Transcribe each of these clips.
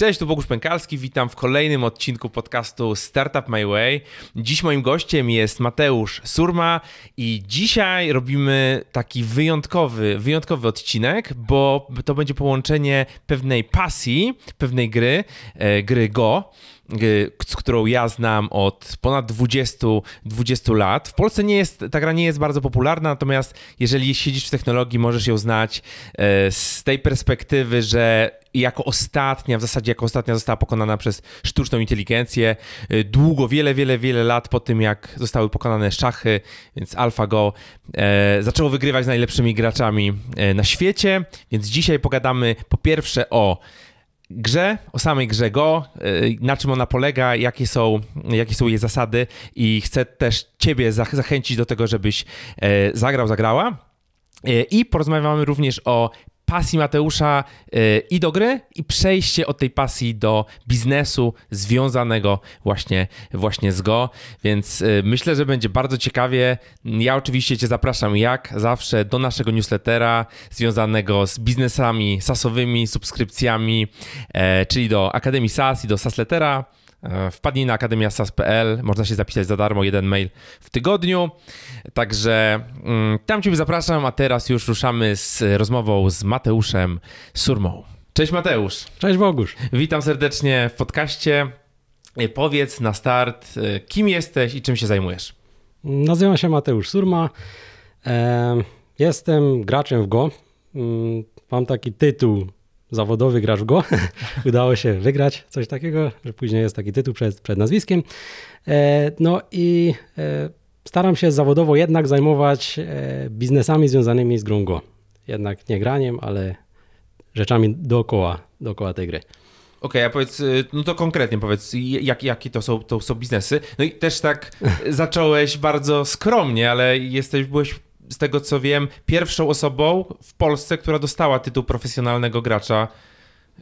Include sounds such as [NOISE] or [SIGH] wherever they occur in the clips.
Cześć, tu Bogusz Pękalski, witam w kolejnym odcinku podcastu Startup My Way. Dziś moim gościem jest Mateusz Surma i dzisiaj robimy taki wyjątkowy, wyjątkowy odcinek, bo to będzie połączenie pewnej pasji, pewnej gry, e, gry Go, Y, którą ja znam od ponad 20, 20 lat. W Polsce nie jest, ta gra nie jest bardzo popularna, natomiast jeżeli siedzisz w technologii, możesz ją znać y, z tej perspektywy, że jako ostatnia, w zasadzie jako ostatnia została pokonana przez sztuczną inteligencję. Y, długo, wiele, wiele, wiele lat po tym, jak zostały pokonane szachy, więc AlphaGo e, zaczęło wygrywać z najlepszymi graczami na świecie. Więc dzisiaj pogadamy po pierwsze o grze, o samej grze Go, y, na czym ona polega, jakie są, jakie są jej zasady i chcę też Ciebie zachęcić do tego, żebyś e, zagrał, zagrała. E, I porozmawiamy również o pasji Mateusza e, i do gry, i przejście od tej pasji do biznesu związanego właśnie, właśnie z Go. Więc e, myślę, że będzie bardzo ciekawie. Ja oczywiście Cię zapraszam jak zawsze do naszego newslettera związanego z biznesami sasowymi, subskrypcjami, e, czyli do Akademii SAS i do Saslettera. E, wpadnij na akademiasas.pl, można się zapisać za darmo, jeden mail w tygodniu. Także mm, tam Cię zapraszam, a teraz już ruszamy z rozmową z Mateuszem Surmą. Cześć Mateusz. Cześć Bogusz. Witam serdecznie w podcaście. E, powiedz na start, e, kim jesteś i czym się zajmujesz? Nazywam się Mateusz Surma. Jestem graczem w Go. Mm, mam taki tytuł zawodowy gracz w Go. [LAUGHS] Udało się wygrać coś takiego, że później jest taki tytuł przed, przed nazwiskiem. E, no i e, staram się zawodowo jednak zajmować e, biznesami związanymi z grą Go. Jednak nie graniem, ale rzeczami dookoła, dookoła tej gry. Okej, okay, a powiedz, no to konkretnie powiedz, jak, jakie to są, to są biznesy. No i też tak [LAUGHS] zacząłeś bardzo skromnie, ale jesteś, byłeś z tego co wiem, pierwszą osobą w Polsce, która dostała tytuł profesjonalnego gracza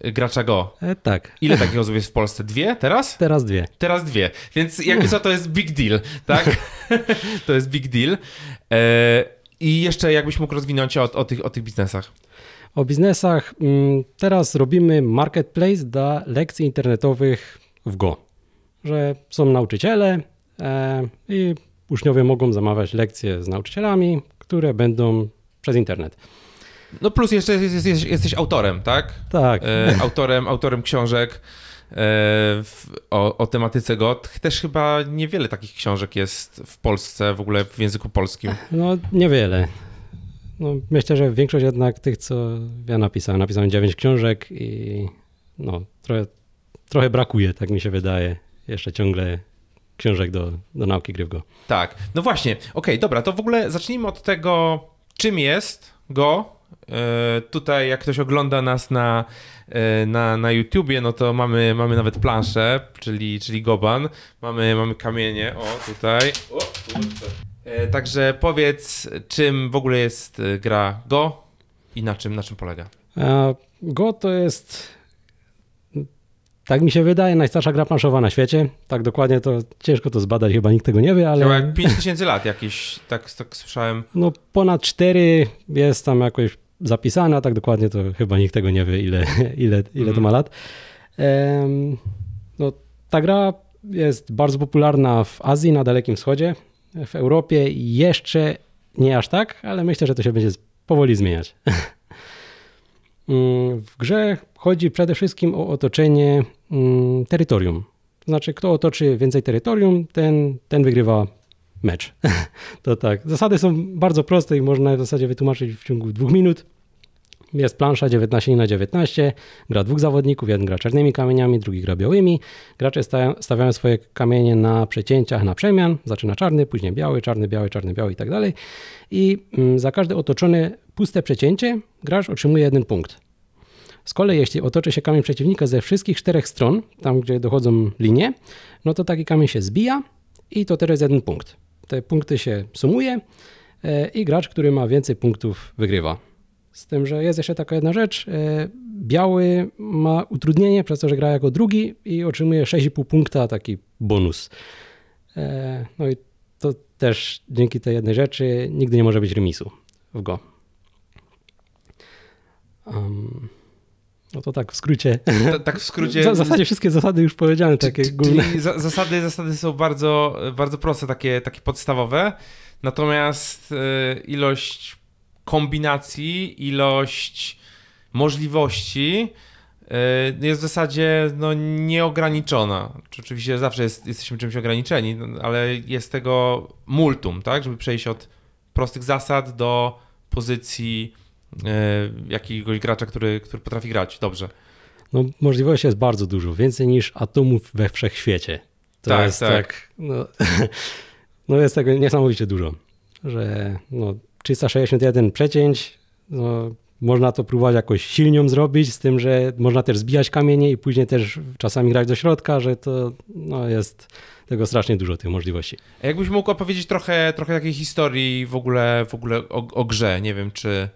y, gracza Go. E, tak. Ile takich osób jest w Polsce? Dwie teraz? Teraz dwie. Teraz dwie. Więc jakby co, to jest big deal, tak? [LAUGHS] to jest big deal. E, I jeszcze jakbyś mógł rozwinąć o, o, tych, o tych biznesach. O biznesach. Mm, teraz robimy marketplace dla lekcji internetowych w Go. Że są nauczyciele e, i uczniowie mogą zamawiać lekcje z nauczycielami, które będą przez internet. No plus jeszcze jest, jest, jesteś autorem, tak? Tak. E, autorem, autorem książek e, w, o, o, tematyce GOT. Też chyba niewiele takich książek jest w Polsce, w ogóle w języku polskim. No niewiele. No, myślę, że większość jednak tych, co ja napisałem, napisałem dziewięć książek i no, trochę, trochę brakuje, tak mi się wydaje. Jeszcze ciągle książek do, do nauki gry w Go. Tak, no właśnie, okej, okay, dobra, to w ogóle zacznijmy od tego, czym jest Go. E, tutaj jak ktoś ogląda nas na, e, na, na YouTubie, no to mamy, mamy nawet planszę, czyli, czyli goban, mamy, mamy kamienie, o tutaj. O, e, także powiedz, czym w ogóle jest gra Go i na czym, na czym polega? Go to jest tak mi się wydaje, najstarsza gra planszowa na świecie. Tak dokładnie to ciężko to zbadać, chyba nikt tego nie wie, ale... Chyba 5000 lat jakieś, tak, tak słyszałem. No ponad 4 jest tam jakoś zapisane, a tak dokładnie to chyba nikt tego nie wie, ile, [LAUGHS] ile, ile mm. to ma mhm. lat. Um, no, ta gra jest bardzo popularna w Azji, na Dalekim Wschodzie. W Europie jeszcze nie aż tak, ale myślę, że to się będzie powoli zmieniać. [LAUGHS] Mm, w grze chodzi przede wszystkim o otoczenie mm, terytorium. To znaczy, kto otoczy więcej terytorium, ten, ten wygrywa mecz. [LAUGHS] To tak. Zasady są bardzo proste i można w zasadzie wytłumaczyć w ciągu dwóch minut. Jest plansza 19 na 19, gra dwóch zawodników, jeden gra czarnymi kamieniami, drugi gra białymi. Gracze stawiają swoje kamienie na przecięciach, na przemian. Zaczyna czarny, później biały, czarny, biały, czarny, biały i tak dalej. I mm, za każde otoczone puste przecięcie gracz otrzymuje jeden punkt. Z kolei, jeśli otoczy się kamień przeciwnika ze wszystkich czterech stron, tam gdzie dochodzą linie, no to taki kamień się zbija i to teraz jeden punkt. Te punkty się sumuje e, i gracz, który ma więcej punktów, wygrywa. Z tym, że jest jeszcze taka jedna rzecz. E, Biały ma utrudnienie przez to, że gra jako drugi i otrzymuje 6,5 punkta, taki bonus. E, no i to też dzięki tej jednej rzeczy nigdy nie może być remisu w Go. Um, no to tak w skrócie. Ta, tak w skrócie. [LAUGHS] W zasadzie wszystkie zasady już powiedziane takie główne. Zasady, zasady są bardzo, bardzo proste, takie, takie podstawowe. Natomiast e, ilość kombinacji, ilość możliwości y, jest w zasadzie no, nieograniczona. Oczywiście zawsze jest, jesteśmy czymś ograniczeni, no, ale jest tego multum, tak? Żeby przejść od prostych zasad do pozycji y, jakiegoś gracza, który, który potrafi grać dobrze. No, możliwości jest bardzo dużo, więcej niż atomów we wszechświecie. To tak, jest tak. tak no, [LAUGHS] no, jest tego niesamowicie dużo, że no, 361 przecięć. No, można to próbować jakoś silnią zrobić, z tym, że można też zbijać kamienie i później też czasami grać do środka, że to no, jest tego strasznie dużo tych możliwości. A jakbyś mógł opowiedzieć trochę, trochę takiej historii w ogóle, w ogóle o, o grze? Nie wiem, czy,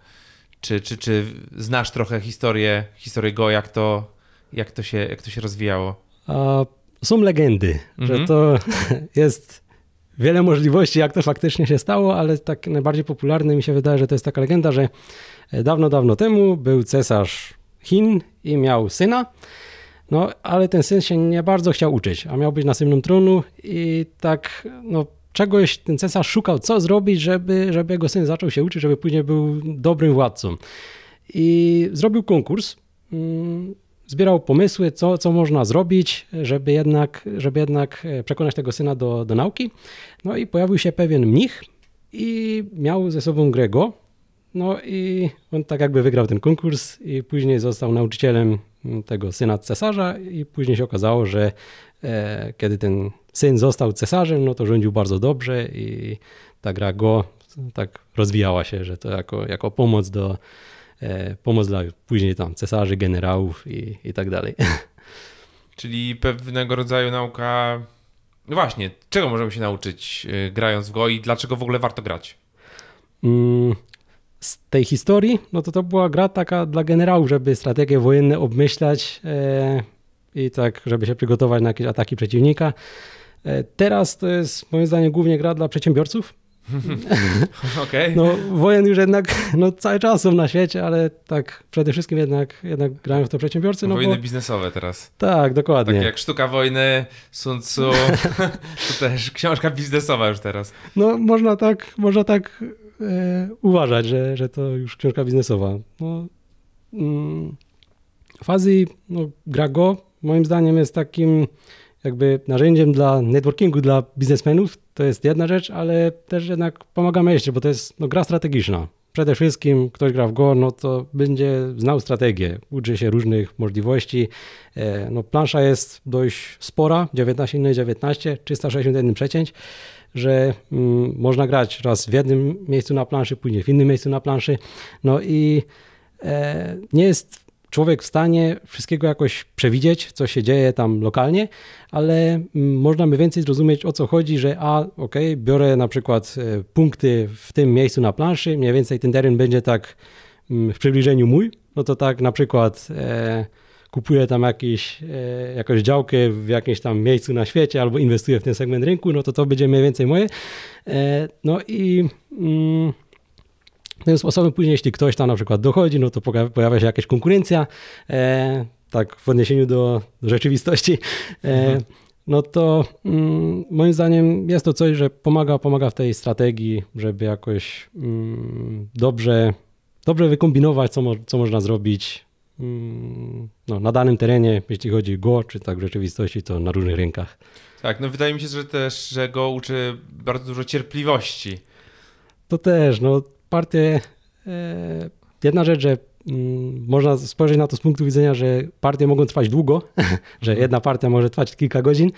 czy, czy, czy znasz trochę historię, historię Go, jak to, jak to, się, jak to się rozwijało? A, są legendy, mhm. że to [LAUGHS] jest wiele możliwości, jak to faktycznie się stało, ale tak najbardziej popularny mi się wydaje, że to jest taka legenda, że e, dawno, dawno temu był cesarz Chin i miał syna. No, ale ten syn się nie bardzo chciał uczyć, a miał być następnym tronu i tak, no, czegoś ten cesarz szukał, co zrobić, żeby, żeby jego syn zaczął się uczyć, żeby później był dobrym władcą. I zrobił konkurs mm, zbierał pomysły, co, co można zrobić, żeby jednak, żeby jednak e, przekonać tego syna do, do nauki. No i pojawił się pewien mnich i miał ze sobą Grego. No i on tak jakby wygrał ten konkurs i później został nauczycielem tego syna cesarza i później się okazało, że e, kiedy ten syn został cesarzem, no to rządził bardzo dobrze i ta gra go tak rozwijała się, że to jako, jako pomoc do, E, pomoc dla później tam cesarzy, generałów i, i tak dalej. [LAUGHS] Czyli pewnego rodzaju nauka. No właśnie, czego możemy się nauczyć e, grając w go i dlaczego w ogóle warto grać? Mm, z tej historii, no to to była gra taka dla generałów, żeby strategie wojenne obmyślać e, i tak, żeby się przygotować na jakieś ataki przeciwnika. Teraz to jest moim zdaniem głównie gra dla przedsiębiorców, [LAUGHS] okay. No, wojen już jednak no, cały czas są na świecie, ale tak przede wszystkim jednak, jednak grają w to przedsiębiorcy. No Wojny bo... biznesowe teraz. Tak, dokładnie. Tak jak Sztuka Wojny, Sun Tzu, [LAUGHS] [LAUGHS] to też książka biznesowa już teraz. No można tak, można tak e, uważać, że, że to już książka biznesowa. No, mm, no, gra go moim zdaniem jest takim jakby narzędziem dla networkingu dla biznesmenów, to jest jedna rzecz, ale też jednak pomagamy jeszcze, bo to jest no, gra strategiczna. Przede wszystkim ktoś gra w go, no to będzie znał strategię, uczy się różnych możliwości. E, no, plansza jest dość spora, 19 na 19, 361 przecięć, że mm, można grać raz w jednym miejscu na planszy, później w innym miejscu na planszy. No i e, nie jest człowiek w stanie wszystkiego jakoś przewidzieć, co się dzieje tam lokalnie, ale mm, można by więcej zrozumieć o co chodzi, że a okej, okay, biorę na przykład e, punkty w tym miejscu na planszy, mniej więcej ten teren będzie tak mm, w przybliżeniu mój, no to tak na przykład e, kupuję tam jakieś e, jakąś działkę w jakimś tam miejscu na świecie albo inwestuję w ten segment rynku, no to to będzie mniej więcej moje. E, no i... Mm, tym sposobem później, jeśli ktoś tam na przykład dochodzi, no to pojawia się jakaś konkurencja, e, tak w odniesieniu do rzeczywistości. E, mhm. no to mm, moim zdaniem jest to coś, że pomaga, pomaga w tej strategii, żeby jakoś mm, dobrze, dobrze wykombinować, co, mo co można zrobić mm, no, na danym terenie, jeśli chodzi o go, czy tak w rzeczywistości, to na różnych rynkach. Tak, no wydaje mi się, że też, że go uczy bardzo dużo cierpliwości. To też, no partie. Jedna rzecz, że mm, można spojrzeć na to z punktu widzenia, że partie mogą trwać długo, [LAUGHS] że jedna partia może trwać kilka godzin,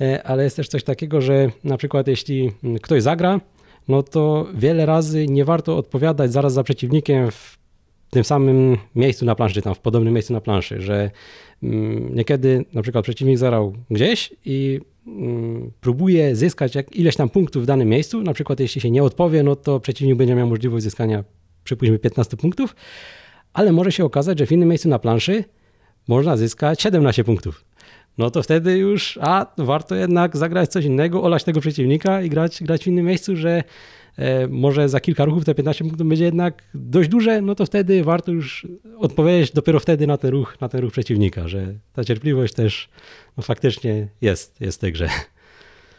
e, ale jest też coś takiego, że na przykład jeśli mm, ktoś zagra, no to wiele razy nie warto odpowiadać zaraz za przeciwnikiem w tym samym miejscu na planszy, tam w podobnym miejscu na planszy, że mm, niekiedy na przykład przeciwnik zarał gdzieś i mm, próbuje zyskać ileś tam punktów w danym miejscu, na przykład jeśli się nie odpowie, no to przeciwnik będzie miał możliwość zyskania przypuśćmy 15 punktów, ale może się okazać, że w innym miejscu na planszy można zyskać 17 punktów. No to wtedy już, a warto jednak zagrać coś innego, olać tego przeciwnika i grać, grać w innym miejscu, że E, może za kilka ruchów te 15 punktów będzie jednak dość duże, no to wtedy warto już odpowiedzieć dopiero wtedy na ten ruch, na ten ruch przeciwnika, że ta cierpliwość też no, faktycznie jest, jest w tej grze.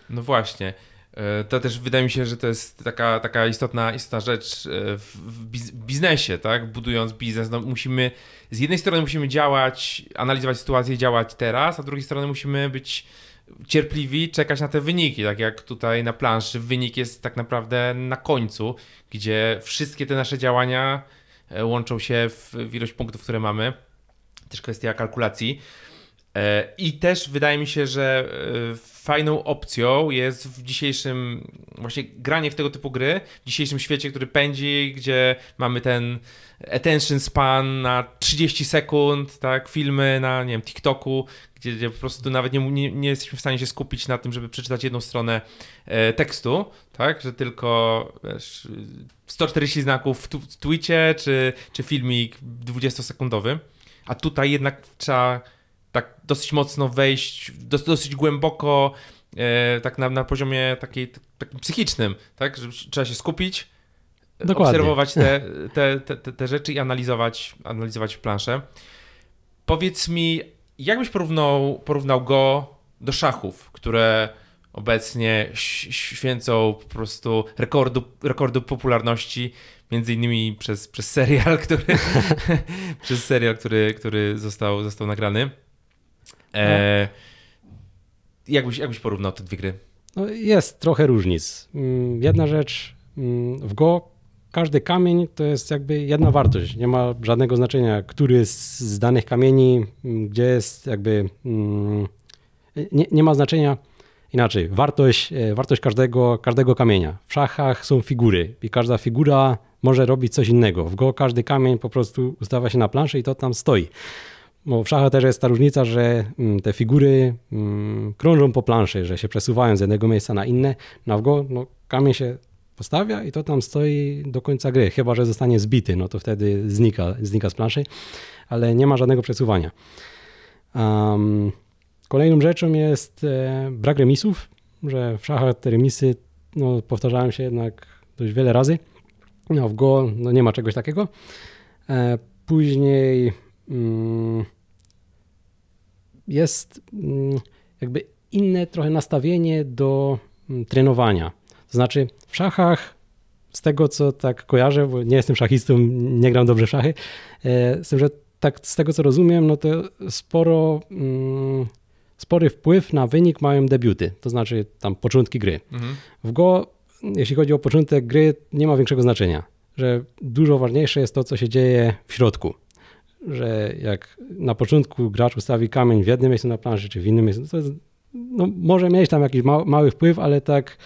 No właśnie. E, to też wydaje mi się, że to jest taka, taka istotna, istotna rzecz e, w biznesie, tak? Budując biznes, no musimy z jednej strony musimy działać, analizować sytuację, działać teraz, a z drugiej strony musimy być cierpliwi czekać na te wyniki, tak jak tutaj na planszy wynik jest tak naprawdę na końcu, gdzie wszystkie te nasze działania e, łączą się w ilość punktów, które mamy. Też kwestia kalkulacji. E, I też wydaje mi się, że e, fajną opcją jest w dzisiejszym, właśnie granie w tego typu gry, w dzisiejszym świecie, który pędzi, gdzie mamy ten attention span na 30 sekund, tak, filmy na, nie wiem, TikToku, gdzie, gdzie po prostu nawet nie, nie, nie, jesteśmy w stanie się skupić na tym, żeby przeczytać jedną stronę e, tekstu, tak, że tylko wiesz, 140 znaków w, tu, w twicie, czy, czy filmik 20-sekundowy, a tutaj jednak trzeba tak dosyć mocno wejść, dosyć głęboko, e, tak na, na poziomie takiej, takim psychicznym, tak, że trzeba się skupić, e, Dokładnie. obserwować te, [LAUGHS] te, te, te, rzeczy i analizować, analizować planszę. Powiedz mi, jakbyś porównał, porównał go do szachów, które obecnie święcą po prostu rekordu, rekordu popularności, między innymi przez, przez serial, który, [LAUGHS] przez serial, który, który został, został nagrany. E, no. jakbyś, porównał te dwie gry? No jest trochę różnic. Mm, jedna rzecz, mm, w Go każdy kamień to jest jakby jedna wartość. Nie ma żadnego znaczenia, który z, z danych kamieni, mm, gdzie jest jakby. Mm, nie, nie ma znaczenia inaczej. Wartość, e, wartość każdego, każdego kamienia. W szachach są figury i każda figura może robić coś innego. W go każdy kamień po prostu ustawia się na planszy i to tam stoi. Bo w szachach też jest ta różnica, że mm, te figury krążą po planszy, że się przesuwają z jednego miejsca na inne. Na no w go no, kamień się postawia i to tam stoi do końca gry, chyba że zostanie zbity, no to wtedy znika, znika z planszy, ale nie ma żadnego przesuwania. Um, kolejną rzeczą jest e, brak remisów, że w szachach te remisy no, się jednak dość wiele razy. No, w Go no, nie ma czegoś takiego. E, później mm, jest mm, jakby inne trochę nastawienie do mm, trenowania znaczy w szachach, z tego co tak kojarzę, bo nie jestem szachistą, nie gram dobrze w szachy, e, z tym, że tak z tego co rozumiem, no to sporo... Mm, spory wpływ na wynik mają debiuty, to znaczy tam początki gry. Mhm. W Go, jeśli chodzi o początek gry, nie ma większego znaczenia, że dużo ważniejsze jest to, co się dzieje w środku. Że jak na początku gracz ustawi kamień w jednym miejscu na planszy, czy w innym miejscu, no, no może mieć tam jakiś ma mały wpływ, ale tak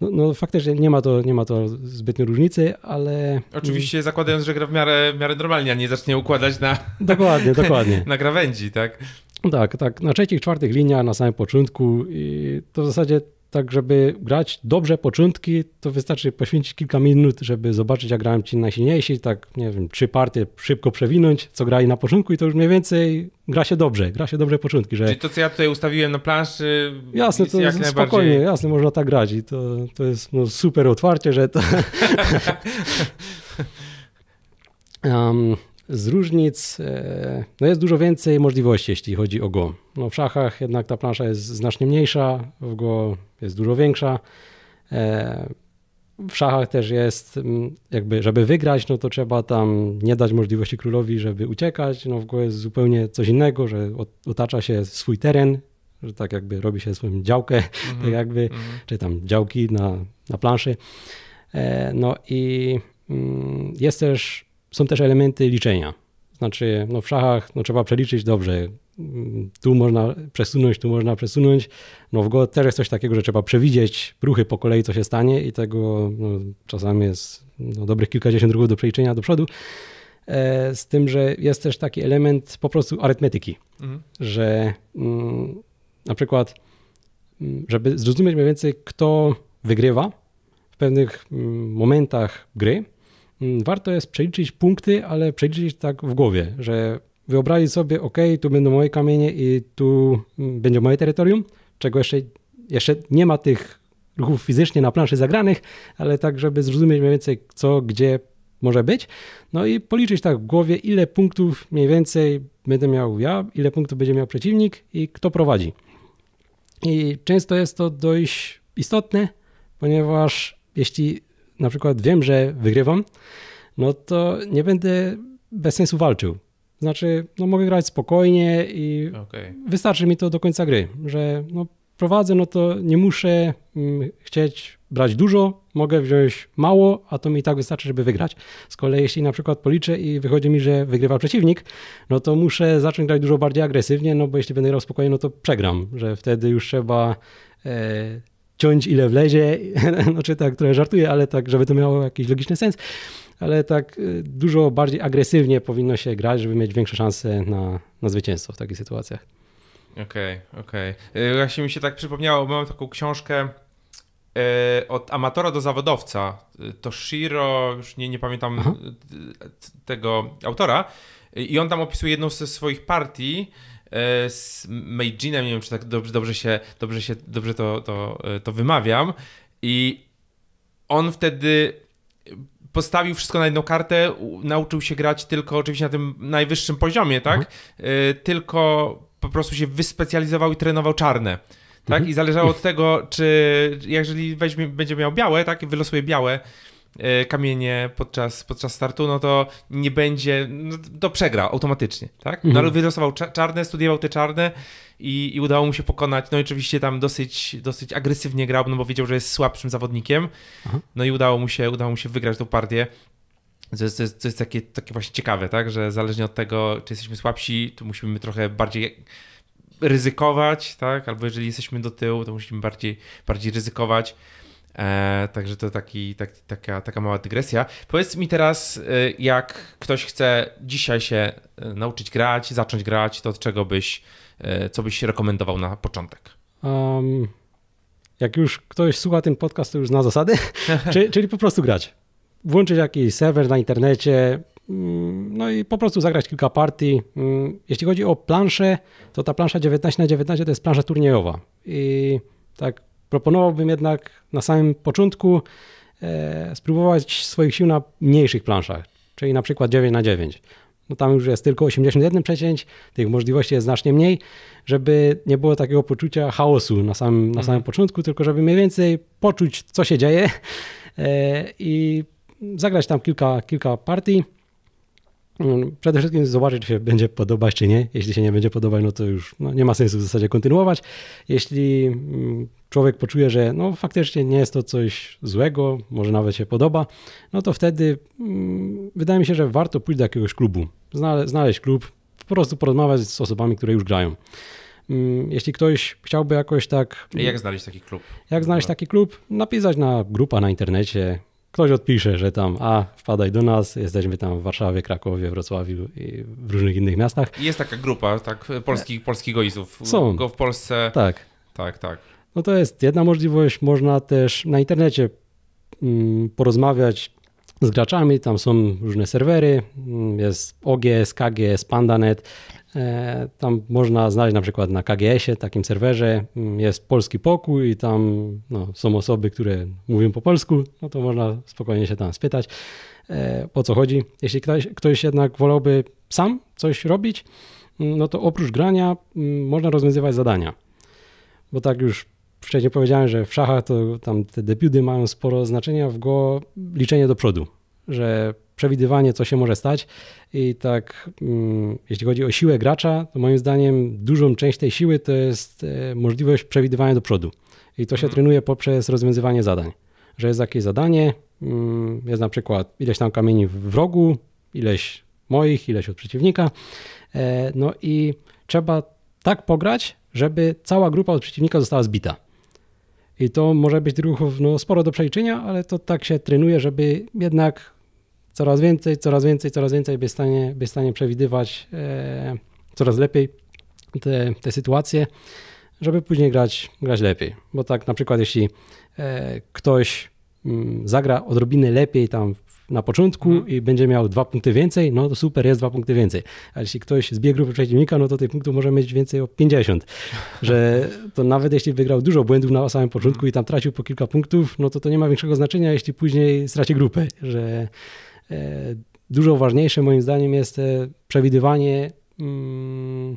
no, no faktycznie nie ma to, nie ma to zbytniej różnicy, ale... Oczywiście zakładając, że gra w miarę, w miarę normalnie, a nie zacznie układać na... Dokładnie, [LAUGHS] dokładnie. na krawędzi, tak? Tak, tak. Na trzecich, czwartych liniach, na samym początku to w zasadzie tak, żeby grać dobrze początki, to wystarczy poświęcić kilka minut, żeby zobaczyć, jak grałem ci najsilniejsi, tak, nie wiem, trzy partie szybko przewinąć, co grali na początku i to już mniej więcej gra się dobrze, gra się dobrze początki. Że... Czyli to, co ja tutaj ustawiłem na planszy, Jasne, to jak spokojnie, jasne, można tak grać i to, to jest no, super otwarcie, że to... [LAUGHS] [LAUGHS] um, z różnic e, no jest dużo więcej możliwości, jeśli chodzi o Go. No w szachach jednak ta plansza jest znacznie mniejsza, w Go jest dużo większa. E, w szachach też jest, mm, jakby, żeby wygrać, no to trzeba tam nie dać możliwości królowi, żeby uciekać. No w Go jest zupełnie coś innego, że otacza się swój teren, że tak jakby robi się swoją działkę, mm-hmm. [LAUGHS] tak mhm, jakby, mm-hmm. czy tam działki na, na planszy. E, no i mm, jest też są też elementy liczenia. Znaczy, no w szachach no, trzeba przeliczyć dobrze. Tu można przesunąć, tu można przesunąć. No w Go też jest coś takiego, że trzeba przewidzieć ruchy po kolei, co się stanie i tego no, czasami jest no, dobrych kilkadziesiąt ruchów do przeliczenia do przodu. E, z tym, że jest też taki element po prostu arytmetyki, mhm. że mm, na przykład, mm, żeby zrozumieć mniej więcej, kto wygrywa w pewnych mm, momentach gry, Mm, warto jest przeliczyć punkty, ale przeliczyć tak w głowie, że wyobrazić sobie, ok, tu będą moje kamienie i tu mm, będzie moje terytorium, czego jeszcze, jeszcze nie ma tych ruchów fizycznie na planszy zagranych, ale tak, żeby zrozumieć mniej więcej co, gdzie może być. No i policzyć tak w głowie, ile punktów mniej więcej będę miał ja, ile punktów będzie miał przeciwnik i kto prowadzi. I często jest to dość istotne, ponieważ jeśli na przykład wiem, że wygrywam, no to nie będę bez sensu walczył. Znaczy, no mogę grać spokojnie i okay. wystarczy mi to do końca gry, że no, prowadzę, no to nie muszę mm, chcieć brać dużo, mogę wziąć mało, a to mi i tak wystarczy, żeby wygrać. Z kolei jeśli na przykład policzę i wychodzi mi, że wygrywa przeciwnik, no to muszę zacząć grać dużo bardziej agresywnie, no bo jeśli będę grał spokojnie, no to przegram, że wtedy już trzeba e, ciąć ile wlezie, [LAUGHS] znaczy tak trochę żartuję, ale tak, żeby to miało jakiś logiczny sens, ale tak y, dużo bardziej agresywnie powinno się grać, żeby mieć większe szanse na, na zwycięstwo w takich sytuacjach. Okej, okay, okej. Okay. Właśnie mi się tak przypomniało, mam taką książkę y, od amatora do zawodowca. Y, Shiro, już nie, nie pamiętam Aha. tego autora, i on tam opisuje jedną ze swoich partii, E, z Meijinem, nie wiem czy tak dobrze, dobrze się, dobrze, się, dobrze to, to, e, to wymawiam i on wtedy postawił wszystko na jedną kartę, nauczył się grać tylko oczywiście na tym najwyższym poziomie, tak? Mhm. E, tylko po prostu się wyspecjalizował i trenował czarne. Tak? Mhm. I zależało od tego, czy jeżeli weźmie, będzie miał białe, tak? i Wylosuje białe, E, kamienie podczas, podczas startu, no to nie będzie, no to przegrał automatycznie, tak? No mhm. ale wylosował czarne, studiował te czarne i, i udało mu się pokonać, no i oczywiście tam dosyć, dosyć agresywnie grał, no bo wiedział, że jest słabszym zawodnikiem, no i udało mu się, udało mu się wygrać tą partię. To jest, to jest, to jest takie, takie właśnie ciekawe, tak? Że zależnie od tego, czy jesteśmy słabsi, to musimy trochę bardziej ryzykować, tak? Albo jeżeli jesteśmy do tyłu, to musimy bardziej, bardziej ryzykować. E, także to taki, tak, taka, taka mała dygresja. Powiedz mi teraz, e, jak ktoś chce dzisiaj się e, nauczyć grać, zacząć grać, to od czego byś, e, co byś rekomendował na początek? Um, jak już ktoś słucha ten podcast, to już zna zasady, [LAUGHS] czyli, czyli po prostu grać. Włączyć jakiś serwer na internecie, mm, no i po prostu zagrać kilka partii. Mm, jeśli chodzi o planszę, to ta plansza 19 na 19 to jest plansza turniejowa. I tak Proponowałbym jednak na samym początku e, spróbować swoich sił na mniejszych planszach, czyli na przykład 9 na 9 no tam już jest tylko 81 przecięć, tych możliwości jest znacznie mniej, żeby nie było takiego poczucia chaosu na samym, na mhm. samym początku, tylko żeby mniej więcej poczuć, co się dzieje e, i zagrać tam kilka, kilka partii. No, no, przede wszystkim zobaczyć, czy się będzie podobać, czy nie. Jeśli się nie będzie podobać, no to już no, nie ma sensu w zasadzie kontynuować. Jeśli mm, człowiek poczuje, że no, faktycznie nie jest to coś złego, może nawet się podoba, no to wtedy mm, wydaje mi się, że warto pójść do jakiegoś klubu. Znaleźć klub, po prostu porozmawiać z osobami, które już grają. Mm, jeśli ktoś chciałby jakoś tak. Jak znaleźć taki klub? Jak znaleźć no. taki klub? Napisać na grupa na internecie, ktoś odpisze, że tam, a wpadaj do nas, jesteśmy tam w Warszawie, Krakowie, Wrocławiu i w różnych innych miastach. Jest taka grupa, tak, polskich, polskich goizów. Są. Go w Polsce. Tak. Tak, tak. No to jest jedna możliwość, można też na internecie mm, porozmawiać, z graczami, tam są różne serwery, mm, jest OGS, KGS, PandaNet, e, tam można znaleźć na przykład na KGS-ie, takim serwerze, mm, jest polski pokój i tam no, są osoby, które mówią po polsku, no to można spokojnie się tam spytać, e, o co chodzi. Jeśli ktoś, ktoś jednak wolałby sam coś robić, mm, no to oprócz grania można rozwiązywać zadania. Bo tak już wcześniej powiedziałem, że w szachach to tam te debiuty mają sporo znaczenia, w go liczenie do przodu, że przewidywanie, co się może stać i tak mm, jeśli chodzi o siłę gracza, to moim zdaniem dużą część tej siły to jest e, możliwość przewidywania do przodu i to się mhm. trenuje poprzez rozwiązywanie zadań, że jest jakieś zadanie, mm, jest na przykład ileś tam kamieni w rogu, ileś moich, ileś od przeciwnika, e, no i trzeba tak pograć, żeby cała grupa od przeciwnika została zbita. I to może być ruchów no, sporo do przejrzenia, ale to tak się trenuje, żeby jednak coraz więcej, coraz więcej, coraz więcej być w stanie, by stanie przewidywać e, coraz lepiej te, te sytuacje, żeby później grać, grać lepiej. Bo tak na przykład jeśli e, ktoś m, mm, zagra odrobinę lepiej tam na początku mhm. i będzie miał dwa punkty więcej, no to super, jest dwa punkty więcej. A jeśli ktoś zbije grupę przeciwnika, no to tych punktów może mieć więcej o 50. Że [LAUGHS] to nawet jeśli wygrał dużo błędów na samym początku mhm. i tam tracił po kilka punktów, no to to nie ma większego znaczenia, jeśli później straci grupę. Że e, dużo ważniejsze moim zdaniem jest e, przewidywanie, mm,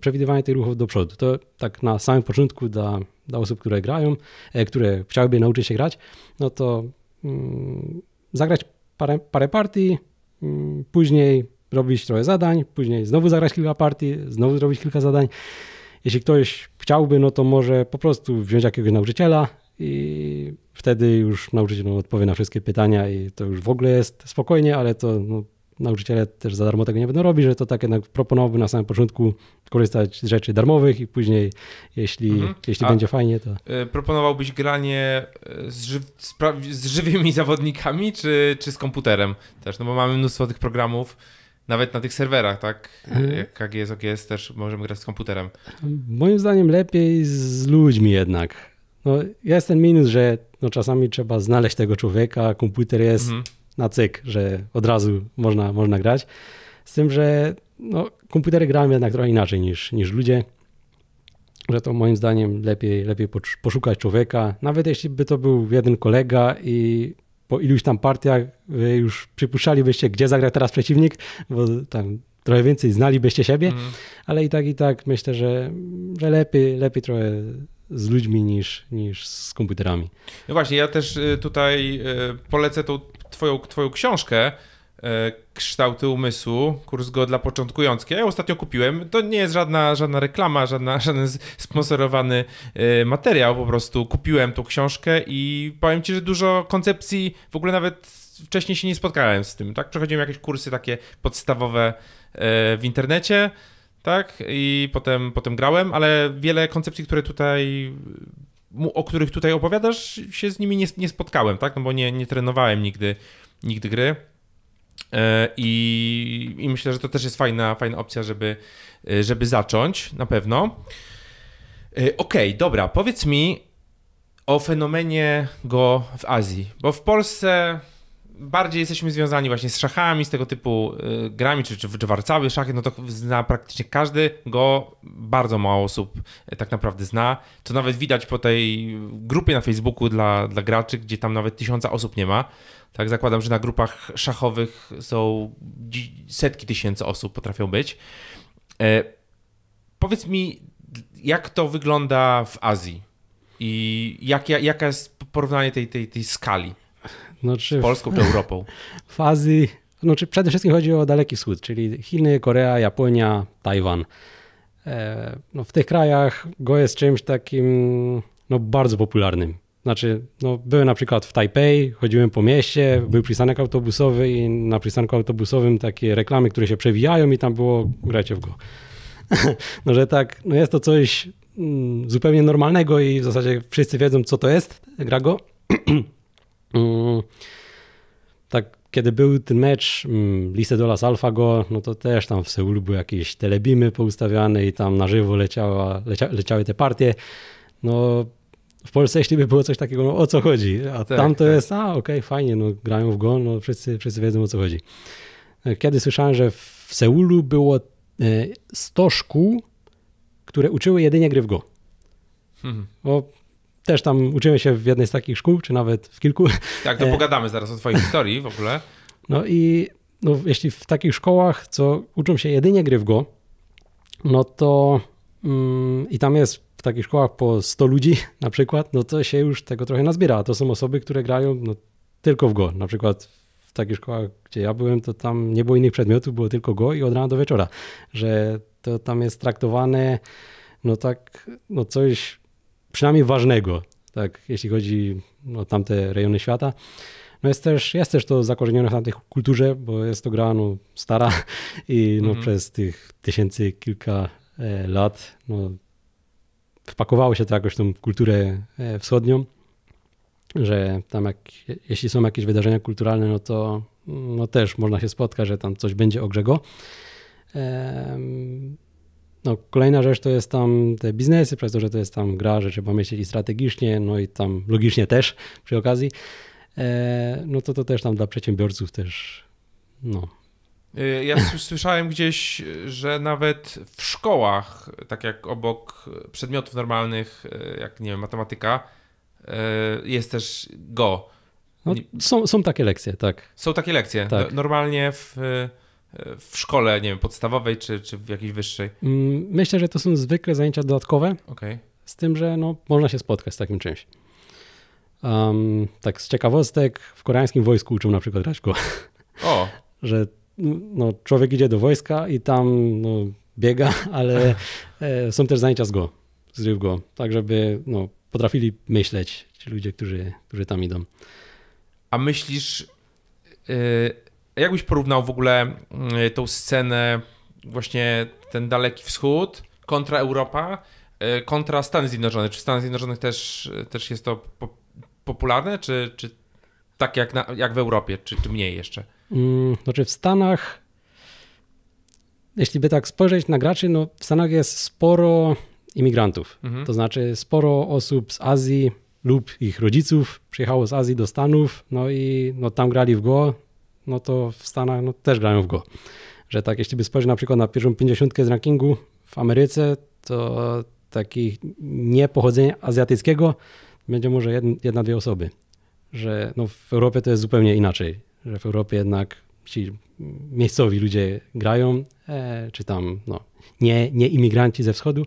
przewidywanie tych ruchów do przodu. To tak na samym początku dla, dla osób, które grają, e, które chciałyby nauczyć się grać, no to mm, zagrać parę, parę partii, mm, później robić trochę zadań, później znowu zagrać kilka partii, znowu zrobić kilka zadań. Jeśli ktoś chciałby, no to może po prostu wziąć jakiegoś nauczyciela i wtedy już nauczyciel odpowie na wszystkie pytania i to już w ogóle jest spokojnie, ale to no, nauczyciele też za darmo tego nie będą robić, że to tak jednak proponowałbym na samym początku korzystać z rzeczy darmowych i później, jeśli, mhm. jeśli będzie fajnie, to... E, proponowałbyś granie e, z, z, żywymi [LAUGHS] zawodnikami, czy, czy z komputerem też? No bo mamy mnóstwo tych programów, nawet na tych serwerach, tak? Mhm. Jak KGS, jest też możemy grać z komputerem. Moim zdaniem lepiej z ludźmi jednak. No, jest ten minus, że no, czasami trzeba znaleźć tego człowieka, komputer jest mhm na cyk, że od razu można, można grać. Z tym, że no, komputery grają jednak trochę inaczej niż, niż ludzie, że to moim zdaniem lepiej, lepiej poszukać człowieka, nawet jeśli by to był jeden kolega i po iluś tam partiach już przypuszczalibyście, gdzie zagra teraz przeciwnik, bo tam trochę więcej znalibyście siebie, mm. ale i tak, i tak myślę, że, że lepiej, lepiej trochę z ludźmi niż, niż z komputerami. No właśnie, ja też y, tutaj y, polecę tą twoją, twoją książkę e, Kształty umysłu, kurs go dla początkujących. Ja ją ostatnio kupiłem. To nie jest żadna, żadna reklama, żadna, [LAUGHS] żaden sponsorowany e, materiał. Po prostu kupiłem tą książkę i powiem ci, że dużo koncepcji w ogóle nawet wcześniej się nie spotkałem z tym, tak? Przechodziłem jakieś kursy takie podstawowe e, w internecie, tak? I potem, potem grałem, ale wiele koncepcji, które tutaj o których tutaj opowiadasz, się z nimi nie, nie spotkałem, tak? No bo nie, nie trenowałem nigdy, nigdy gry. E, I, I, myślę, że to też jest fajna, fajna opcja, żeby, e, żeby zacząć na pewno. E, okej, okay, dobra, powiedz mi o fenomenie go w Azji, bo w Polsce bardziej jesteśmy związani właśnie z szachami, z tego typu y, grami, czy, czy, czy warcały, szachy, no to zna praktycznie każdy, go bardzo mało osób y, tak naprawdę zna. To nawet widać po tej grupie na Facebooku dla, dla graczy, gdzie tam nawet tysiąca osób nie ma. Tak, zakładam, że na grupach szachowych są setki tysięcy osób, potrafią być. E, powiedz mi, jak to wygląda w Azji i jak, jak, jaka jest porównanie tej, tej, tej skali? Znaczy, z Polską czy Europą? [LAUGHS] W Azji, znaczy przede wszystkim chodzi o Daleki Wschód, czyli Chiny, Korea, Japonia, Tajwan. E, no, w tych krajach go jest czymś takim no, bardzo popularnym. Znaczy, no, byłem na przykład w Tajpej, chodziłem po mieście, był przystanek autobusowy i na przystanku autobusowym takie reklamy, które się przewijają i tam było grajcie w go. [LAUGHS] no, że tak, no jest to coś mm, zupełnie normalnego i w zasadzie wszyscy wiedzą, co to jest, gra go. [CLEARS THROAT] Mm. tak kiedy był ten mecz mm, Lise Dolas AlphaGo, no to też tam w Seulu były jakieś telebimy poustawiane i tam na żywo leciała, lecia, leciały te partie. No w Polsce jeśli by było coś takiego, no o co chodzi? A tak, tam to tak. jest, a okej, okay, fajnie, no grają w go, no wszyscy, wszyscy wiedzą o co chodzi. E, kiedy słyszałem, że w Seulu było 100 e, szkół, które uczyły jedynie gry w go. Hmm. Bo też tam uczymy się w jednej z takich szkół, czy nawet w kilku. Tak, to e, pogadamy zaraz o twojej historii w ogóle. No i no, jeśli w takich szkołach, co uczą się jedynie gry w go, no to mm, i tam jest w takich szkołach po 100 ludzi [LAUGHS] na przykład, no to się już tego trochę nazbiera. To są osoby, które grają no, tylko w go. Na przykład w takich szkołach, gdzie ja byłem, to tam nie było innych przedmiotów, było tylko go i od rana do wieczora. Że to tam jest traktowane no tak, no coś przynajmniej ważnego, tak, jeśli chodzi o tamte rejony świata. No jest też, jest też to zakorzenione w tamtej kulturze, bo jest to gra no, stara [LAUGHS] i no, mhm. przez tych tysięcy kilka e, lat no, wpakowało się to jakoś tą kulturę e, wschodnią, że tam jak, jeśli są jakieś wydarzenia kulturalne, no to no, też można się spotkać, że tam coś będzie o Grzego. No, kolejna rzecz to jest tam te biznesy, przez to, że to jest tam gra, że trzeba myśleć i strategicznie, no i tam logicznie też przy okazji. E, no to to też tam dla przedsiębiorców też, no, e, ja słyszałem gdzieś, że nawet w szkołach, tak jak obok przedmiotów normalnych, e, jak nie wiem, matematyka, jest też go. No, są, są takie lekcje, tak. Są takie lekcje. Tak. No, normalnie w w szkole, nie wiem, podstawowej czy, czy w jakiejś wyższej? Mm, myślę, że to są zwykle zajęcia dodatkowe. Okay. Z tym, że no, można się spotkać z takim czymś. Um, tak z ciekawostek, w koreańskim wojsku uczą na przykład Raśku. O! [LAUGHS] że no, człowiek idzie do wojska i tam no, biega, [LAUGHS] ale e, są też zajęcia z go, z go, tak żeby no, potrafili myśleć ci ludzie, którzy, którzy tam idą. A myślisz, yy Jakbyś porównał w ogóle mm, tą scenę, właśnie ten Daleki Wschód kontra Europa, y, kontra Stany Zjednoczone? Czy w Stanach Zjednoczonych też, też jest to po, popularne, czy, czy tak jak, na, jak w Europie, czy, czy mniej jeszcze? Mm, znaczy w Stanach, jeśli by tak spojrzeć na graczy, no w Stanach jest sporo imigrantów, mhm. to znaczy sporo osób z Azji lub ich rodziców przyjechało z Azji do Stanów, no i no, tam grali w Go, no to w Stanach no, też grają w Go. Że tak, jeśli by spojrzeć na przykład na pierwszą 50 z rankingu w Ameryce, to takich nie pochodzenia azjatyckiego będzie może jedna, jedna dwie osoby. Że no, w Europie to jest zupełnie inaczej. Że w Europie jednak ci miejscowi ludzie grają, e, czy tam no, nie, nie imigranci ze wschodu.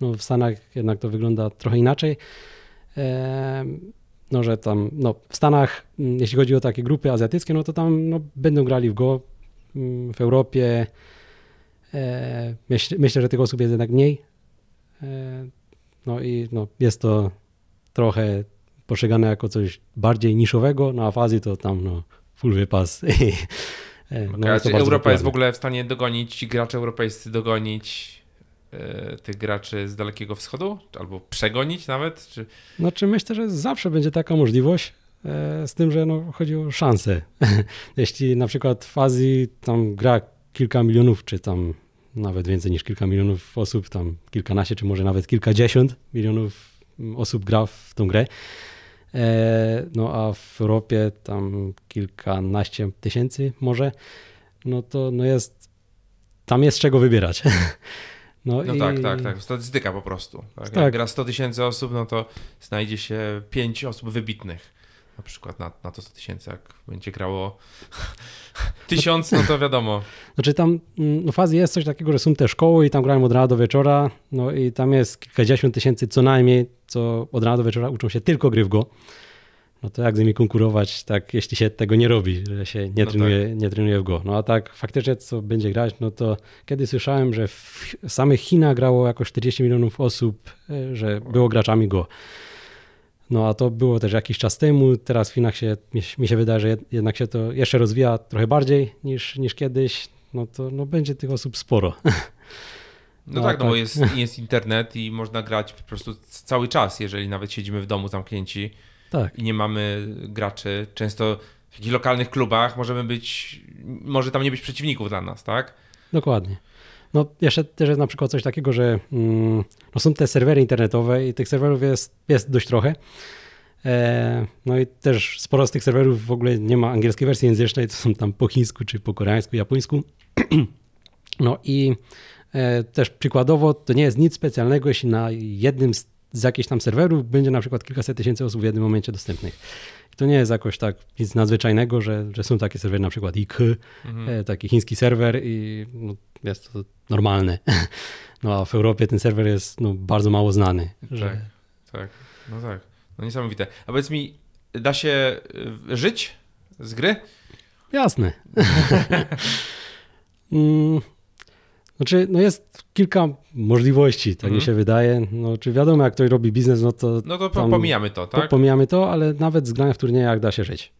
No, w Stanach jednak to wygląda trochę inaczej. E, no, że tam no, w Stanach, mm, jeśli chodzi o takie grupy azjatyckie, no to tam no, będą grali w Go mm, w Europie. E, myśl, myślę, że tych osób jest jednak mniej. E, no i no, jest to trochę postrzegane jako coś bardziej niszowego, no a w Azji to tam no, full wypas. [LAUGHS] E, no, okay, jest Europa jest w ogóle w stanie dogonić, gracze europejscy dogonić E, tych graczy z Dalekiego Wschodu? Albo przegonić nawet? Czy... Znaczy myślę, że zawsze będzie taka możliwość, e, z tym, że no, chodzi o szanse. [LAUGHS] Jeśli na przykład w Azji tam gra kilka milionów, czy tam nawet więcej niż kilka milionów osób, tam kilkanaście, czy może nawet kilkadziesiąt milionów osób gra w tą grę, e, no a w Europie tam kilkanaście tysięcy może, no to no jest, tam jest czego wybierać. [LAUGHS] No, no tak, i... tak, tak, tak. Statystyka po prostu. Tak? Jak tak. gra 100 tysięcy osób, no to znajdzie się 5 osób wybitnych. Na przykład na, na to 100 tysięcy, jak będzie grało [LAUGHS] tysiąc, no to wiadomo. Znaczy tam mm, no, fazie jest coś takiego, że są te szkoły i tam grają od rana do wieczora, no i tam jest kilkadziesiąt tysięcy co najmniej, co od rana do wieczora uczą się tylko gry w go no to jak z nimi konkurować, tak, jeśli się tego nie robi, że się nie, no tak. trenuje, tak. nie trenuje w go. No a tak faktycznie, co będzie grać, no to kiedy słyszałem, że w samych Chinach grało jako 40 milionów osób, e, że było graczami go. No a to było też jakiś czas temu, teraz w Chinach się, mi się wydaje, że jednak się to jeszcze rozwija trochę bardziej niż, niż kiedyś, no to no będzie tych osób sporo. [LAUGHS] No, no tak, tak, no bo tak. jest, jest internet i można grać po prostu cały czas, jeżeli nawet siedzimy w domu zamknięci, tak. i nie mamy graczy. Często w jakichś lokalnych klubach możemy być, może tam nie być przeciwników dla nas, tak? Dokładnie. No jeszcze też jest na przykład coś takiego, że mm, no są te serwery internetowe i tych serwerów jest, jest dość trochę. E, no i też sporo z tych serwerów w ogóle nie ma angielskiej wersji języcznej, to są tam po chińsku, czy po koreańsku, japońsku. [CLEARS THROAT] No i e, też przykładowo to nie jest nic specjalnego, jeśli na jednym z z jakichś tam serwerów będzie na przykład kilkaset tysięcy osób w jednym momencie dostępnych. I to nie jest jakoś tak nic nadzwyczajnego, że, że są takie serwery, na przykład IK, mhm. E, taki chiński serwer i no, jest to normalne. [LAUGHS] No a w Europie ten serwer jest no, bardzo mało znany. Tak, że... Tak, tak, no tak. No niesamowite. A powiedz mi, da się e, żyć z gry? Jasne. [LAUGHS] [LAUGHS] Mm, znaczy, no jest kilka możliwości, tak mhm. mi się wydaje. No, czy wiadomo, jak ktoś robi biznes, no to. No to tam, pomijamy to, tak? Pomijamy to, ale nawet z grania w turniejach da się żyć.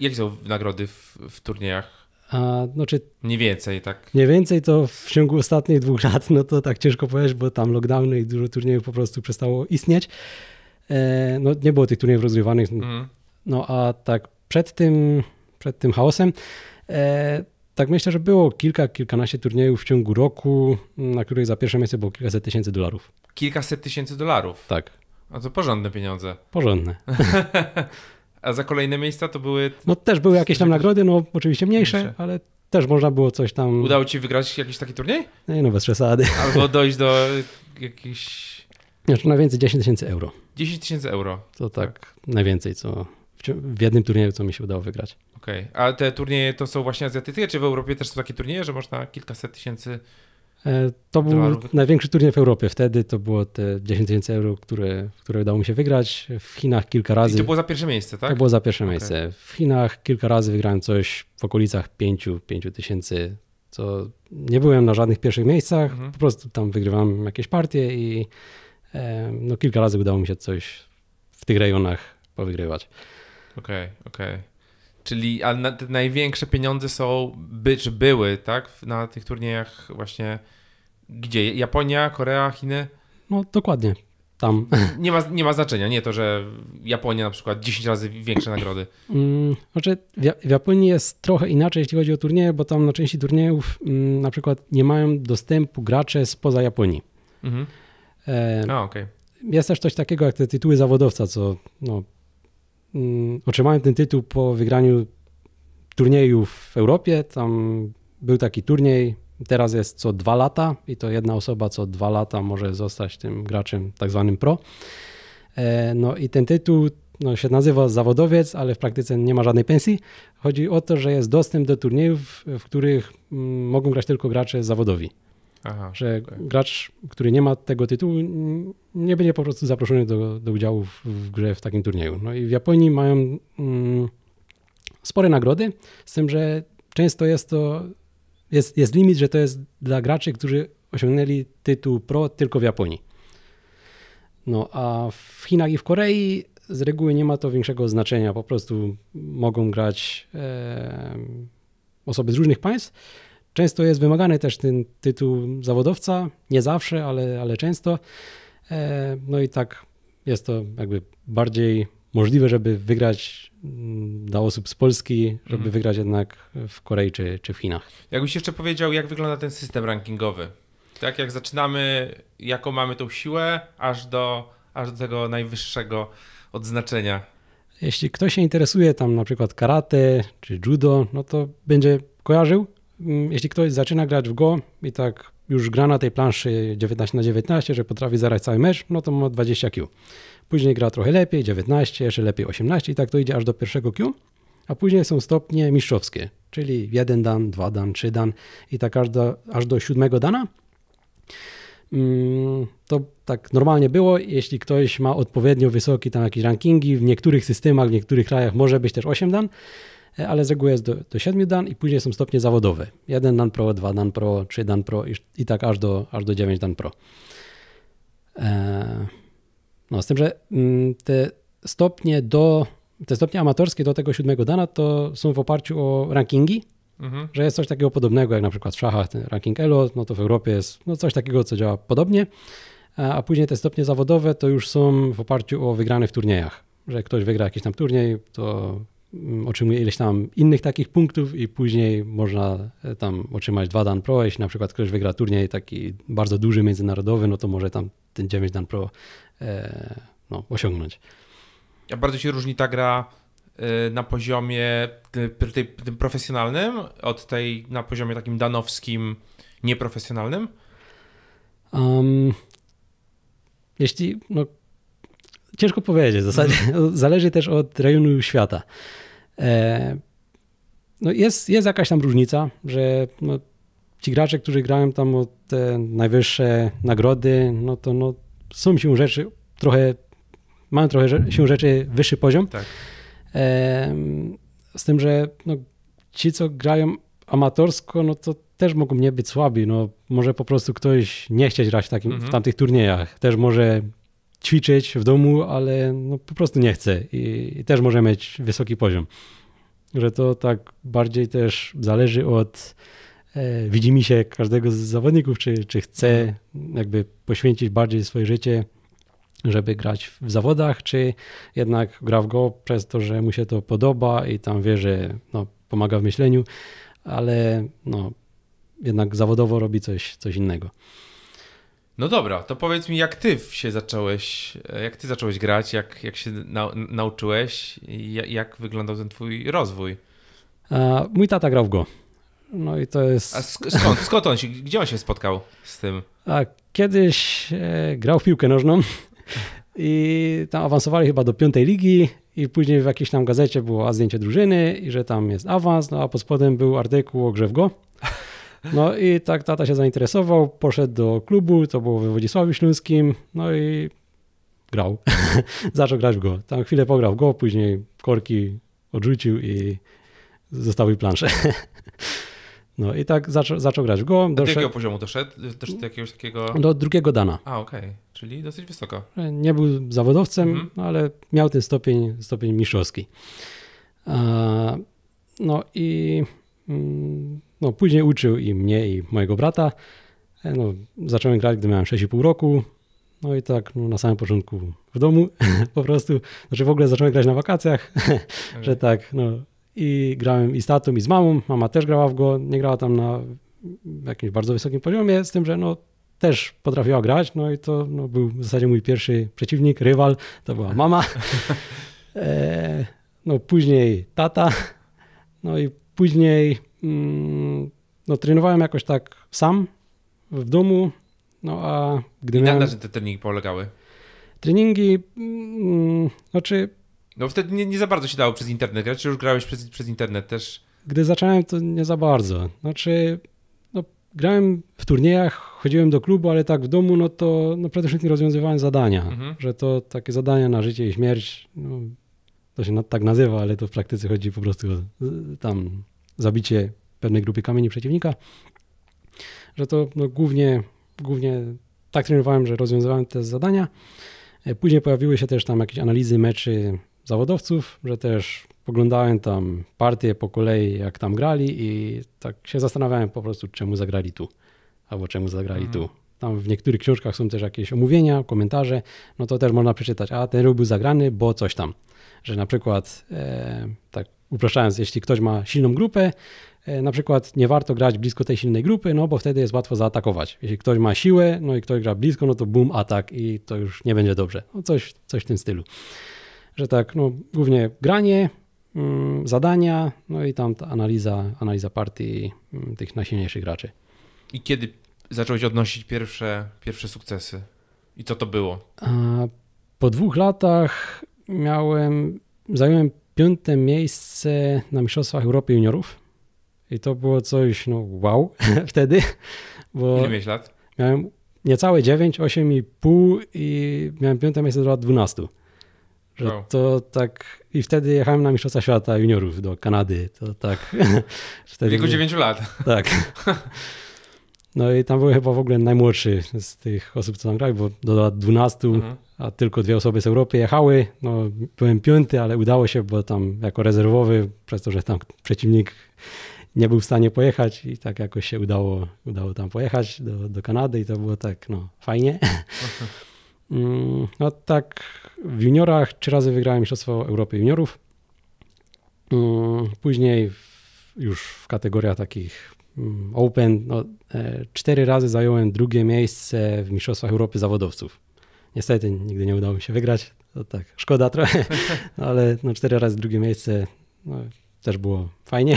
Jakie są nagrody w, w turniejach? A, no, czy mniej więcej, tak? Mniej więcej to w ciągu ostatnich dwóch lat, no to tak ciężko powiedzieć, bo tam lockdowny i dużo turniejów po prostu przestało istnieć. E, no, nie było tych turniejów rozgrywanych. Mhm. No a tak przed tym, przed tym chaosem. E, tak myślę, że było kilka, kilkanaście turniejów w ciągu roku, mm, na których za pierwsze miejsce było kilkaset tysięcy dolarów. Kilkaset tysięcy dolarów? Tak. A to porządne pieniądze. Porządne. [LAUGHS] A za kolejne miejsca to były. No też były jakieś tam nagrody, no oczywiście mniejsze, mniejsze, ale też można było coś tam. Udało ci wygrać jakiś taki turniej? Nie, no bez przesady. [LAUGHS] Albo dojść do jakichś. Znaczy najwięcej 10 tysięcy euro. 10 tysięcy euro. To tak, tak. najwięcej co w jednym turnieju, co mi się udało wygrać. Okej, okay. a te turnieje to są właśnie azjatyckie, czy w Europie też są takie turnieje, że można kilkaset tysięcy e, to był dolarów. największy turniej w Europie. Wtedy to było te 10 tysięcy euro, które, które udało mi się wygrać. W Chinach kilka razy. to było za pierwsze miejsce, tak? To było za pierwsze okay. miejsce. W Chinach kilka razy wygrałem coś w okolicach 5-5 tysięcy, co nie byłem na żadnych pierwszych miejscach. Mhm. Po prostu tam wygrywałem jakieś partie i e, no, kilka razy udało mi się coś w tych rejonach powygrywać. Okej, okay, okej. Okay. Czyli ale na, te największe pieniądze są, by, czy były, tak? Na tych turniejach właśnie gdzie? Japonia, Korea, Chiny? No dokładnie, tam. [LAUGHS] Nie ma, nie ma znaczenia, nie to, że Japonia na przykład 10 razy większe nagrody. Mm, znaczy w Japonii jest trochę inaczej, jeśli chodzi o turnieje, bo tam na części turniejów mm, na przykład nie mają dostępu gracze spoza Japonii. Mhm. E, A, okej. Okay. Jest też coś takiego jak te tytuły zawodowca, co no, Mm, otrzymałem ten tytuł po wygraniu turnieju w Europie. Tam był taki turniej, teraz jest co dwa lata i to jedna osoba co dwa lata może zostać tym graczem tak zwanym pro. E, no i ten tytuł no, się nazywa zawodowiec, ale w praktyce nie ma żadnej pensji. Chodzi o to, że jest dostęp do turniejów, w których mm, mogą grać tylko gracze zawodowi. Aha, że okay. gracz, który nie ma tego tytułu, nie będzie po prostu zaproszony do, do udziału w, w grze w takim turnieju. No i w Japonii mają mm, spore nagrody, z tym, że często jest to, jest, jest limit, że to jest dla graczy, którzy osiągnęli tytuł pro tylko w Japonii. No a w Chinach i w Korei z reguły nie ma to większego znaczenia, po prostu mogą grać e, osoby z różnych państw. Często jest wymagany też ten tytuł zawodowca, nie zawsze, ale, ale często. E, no i tak jest to jakby bardziej możliwe, żeby wygrać mm, dla osób z Polski, żeby mhm. wygrać jednak w Korei czy, czy w Chinach. Jakbyś jeszcze powiedział, jak wygląda ten system rankingowy? Tak jak zaczynamy, jaką mamy tą siłę, aż do, aż do tego najwyższego odznaczenia. Jeśli ktoś się interesuje tam na przykład karate czy judo, no to będzie kojarzył, Mm, jeśli ktoś zaczyna grać w Go i tak już gra na tej planszy 19 na 19, że potrafi zarać cały mecz, no to ma 20 Q. Później gra trochę lepiej, 19, jeszcze lepiej 18 i tak to idzie aż do pierwszego Q, a później są stopnie mistrzowskie, czyli jeden dan, dwa dan, trzy dan i tak aż do, aż do siódmego dana. Mm, to tak normalnie było, jeśli ktoś ma odpowiednio wysoki tam jakieś rankingi, w niektórych systemach, w niektórych krajach może być też 8 dan, ale z reguły jest do, do 7 dan i później są stopnie zawodowe. 1 dan pro, 2 dan pro, 3 dan pro i, i tak aż do, aż do 9 dan pro. E, no, z tym, że mm, te stopnie do, te stopnie amatorskie do tego 7 dana to są w oparciu o rankingi, mhm. że jest coś takiego podobnego jak na przykład w szachach ranking ELO, no to w Europie jest no coś takiego, co działa podobnie, a, e, a później te stopnie zawodowe to już są w oparciu o wygrane w turniejach, że jak ktoś wygra jakiś tam turniej, to Mm, otrzymuje ileś tam innych takich punktów i później można e, tam otrzymać dwa Dan Pro. Jeśli na przykład ktoś wygra turniej taki bardzo duży, międzynarodowy, no to może tam ten 9 Dan Pro e, no, osiągnąć. A bardzo się różni ta gra e, na poziomie e, tym profesjonalnym od tej na poziomie takim danowskim nieprofesjonalnym? Um, jeśli no, Ciężko powiedzieć, w zasadzie mhm. [LAUGHS] zależy też od rejonu świata. E, no jest, jest jakaś tam różnica, że no, ci gracze, którzy grają tam o te najwyższe nagrody, no to no, są się rzeczy trochę, mają trochę się rzeczy wyższy poziom. Tak. E, z tym, że no, ci, co grają amatorsko, no to też mogą nie być słabi. No, może po prostu ktoś nie chcieć grać w, takim, mhm. w tamtych turniejach. Też może ćwiczyć w domu, ale no po prostu nie chcę i, i też może mieć wysoki poziom. Że to tak bardziej też zależy od e, widzimy się każdego z zawodników, czy, czy chce mhm. jakby poświęcić bardziej swoje życie, żeby grać w zawodach, czy jednak gra w go przez to, że mu się to podoba i tam wie, że no, pomaga w myśleniu, ale no, jednak zawodowo robi coś, coś innego. No dobra, to powiedz mi, jak ty się zacząłeś, e, jak ty zacząłeś grać, jak, jak się na, nauczyłeś i jak wyglądał ten twój rozwój? A, mój tata grał w go. No i to jest... A skąd, skąd on się, gdzie on się spotkał z tym? A, kiedyś e, grał w piłkę nożną [LAUGHS] i tam awansowali chyba do piątej ligi i później w jakiejś tam gazecie było zdjęcie drużyny i że tam jest awans, no a pod spodem był artykuł o grze w go. [LAUGHS] No i tak tata się zainteresował, poszedł do klubu, to było we Wodzisławiu Śląskim, no i grał. [LAUGHS] Zaczął grać w go. Tam chwilę pograł w go, później korki odrzucił i zostawił planszę. [LAUGHS] No i tak zaczął, zaczął grać w go. Doszedł... Do jakiego poziomu doszedł? Też do jakiegoś takiego... Do drugiego dana. A, okej. Okay. Czyli dosyć wysoko. Nie był zawodowcem, mm -hmm. ale miał ten stopień, stopień mistrzowski. No i mm, no, później uczył i mnie, i mojego brata. E, no, zacząłem grać, gdy miałem 6,5 roku. No i tak no, na samym początku w domu [LAUGHS] po prostu. Znaczy w ogóle zacząłem grać na wakacjach, [LAUGHS] że tak, no. I grałem i z tatą, i z mamą. Mama też grała w go, nie grała tam na jakimś bardzo wysokim poziomie, z tym, że no też potrafiła grać, no i to no, był w zasadzie mój pierwszy przeciwnik, rywal, to była mama. [LAUGHS] E, no później tata, no i później Mm, no, trenowałem jakoś tak sam w domu, no a gdy I miałem... Na czym te treningi polegały? Treningi, mm, znaczy... No wtedy nie, nie, za bardzo się dało przez internet grać, czy już grałeś przez, przez internet też? Gdy zacząłem, to nie za bardzo. Znaczy, no, grałem w turniejach, chodziłem do klubu, ale tak w domu, no to no, przede wszystkim rozwiązywałem zadania, mhm. że to takie zadania na życie i śmierć, no, to się tak nazywa, ale to w praktyce chodzi po prostu o, y, tam zabicie pewnej grupy kamieni przeciwnika, że to no, głównie, głównie tak trenowałem, że rozwiązywałem te zadania. E, później pojawiły się też tam jakieś analizy meczy zawodowców, że też poglądałem tam partie po kolei, jak tam grali i tak się zastanawiałem po prostu, czemu zagrali tu, albo czemu zagrali mm. tu. Tam w niektórych książkach są też jakieś omówienia, komentarze, no to też można przeczytać, a ten ruch był zagrany, bo coś tam że na przykład, e, tak upraszczając, jeśli ktoś ma silną grupę, e, na przykład nie warto grać blisko tej silnej grupy, no bo wtedy jest łatwo zaatakować. Jeśli ktoś ma siłę, no i ktoś gra blisko, no to boom, atak i to już nie będzie dobrze. No coś, coś w tym stylu. Że tak, no głównie granie, mm, zadania, no i tam ta analiza, analiza partii mm, tych najsilniejszych graczy. I kiedy zacząłeś odnosić pierwsze, pierwsze sukcesy? I co to było? Po dwóch latach miałem, zająłem piąte miejsce na Mistrzostwach Europy Juniorów. I to było coś, no wow, [LAUGHS] wtedy. Bo Ile miałeś lat? Miałem niecałe 9, 8,5 i miałem piąte miejsce do lat 12. Że wow. to tak i wtedy jechałem na Mistrzostwa Świata Juniorów do Kanady, to tak. [LAUGHS] wtedy... W wieku 9 lat. Tak. [LAUGHS] No i tam był chyba w ogóle najmłodszy z tych osób, co tam grały, bo do lat 12, mhm. a tylko dwie osoby z Europy jechały. No, byłem piąty, ale udało się, bo tam jako rezerwowy, przez to, że tam przeciwnik nie był w stanie pojechać i tak jakoś się udało, udało tam pojechać do, do Kanady i to było tak, no fajnie. Okay. [LAUGHS] Mm, no tak w juniorach trzy razy wygrałem Mistrzostwo Europy Juniorów. Mm, później w, już w kategoriach takich Mm, Open no, e, cztery razy zająłem drugie miejsce w Mistrzostwach Europy Zawodowców. Niestety nigdy nie udało mi się wygrać, to tak, szkoda trochę, [LAUGHS] no, ale no, cztery razy drugie miejsce no, też było fajnie.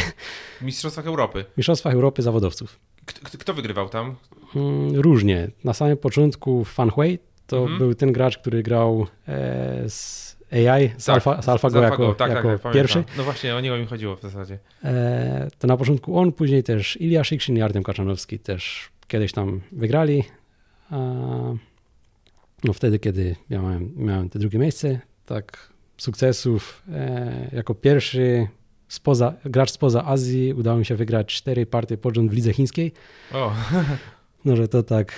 W Mistrzostwach Europy? W Mistrzostwach Europy Zawodowców. Kto, kto wygrywał tam? Mm, różnie. Na samym początku Fan Hui to mhm. był ten gracz, który grał e, z AI tak, z AlphaGo, jako, tak, tak, jako tak, pierwszy. Pamiętam. No właśnie, o niego mi chodziło w zasadzie. E, to na początku on, później też Ilya Szykszyn i Artem Kaczanowski też kiedyś tam wygrali. E, no wtedy, kiedy ja miałem, miałem te drugie miejsce, tak sukcesów e, jako pierwszy spoza, gracz spoza Azji udało mi się wygrać cztery partie pod rząd w lidze chińskiej. O. No, że to tak,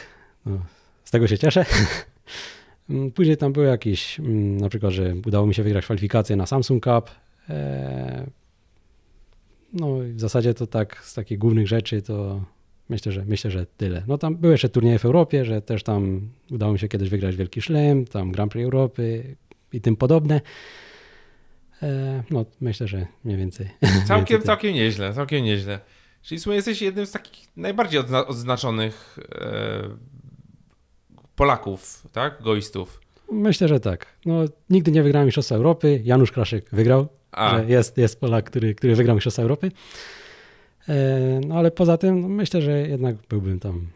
no, z tego się cieszę. Mm, później tam były jakieś, mm, na przykład, że udało mi się wygrać kwalifikacje na Samsung Cup. E, no w zasadzie to tak z takich głównych rzeczy to myślę, że myślę, że tyle. No tam były jeszcze turnieje w Europie, że też tam udało mi się kiedyś wygrać Wielki Szlem, tam Grand Prix Europy i tym podobne. E, no myślę, że mniej więcej. [LAUGHS] Całkiem, całkiem nieźle, całkiem nieźle. Czyli w sumie jesteś jednym z takich najbardziej odznaczonych e, Polaków, tak? Goistów. Myślę, że tak. No, nigdy nie wygrałem Mistrzostwa Europy. Janusz Kraszyk wygrał. A. Że jest, jest Polak, który, który wygrał Mistrzostwa Europy. E, no ale poza tym no, myślę, że jednak byłbym tam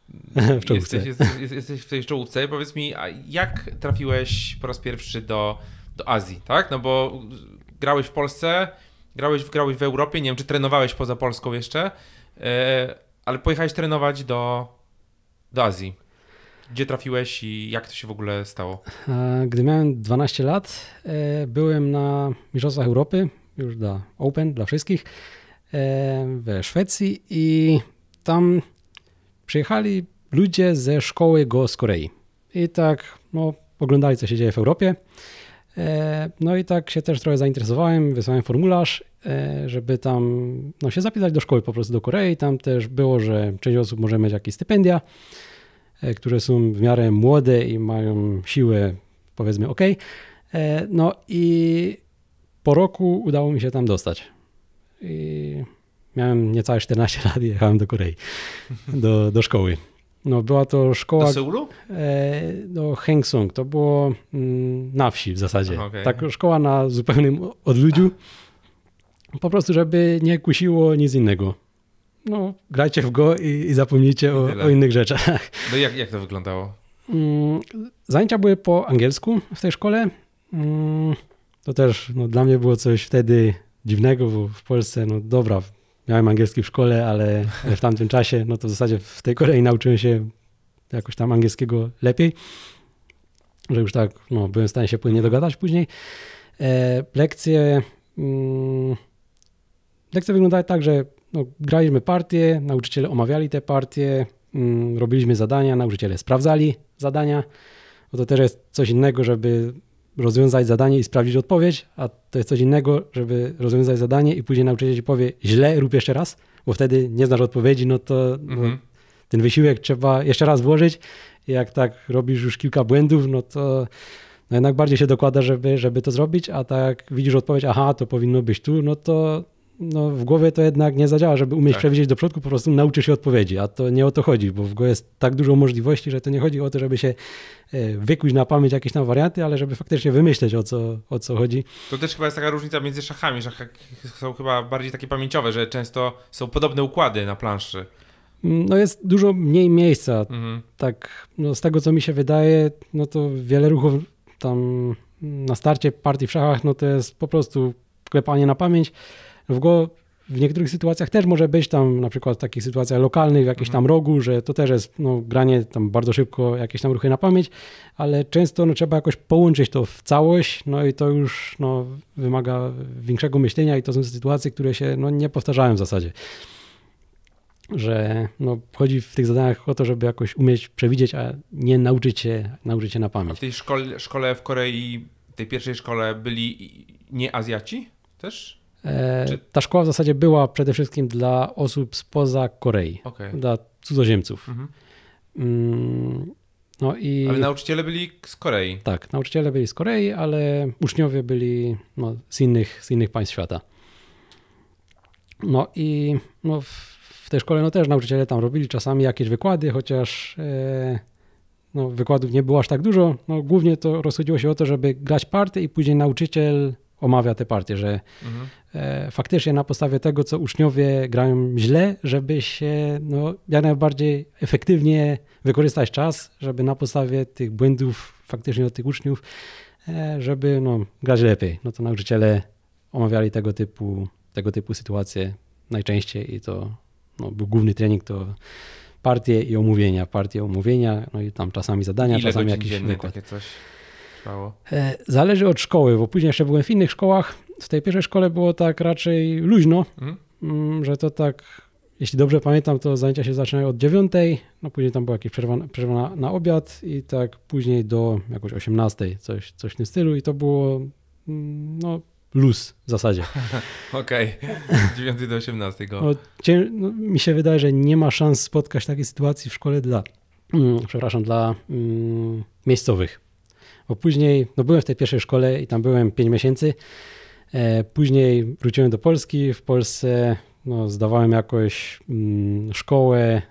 [LAUGHS] w czołówce. Jesteś, jesteś, jesteś w tej czołówce. Powiedz mi, jak trafiłeś po raz pierwszy do, do Azji, tak? No bo grałeś w Polsce, grałeś, grałeś w Europie, nie wiem, czy trenowałeś poza Polską jeszcze, e, ale pojechałeś trenować do, do Azji. Gdzie trafiłeś i jak to się w ogóle stało? E, gdy miałem 12 lat, e, byłem na Mistrzostwach Europy, już dla Open, dla wszystkich, e, w Szwecji i tam przyjechali ludzie ze szkoły Go z Korei. I tak, no, oglądali, co się dzieje w Europie. No i tak się też trochę zainteresowałem, wysłałem formularz, żeby tam no, się zapisać do szkoły po prostu do Korei. Tam też było, że część osób może mieć jakieś stypendia. E, które są w miarę młode i mają siłę, powiedzmy, ok. E, no i po roku udało mi się tam dostać. I miałem niecałe 14 [LAUGHS] lat i jechałem do Korei, do, do szkoły. No, była to szkoła. Do Seulu? E, do Hengsung. To było mm, na wsi w zasadzie. Aha, okay. Tak, szkoła na zupełnym odludziu. Po prostu, żeby nie kusiło nic innego no, grajcie w go i, i zapomnijcie o, o, innych rzeczach. [LAUGHS] No jak, jak to wyglądało? Mm, zajęcia były po angielsku w tej szkole. Mm, to też no, dla mnie było coś wtedy dziwnego, bo w Polsce, no dobra, miałem angielski w szkole, ale, ale w tamtym czasie, no to w zasadzie w tej kolei nauczyłem się jakoś tam angielskiego lepiej, że już tak no, byłem w stanie się płynnie dogadać później. E, lekcje, mm, lekcje wyglądały tak, że no, graliśmy partie, nauczyciele omawiali te partie, mm, robiliśmy zadania, nauczyciele sprawdzali zadania, bo no to też jest coś innego, żeby rozwiązać zadanie i sprawdzić odpowiedź, a to jest coś innego, żeby rozwiązać zadanie i później nauczyciel ci powie źle, rób jeszcze raz, bo wtedy nie znasz odpowiedzi, no to no, mhm. no, ten wysiłek trzeba jeszcze raz włożyć. Jak tak robisz już kilka błędów, no to no jednak bardziej się dokłada, żeby, żeby to zrobić, a tak widzisz odpowiedź, aha, to powinno być tu, no to no, w głowie to jednak nie zadziała, żeby umieć tak. przewidzieć do przodu, po prostu nauczy się odpowiedzi, a to nie o to chodzi, bo w głowie jest tak dużo możliwości, że to nie chodzi o to, żeby się e, wykuć na pamięć jakieś tam warianty, ale żeby faktycznie wymyśleć o co, o co chodzi. To też chyba jest taka różnica między szachami, szach są chyba bardziej takie pamięciowe, że często są podobne układy na planszy. Mm, no jest dużo mniej miejsca, mhm. tak, no z tego co mi się wydaje, no to wiele ruchów tam na starcie partii w szachach, no to jest po prostu klepanie na pamięć, w go w niektórych sytuacjach też może być tam na przykład w takich sytuacjach lokalnych, w jakimś tam mhm. rogu, że to też jest no, granie tam bardzo szybko, jakieś tam ruchy na pamięć, ale często no, trzeba jakoś połączyć to w całość, no i to już no, wymaga większego myślenia i to są sytuacje, które się no, nie powtarzają w zasadzie. Że no, chodzi w tych zadaniach o to, żeby jakoś umieć przewidzieć, a nie nauczyć się, nauczyć się na pamięć. A w tej szkole, szkole w Korei, tej pierwszej szkole byli nie Azjaci też? E, ta szkoła w zasadzie była przede wszystkim dla osób spoza Korei, okay. dla cudzoziemców. Mhm. Mm, no i... Ale nauczyciele byli z Korei. Tak, nauczyciele byli z Korei, ale uczniowie byli no, z, innych, z innych państw świata. No i no, w tej szkole no, też nauczyciele tam robili czasami jakieś wykłady, chociaż e, no, wykładów nie było aż tak dużo. No, głównie to rozchodziło się o to, żeby grać party i później nauczyciel omawia te partie, że mhm. E, faktycznie na podstawie tego, co uczniowie grają źle, żeby się no, jak najbardziej efektywnie wykorzystać czas, żeby na podstawie tych błędów faktycznie od tych uczniów, e, żeby no, grać lepiej. No to nauczyciele omawiali tego typu, tego typu sytuacje najczęściej i to no, był główny trening to partie i omówienia, partie omówienia, no i tam czasami zadania, Ile czasami jakiś wykład. Takie coś? stało? E, zależy od szkoły, bo później jeszcze byłem w innych szkołach. W tej pierwszej szkole było tak raczej luźno, mhm. Mm, że to tak, jeśli dobrze pamiętam, to zajęcia się zaczynają od dziewiątej, no później tam była jakaś przerwa, przerwa na obiad i tak później do jakoś osiemnastej, coś, coś w tym stylu i to było mm, no, luz w zasadzie. [LAUGHS] Okej, okay. do osiemnastej Go. No, cię, no, mi się wydaje, że nie ma szans spotkać takiej sytuacji w szkole dla, mm, przepraszam, dla mm, miejscowych. Bo później, no byłem w tej pierwszej szkole i tam byłem 5 miesięcy. E, później wróciłem do Polski. W Polsce no, zdawałem jakoś mm, szkołę,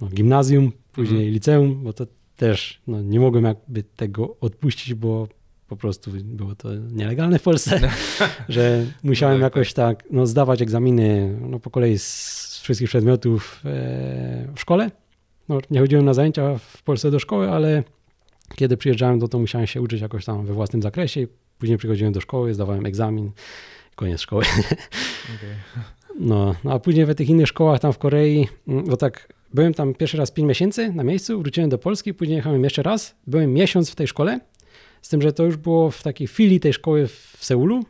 no, gimnazjum, później mhm. liceum, bo to też no, nie mogłem jakby tego odpuścić, bo po prostu było to nielegalne w Polsce, [LAUGHS] że musiałem no, tak, jakoś tak. tak no, zdawać egzaminy no, po kolei z wszystkich przedmiotów e, w szkole. No, nie chodziłem na zajęcia w Polsce do szkoły, ale kiedy przyjeżdżałem, to, no to musiałem się uczyć jakoś tam we własnym zakresie. Później przychodziłem do szkoły, zdawałem egzamin, koniec szkoły. Okay. [LAUGHS] No, no, a później we tych innych szkołach tam w Korei, mm, bo tak byłem tam pierwszy raz 5 miesięcy na miejscu, wróciłem do Polski, później jechałem jeszcze raz, byłem miesiąc w tej szkole, z tym, że to już było w takiej filii tej szkoły w Seulu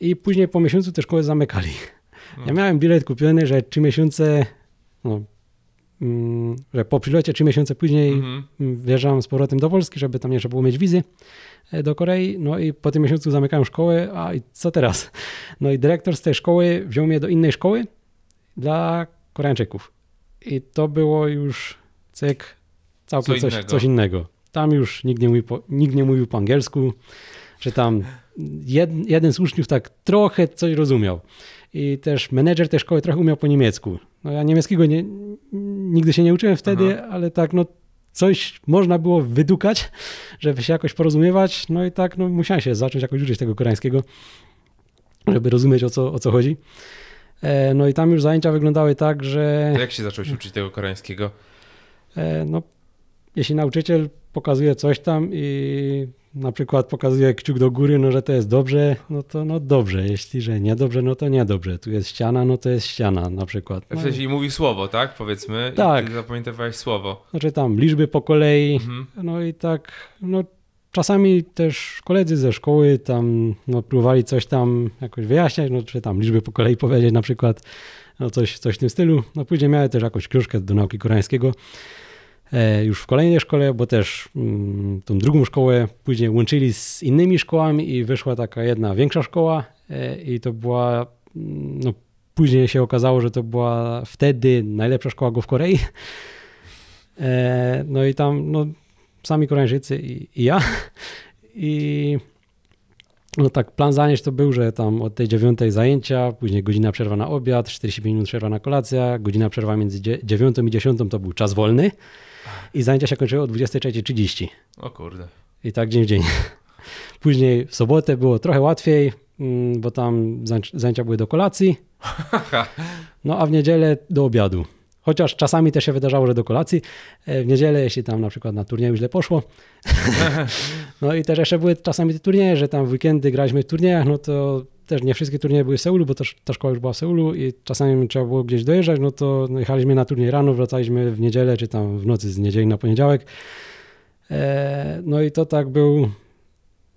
i później po miesiącu tę szkołę zamykali. No. Ja miałem bilet kupiony, że 3 miesiące, no Mm, że po przylocie trzy miesiące później mhm. Mm, wjeżdżam z powrotem do Polski, żeby tam jeszcze było mieć wizy e, do Korei, no i po tym miesiącu zamykają szkołę, a i co teraz? No i dyrektor z tej szkoły wziął mnie do innej szkoły dla Koreańczyków. I to było już cyk, całkiem co coś, innego. coś innego. Tam już nikt nie mówił po, nikt nie mówił po angielsku, że tam jed, jeden z uczniów tak trochę coś rozumiał i też menedżer tej szkoły trochę umiał po niemiecku. No ja niemieckiego nie, nigdy się nie uczyłem wtedy, Aha. ale tak no coś można było wydukać, żeby się jakoś porozumiewać, no i tak no musiałem się zacząć jakoś uczyć tego koreańskiego, żeby rozumieć o co, o co chodzi. E, no i tam już zajęcia wyglądały tak, że... To jak się zacząłeś uczyć tego koreańskiego? E, no, jeśli nauczyciel pokazuje coś tam i na przykład pokazuje kciuk do góry, no że to jest dobrze, no to no dobrze. Jeśli, że niedobrze, no to niedobrze. Tu jest ściana, no to jest ściana na przykład. No. W sensie i mówi słowo, tak? Powiedzmy. Tak. I ty słowo. Znaczy tam liczby po kolei, mhm. no i tak, no czasami też koledzy ze szkoły tam no, próbowali coś tam jakoś wyjaśniać, no czy tam liczby po kolei powiedzieć na przykład, no coś, coś w tym stylu. No później miałem też jakąś książkę do nauki koreańskiego, E, już w kolejnej szkole, bo też mm, tą drugą szkołę później łączyli z innymi szkołami i wyszła taka jedna większa szkoła e, i to była, mm, no później się okazało, że to była wtedy najlepsza szkoła go w Korei. E, no i tam no, sami Koreańczycy i, i ja. I no tak, plan zajęć to był, że tam od tej dziewiątej zajęcia, później godzina przerwa na obiad, 45 minut przerwa na kolacja, godzina przerwa między dziewiątą i dziesiątą to był czas wolny i zajęcia się kończyły o 23.30. O kurde. I tak dzień w dzień. [LAUGHS] Później w sobotę było trochę łatwiej, mm, bo tam zajęcia były do kolacji. [LAUGHS] No a w niedzielę do obiadu. Chociaż czasami też się wydarzało, że do kolacji. E, w niedzielę, jeśli tam na przykład na turnieju źle poszło. [LAUGHS] No i też jeszcze były czasami te turnieje, że tam w weekendy graliśmy w turniejach, no to też nie wszystkie turnieje były w Seulu, bo też, ta szkoła już była w Seulu i czasami trzeba było gdzieś dojeżdżać, no to no, jechaliśmy na turniej rano, wracaliśmy w niedzielę czy tam w nocy z niedzieli na poniedziałek. E, no i to tak był,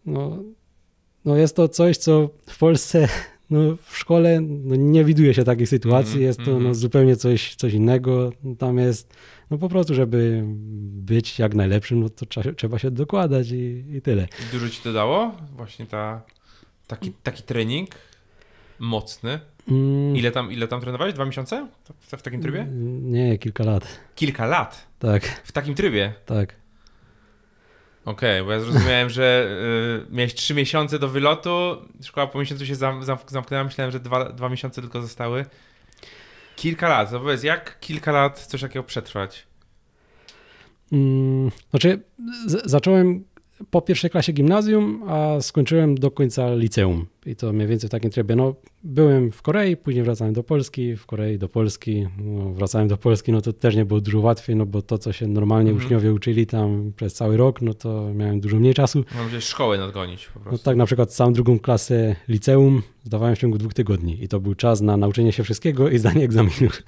no, no jest to coś, co w Polsce no, w szkole no, nie widuje się takich sytuacji, mhm, jest to no, mhm. zupełnie coś, coś innego. Tam jest no, po prostu, żeby być jak najlepszym, no, to trzeba się dokładać i, i tyle. I dużo ci to dało? Właśnie ta Taki, taki trening mocny. Mm. Ile tam, ile tam trenowałeś? Dwa miesiące? W, w takim trybie? Nie, kilka lat. Kilka lat? Tak. W takim trybie? Tak. Okej, okay, bo ja zrozumiałem, że y, miałeś trzy miesiące do wylotu, szkoła po miesiącu się zam, zamknęła, myślałem, że dwa, dwa miesiące tylko zostały. Kilka lat, to no powiedz, jak kilka lat coś takiego przetrwać? Hmm, znaczy, z- zacząłem po pierwszej klasie gimnazjum, a skończyłem do końca liceum. I to mniej więcej w takim trybie. No, byłem w Korei, później wracałem do Polski, w Korei do Polski, no, wracałem do Polski, no to też nie było dużo łatwiej, no bo to, co się normalnie mm -hmm. uczniowie uczyli tam przez cały rok, no to miałem dużo mniej czasu. No, Mam gdzieś szkołę nadgonić po no prostu. No tak, na przykład sam drugą klasę liceum zdawałem w ciągu dwóch tygodni i to był czas na nauczenie się wszystkiego i zdanie egzaminu. [LAUGHS]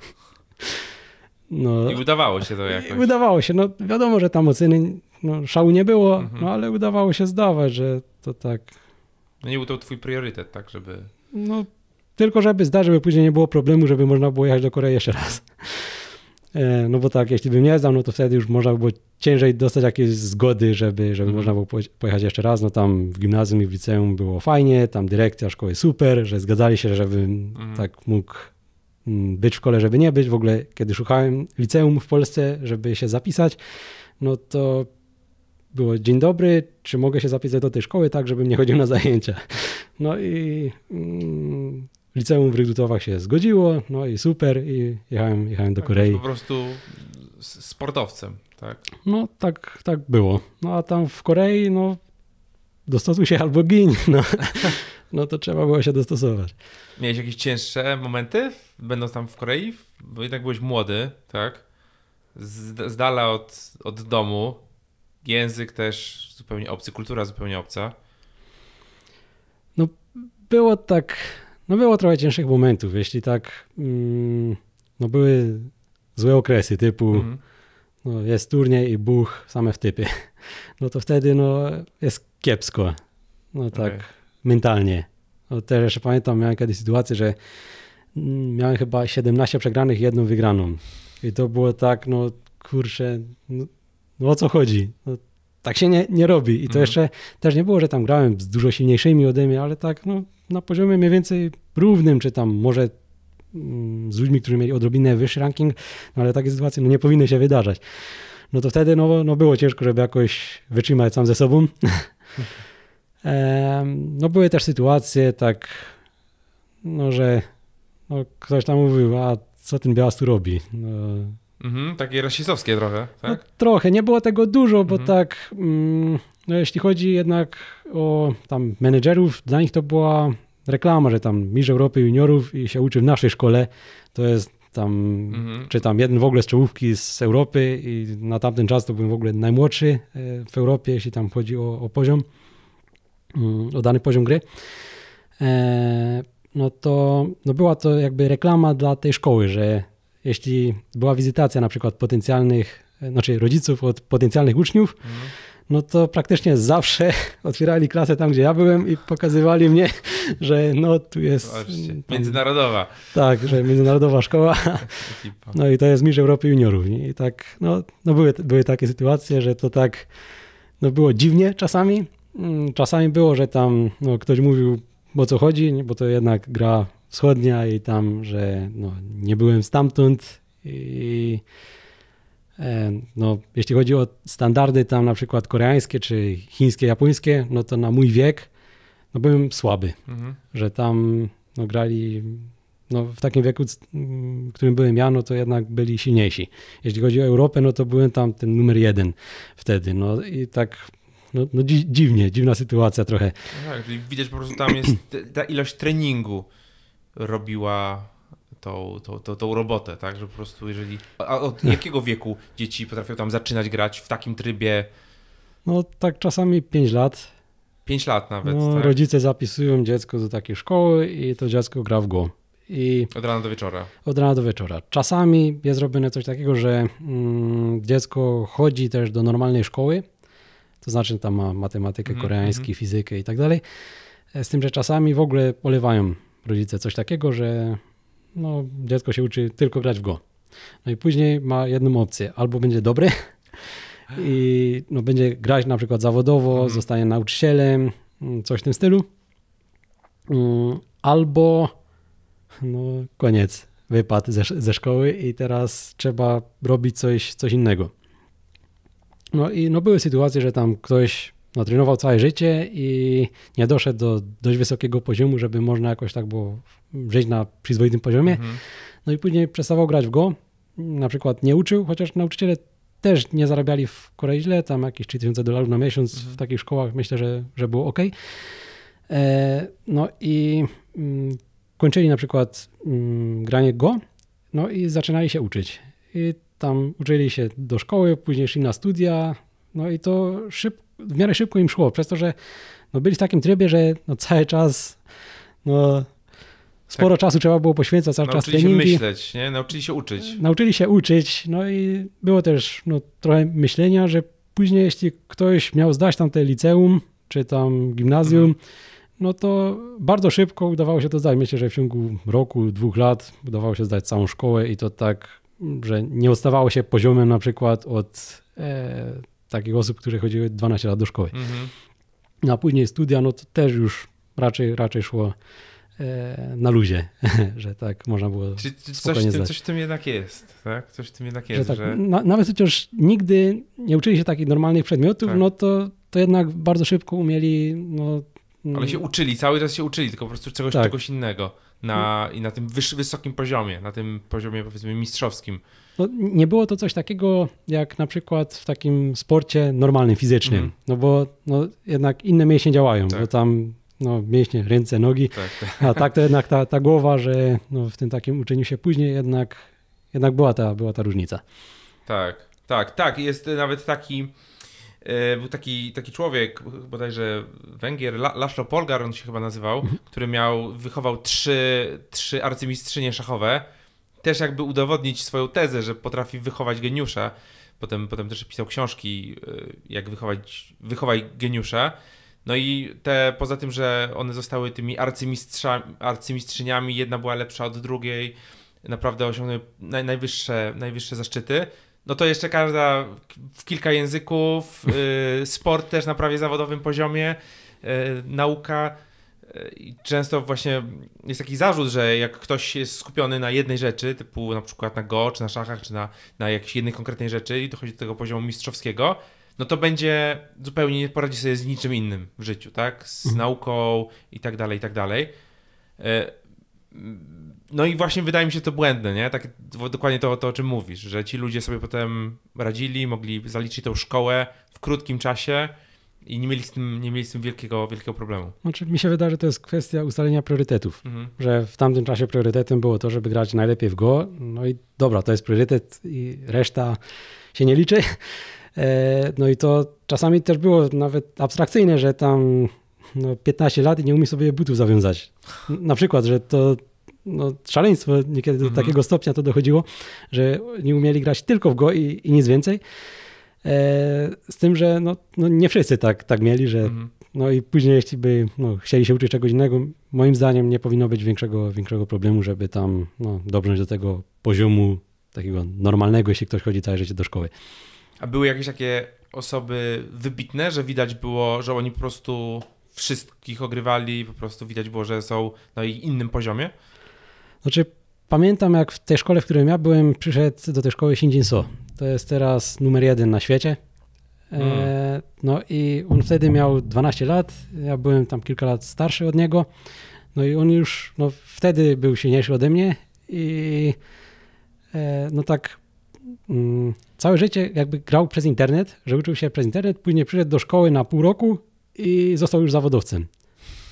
No, I udawało się to jakoś. Udawało się. No wiadomo, że tam oceny no, szału nie było, mhm. no ale udawało się zdawać, że to tak. No nie był to twój priorytet, tak, żeby... No, tylko żeby zdać, żeby później nie było problemu, żeby można było jechać do Korei jeszcze raz. E, no bo tak, jeśli bym nie zdał, no to wtedy już można było ciężej dostać jakieś zgody, żeby, żeby mm. można było pojechać jeszcze raz. No tam w gimnazjum i w liceum było fajnie, tam dyrekcja szkoły super, że zgadzali się, żebym mm. tak mógł mm, być w kole żeby nie być. W ogóle kiedy szukałem liceum w Polsce, żeby się zapisać, no to było dzień dobry, czy mogę się zapisać do tej szkoły, tak, żebym nie chodził na zajęcia. No i mm, liceum w Rydutowach się zgodziło, no i super, i jechałem, jechałem do tak, Korei. Po prostu sportowcem, tak? No tak, tak było. No a tam w Korei, no dostosuj się albo gin, [LAUGHS] no, no to trzeba było się dostosować. Miałeś jakieś cięższe momenty, będąc tam w Korei? Bo jednak byłeś młody, tak? Z, z dala od, od domu język też zupełnie obcy, kultura zupełnie obca. No było tak, no było trochę cięższych momentów, jeśli tak, mm, no były złe okresy typu mhm. no, jest turniej i buch, same wtypy. No to wtedy no jest kiepsko, no tak okay. mentalnie. No, też jeszcze pamiętam, miałem kiedyś sytuację, że mm, miałem chyba 17 przegranych i jedną wygraną. I to było tak, no kurczę, no, no o co chodzi? No, tak się nie, nie robi. I to mhm. jeszcze też nie było, że tam grałem z dużo silniejszymi ode mnie, ale tak no, na poziomie mniej więcej równym, czy tam może mm, z ludźmi, którzy mieli odrobinę wyższy ranking, no ale takie sytuacje no, nie powinny się wydarzać. No to wtedy no, no było ciężko, żeby jakoś wytrzymać sam ze sobą. [LAUGHS] e, no były też sytuacje tak, no że no, ktoś tam mówił, a co ten białas tu robi? No, Mhm, takie rasistowskie trochę, no, tak? no, trochę, nie było tego dużo, bo mhm. tak, mm, no, jeśli chodzi jednak o tam menedżerów, dla nich to była reklama, że tam mistrz Europy juniorów i się uczy w naszej szkole, to jest tam, mhm. czy tam jeden w ogóle z czołówki z Europy i na tamten czas to byłem w ogóle najmłodszy e, w Europie, jeśli tam chodzi o, o poziom, mm, o dany poziom gry. E, no to no była to jakby reklama dla tej szkoły, że jeśli była wizytacja na przykład potencjalnych, e, znaczy rodziców od potencjalnych uczniów, mhm. no to praktycznie zawsze [LAUGHS] otwierali klasę tam, gdzie ja byłem i pokazywali mnie, że no tu jest... Tam, międzynarodowa. Tak, że międzynarodowa szkoła. No i to jest mistrz Europy juniorów. I tak, no, no były, były takie sytuacje, że to tak, no było dziwnie czasami. Mm, czasami było, że tam no, ktoś mówił, o co chodzi, bo to jednak gra wschodnia i tam, że no, nie byłem stamtąd i e, no, jeśli chodzi o standardy tam na przykład koreańskie czy chińskie, japońskie, no to na mój wiek no byłem słaby, mhm. że tam no, grali no, w takim wieku, w którym byłem ja, no to jednak byli silniejsi. Jeśli chodzi o Europę, no to byłem tam ten numer jeden wtedy. No i tak no, no dziwnie, dziwna sytuacja trochę. No tak, widać po prostu tam jest ta ilość treningu robiła tą, tą, tą, tą robotę, tak? Że po prostu jeżeli... A od jakiego wieku dzieci potrafią tam zaczynać grać w takim trybie? No tak czasami 5 lat. 5 lat nawet, no, tak? Rodzice zapisują dziecko do takiej szkoły i to dziecko gra w go. I od rana do wieczora. Od rana do wieczora. Czasami jest robione coś takiego, że mm, dziecko chodzi też do normalnej szkoły, to znaczy tam ma matematykę, mhm, koreański, mm -hmm. fizykę i tak dalej. E, z tym, że czasami w ogóle polewają rodzice coś takiego, że no, dziecko się uczy tylko grać w go. No i później ma jedną opcję, albo będzie dobry [LAUGHS] i no, będzie grać na przykład zawodowo, mhm. zostanie nauczycielem, mm, coś w tym stylu, mm, albo no, koniec, wypadł ze, ze szkoły i teraz trzeba robić coś, coś innego. No i no, były sytuacje, że tam ktoś no, trenował całe życie i nie doszedł do dość wysokiego poziomu, żeby można jakoś tak było żyć na przyzwoitym poziomie. Mhm. No i później przestawał grać w go. Na przykład nie uczył, chociaż nauczyciele też nie zarabiali w Korei źle, tam jakieś 3000 dolarów na miesiąc mhm. w takich szkołach myślę, że, że było ok. E, no i mm, kończyli na przykład mm, granie go, no i zaczynali się uczyć. I tam uczyli się do szkoły, później szli na studia, no i to szybko w miarę szybko im szło, przez to, że no, byli w takim trybie, że no, cały czas no, sporo tak. czasu trzeba było poświęcać, cały Nauczyli czas treningi. Nauczyli się myśleć, nie? Nauczyli się uczyć. Nauczyli się uczyć, no i było też no, trochę myślenia, że później jeśli ktoś miał zdać tam te liceum, czy tam gimnazjum, mhm. no to bardzo szybko udawało się to zdać. Myślę, że w ciągu roku, dwóch lat udawało się zdać całą szkołę i to tak, że nie odstawało się poziomem na przykład od e, takich osób, które chodziły 12 lat do szkoły. Mhm. No, a później studia, no to też już raczej, raczej szło e, na luzie, [LAUGHS] że tak można było spokojnie coś, coś w tym jednak jest, tak? Coś w tym jednak jest, że... Tak, że... Na, nawet chociaż nigdy nie uczyli się takich normalnych przedmiotów, tak. no to, to jednak bardzo szybko umieli... No, Ale się uczyli, cały czas się uczyli, tylko po prostu czegoś, tak. czegoś innego na, no. i na tym wyż, wysokim poziomie, na tym poziomie powiedzmy mistrzowskim no, nie było to coś takiego jak na przykład w takim sporcie normalnym, fizycznym, mm. no bo no, jednak inne mięśnie działają, tak. bo tam no, mięśnie, ręce, nogi, tak, tak. a tak to jednak ta, ta głowa, że no, w tym takim uczeniu się później jednak, jednak była, ta, była ta różnica. Tak, tak, tak. Jest nawet taki e, był taki, taki człowiek, bodajże Węgier, Laszlo Polgar on się chyba nazywał, mhm. który miał, wychował trzy, trzy arcymistrzynie szachowe też jakby udowodnić swoją tezę, że potrafi wychować geniusza. Potem, potem też pisał książki, y, jak wychować, wychowaj geniusza. No i te, poza tym, że one zostały tymi arcymistrzyniami, jedna była lepsza od drugiej, naprawdę osiągnęły naj, najwyższe, najwyższe zaszczyty. No to jeszcze każda w kilka języków, y, sport też na prawie zawodowym poziomie, y, nauka. I często właśnie jest taki zarzut, że jak ktoś jest skupiony na jednej rzeczy, typu na przykład na go, czy na szachach, czy na, na jakiejś jednej konkretnej rzeczy i dochodzi do tego poziomu mistrzowskiego, no to będzie zupełnie nie poradzi sobie z niczym innym w życiu, tak? Z mhm. nauką i tak dalej, i tak dalej. E, no i właśnie wydaje mi się to błędne, nie? Tak dokładnie to, to, o czym mówisz, że ci ludzie sobie potem radzili, mogli zaliczyć tą szkołę w krótkim czasie, i nie mieli z tym, nie mieli z tym wielkiego, wielkiego problemu. Znaczy, mi się wydaje, że to jest kwestia ustalenia priorytetów. Mhm. Że w tamtym czasie priorytetem było to, żeby grać najlepiej w Go. No i dobra, to jest priorytet i reszta się nie liczy. [LAUGHS] E, no i to czasami też było nawet abstrakcyjne, że tam no, 15 lat i nie umie sobie butów zawiązać. Na przykład, że to no, szaleństwo niekiedy do mhm. takiego stopnia to dochodziło, że nie umieli grać tylko w go i, i nic więcej. E, z tym, że no, no nie wszyscy tak, tak mieli, że mhm. no i później, jeśli by no, chcieli się uczyć czegoś innego, moim zdaniem nie powinno być większego, większego problemu, żeby tam no, dobrnąć do tego poziomu takiego normalnego, jeśli ktoś chodzi całe życie do szkoły. A były jakieś takie osoby wybitne, że widać było, że oni po prostu wszystkich ogrywali, po prostu widać było, że są na innym poziomie? Znaczy, pamiętam jak w tej szkole, w której ja byłem, przyszedł do tej szkoły Shinjin So. To jest teraz numer jeden na świecie. E, hmm. No i on wtedy miał 12 lat, ja byłem tam kilka lat starszy od niego. No i on już no, wtedy był silniejszy ode mnie i e, no tak mm, całe życie jakby grał przez internet, że uczył się przez internet, później przyszedł do szkoły na pół roku i został już zawodowcem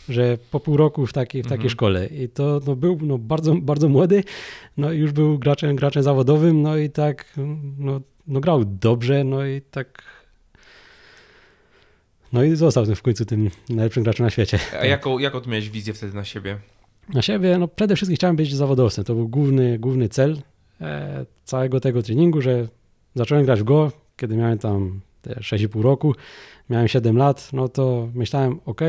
że po pół roku w takiej, w takiej mhm. szkole. I to no, był no, bardzo, bardzo młody, no już był graczem, graczem zawodowym, no i tak no, no, grał dobrze, no i tak. No i został w końcu tym najlepszym graczem na świecie. A tak. jaką, jaką ty miałeś wizję wtedy na siebie? Na siebie, no przede wszystkim chciałem być zawodowcem. To był główny, główny cel e, całego tego treningu, że zacząłem grać w go, kiedy miałem tam 6,5 roku, miałem 7 lat, no to myślałem, ok,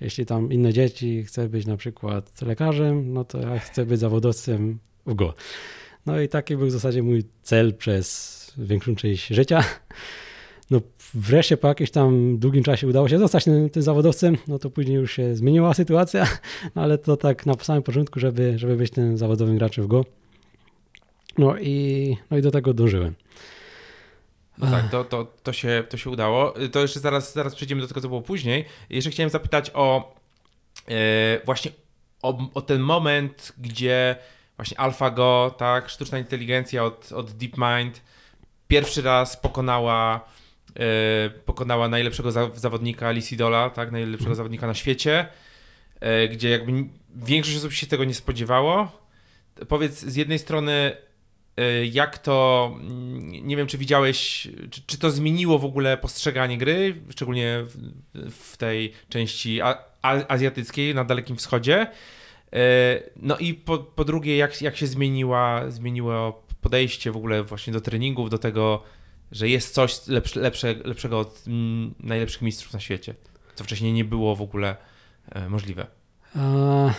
jeśli tam inne dzieci chce być na przykład lekarzem, no to ja chcę być zawodowcem w go. No i taki był w zasadzie mój cel przez większą część życia. No wreszcie po jakimś tam długim czasie udało się zostać tym, tym zawodowcem, no to później już się zmieniła sytuacja, [LAUGHS] no, ale to tak na samym początku, żeby, żeby być tym zawodowym graczem w go. No i, no i do tego dążyłem. No tak, to, to, to, się, to się udało. Y, to jeszcze zaraz, zaraz przejdziemy do tego, co było później. Jeszcze chciałem zapytać o yy, właśnie o, o, ten moment, gdzie właśnie AlphaGo, tak, sztuczna inteligencja od, od DeepMind pierwszy raz pokonała yy, pokonała najlepszego za zawodnika Lisidola, tak, najlepszego hmm. zawodnika na świecie, yy, gdzie jakby większość osób się tego nie spodziewało. Powiedz z jednej strony Y, jak to, mm, nie wiem czy widziałeś, czy, czy to zmieniło w ogóle postrzeganie gry, szczególnie w, w tej części a, a, azjatyckiej na Dalekim Wschodzie. Y, no i po, po drugie, jak, jak się zmieniła, zmieniło podejście w ogóle właśnie do treningów, do tego, że jest coś lepsze, lepsze, lepszego od mm, najlepszych mistrzów na świecie, co wcześniej nie było w ogóle e, możliwe. A... E,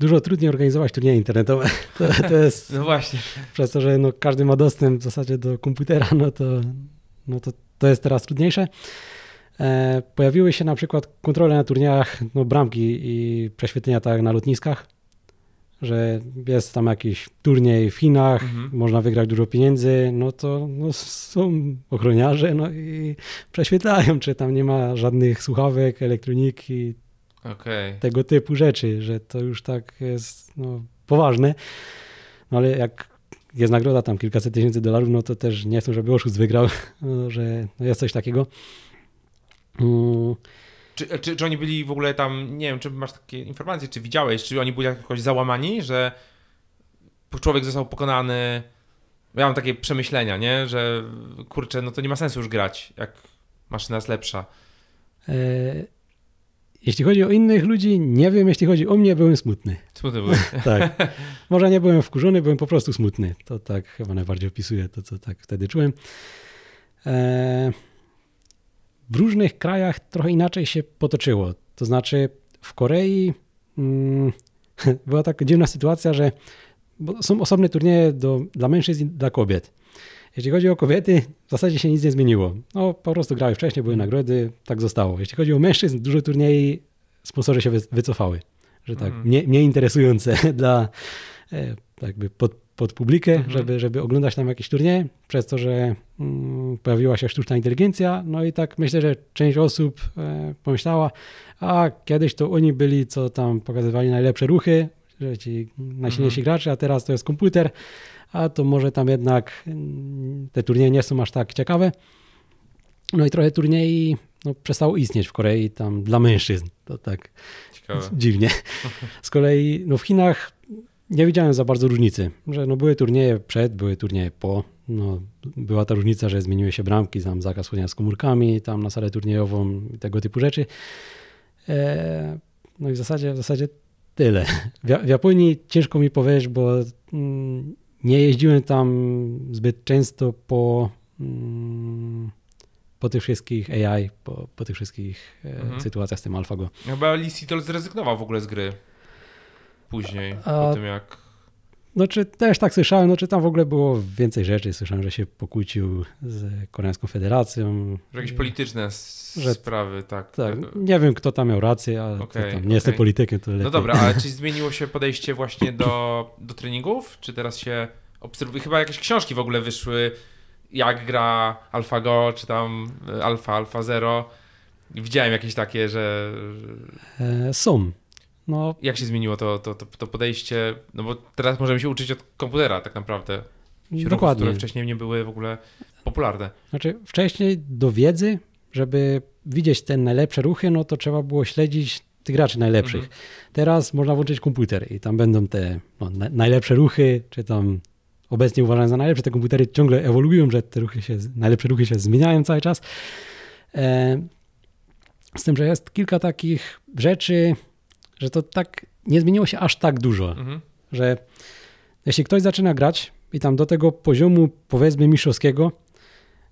dużo trudniej organizować turnieje internetowe. [LAUGHS] To, to jest. No właśnie. Przez to, że no każdy ma dostęp w zasadzie do komputera, no to, no to, to jest teraz trudniejsze. E, pojawiły się na przykład kontrole na turniejach no, bramki i prześwietlenia tak na lotniskach, że jest tam jakiś turniej w Chinach, mhm. można wygrać dużo pieniędzy, no to no, są ochroniarze no i prześwietlają, czy tam nie ma żadnych słuchawek, elektroniki, okay. tego typu rzeczy, że to już tak jest no, poważne. No ale jak jest nagroda tam kilkaset tysięcy dolarów, no to też nie chcę, żeby oszust wygrał, [LAUGHS] no, że jest coś takiego. Mm. Czy, czy, czy, oni byli w ogóle tam, nie wiem, czy masz takie informacje, czy widziałeś, czy oni byli jakoś załamani, że człowiek został pokonany. Ja mam takie przemyślenia, nie? Że kurczę, no to nie ma sensu już grać, jak maszyna jest lepsza. E, jeśli chodzi o innych ludzi, nie wiem. Jeśli chodzi o mnie, byłem smutny. Smutny byłem. [LAUGHS] tak. Może nie byłem wkurzony, byłem po prostu smutny. To tak chyba najbardziej opisuje to, co tak wtedy czułem. E, w różnych krajach trochę inaczej się potoczyło. To znaczy w Korei mm, [LAUGHS] była taka dziwna sytuacja, że są osobne turnieje do, dla mężczyzn i dla kobiet. Jeśli chodzi o kobiety, w zasadzie się nic nie zmieniło. No, po prostu grały wcześniej, były nagrody, tak zostało. Jeśli chodzi o mężczyzn, duże turnieje sponsorzy się wycofały, że tak, mm. nie, interesujące [LAUGHS] dla e, jakby pod, pod publikę, mm -hmm. żeby, żeby oglądać tam jakieś turnieje, przez to, że mm, pojawiła się sztuczna inteligencja, no i tak myślę, że część osób e, pomyślała, a kiedyś to oni byli, co tam pokazywali najlepsze ruchy, że ci najsilniejsi mm -hmm. gracze, a teraz to jest komputer, a to może tam jednak mm, te turnieje nie są aż tak ciekawe. No i trochę turniej no, przestało istnieć w Korei tam dla mężczyzn. To tak Ciekawe. [LAUGHS] dziwnie. Z kolei no, w Chinach nie widziałem za bardzo różnicy, że no, były turnieje przed, były turnieje po. No, była ta różnica, że zmieniły się bramki, tam zakaz chodzenia z komórkami, tam na salę turniejową i tego typu rzeczy. E, no i w zasadzie, w zasadzie tyle. W, w Japonii ciężko mi powiedzieć, bo mm, nie jeździłem tam zbyt często po, mm, po tych wszystkich AI, po, po tych wszystkich e, mhm. sytuacjach z tym AlphaGo. Chyba Lee zrezygnował w ogóle z gry później, A... po tym jak no czy też tak słyszałem, no czy tam w ogóle było więcej rzeczy. Słyszałem, że się pokłócił z Koreańską Federacją. Że jakieś polityczne że, sprawy, tak. tak. Nie wiem, kto tam miał rację, ale okay, tam, nie okay. jestem politykiem. To no lepiej. No dobra, ale czy [LAUGHS] zmieniło się podejście właśnie do, do treningów? Czy teraz się obserwuje? Chyba jakieś książki w ogóle wyszły, jak gra AlphaGo, czy tam e, Alpha, AlphaZero. Widziałem jakieś takie, że... E, są. No. Jak się zmieniło to, to, to, to, podejście? No bo teraz możemy się uczyć od komputera tak naprawdę. Środków, Dokładnie. które wcześniej nie były w ogóle popularne. Znaczy wcześniej do wiedzy, żeby widzieć te najlepsze ruchy, no to trzeba było śledzić tych graczy najlepszych. Mhm. Teraz można włączyć komputer i tam będą te no, na, najlepsze ruchy, czy tam obecnie uważane za najlepsze. Te komputery ciągle ewoluują, że te ruchy się, najlepsze ruchy się zmieniają cały czas. E, z tym, że jest kilka takich rzeczy, że to tak nie zmieniło się aż tak dużo, mhm. że jeśli ktoś zaczyna grać i tam do tego poziomu powiedzmy mistrzowskiego,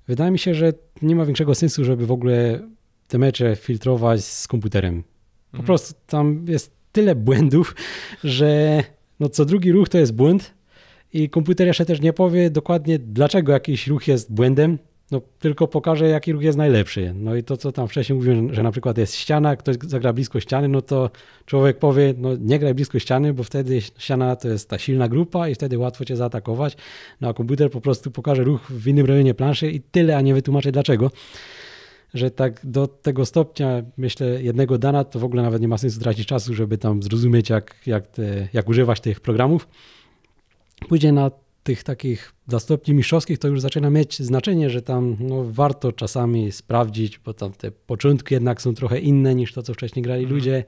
wydaje mi się, że nie ma większego sensu, żeby w ogóle te mecze filtrować z komputerem. Po mhm. prostu tam jest tyle błędów, [LAUGHS] że no co drugi ruch to jest błąd i komputer jeszcze też nie powie dokładnie, dlaczego jakiś ruch jest błędem, no, tylko pokaże, jaki ruch jest najlepszy. No i to, co tam wcześniej mówiłem, że na przykład jest ściana, ktoś zagra blisko ściany, no to człowiek powie, no nie graj blisko ściany, bo wtedy ściana to jest ta silna grupa i wtedy łatwo cię zaatakować. No a komputer po prostu pokaże ruch w innym rejonie planszy i tyle, a nie wytłumaczy dlaczego. Że tak do tego stopnia, myślę, jednego dana, to w ogóle nawet nie ma sensu tracić czasu, żeby tam zrozumieć, jak, jak, te, jak używać tych programów. Pójdzie na tych takich dla stopni mistrzowskich to już zaczyna mieć znaczenie, że tam no, warto czasami sprawdzić, bo tam te początki jednak są trochę inne niż to, co wcześniej grali mhm. ludzie.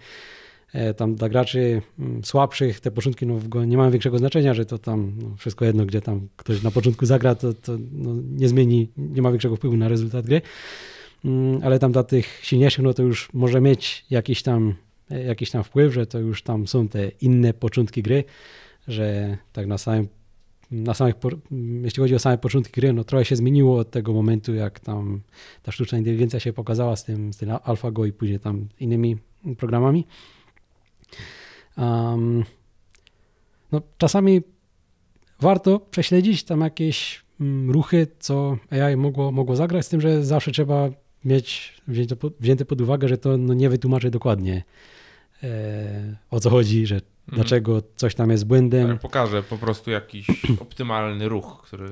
E, tam dla graczy mm, słabszych te początki no, nie mają większego znaczenia, że to tam no, wszystko jedno, gdzie tam ktoś na początku zagra, to, to no, nie zmieni, nie ma większego wpływu na rezultat gry. Mm, ale tam dla tych silniejszych, no to już może mieć jakiś tam, e, jakiś tam wpływ, że to już tam są te inne początki gry, że tak na samym na samych, jeśli chodzi o same początki gry, no trochę się zmieniło od tego momentu, jak tam ta sztuczna inteligencja się pokazała z tym, z tym AlphaGo i później tam innymi programami. Um, no, czasami warto prześledzić tam jakieś mm, ruchy, co AI mogło, mogło zagrać, z tym, że zawsze trzeba mieć wzięte pod, wzięte pod uwagę, że to no, nie wytłumaczy dokładnie e, o co chodzi, że Mhm. dlaczego coś tam jest błędem. Ja pokażę po prostu jakiś [CLEARS THROAT] optymalny ruch, który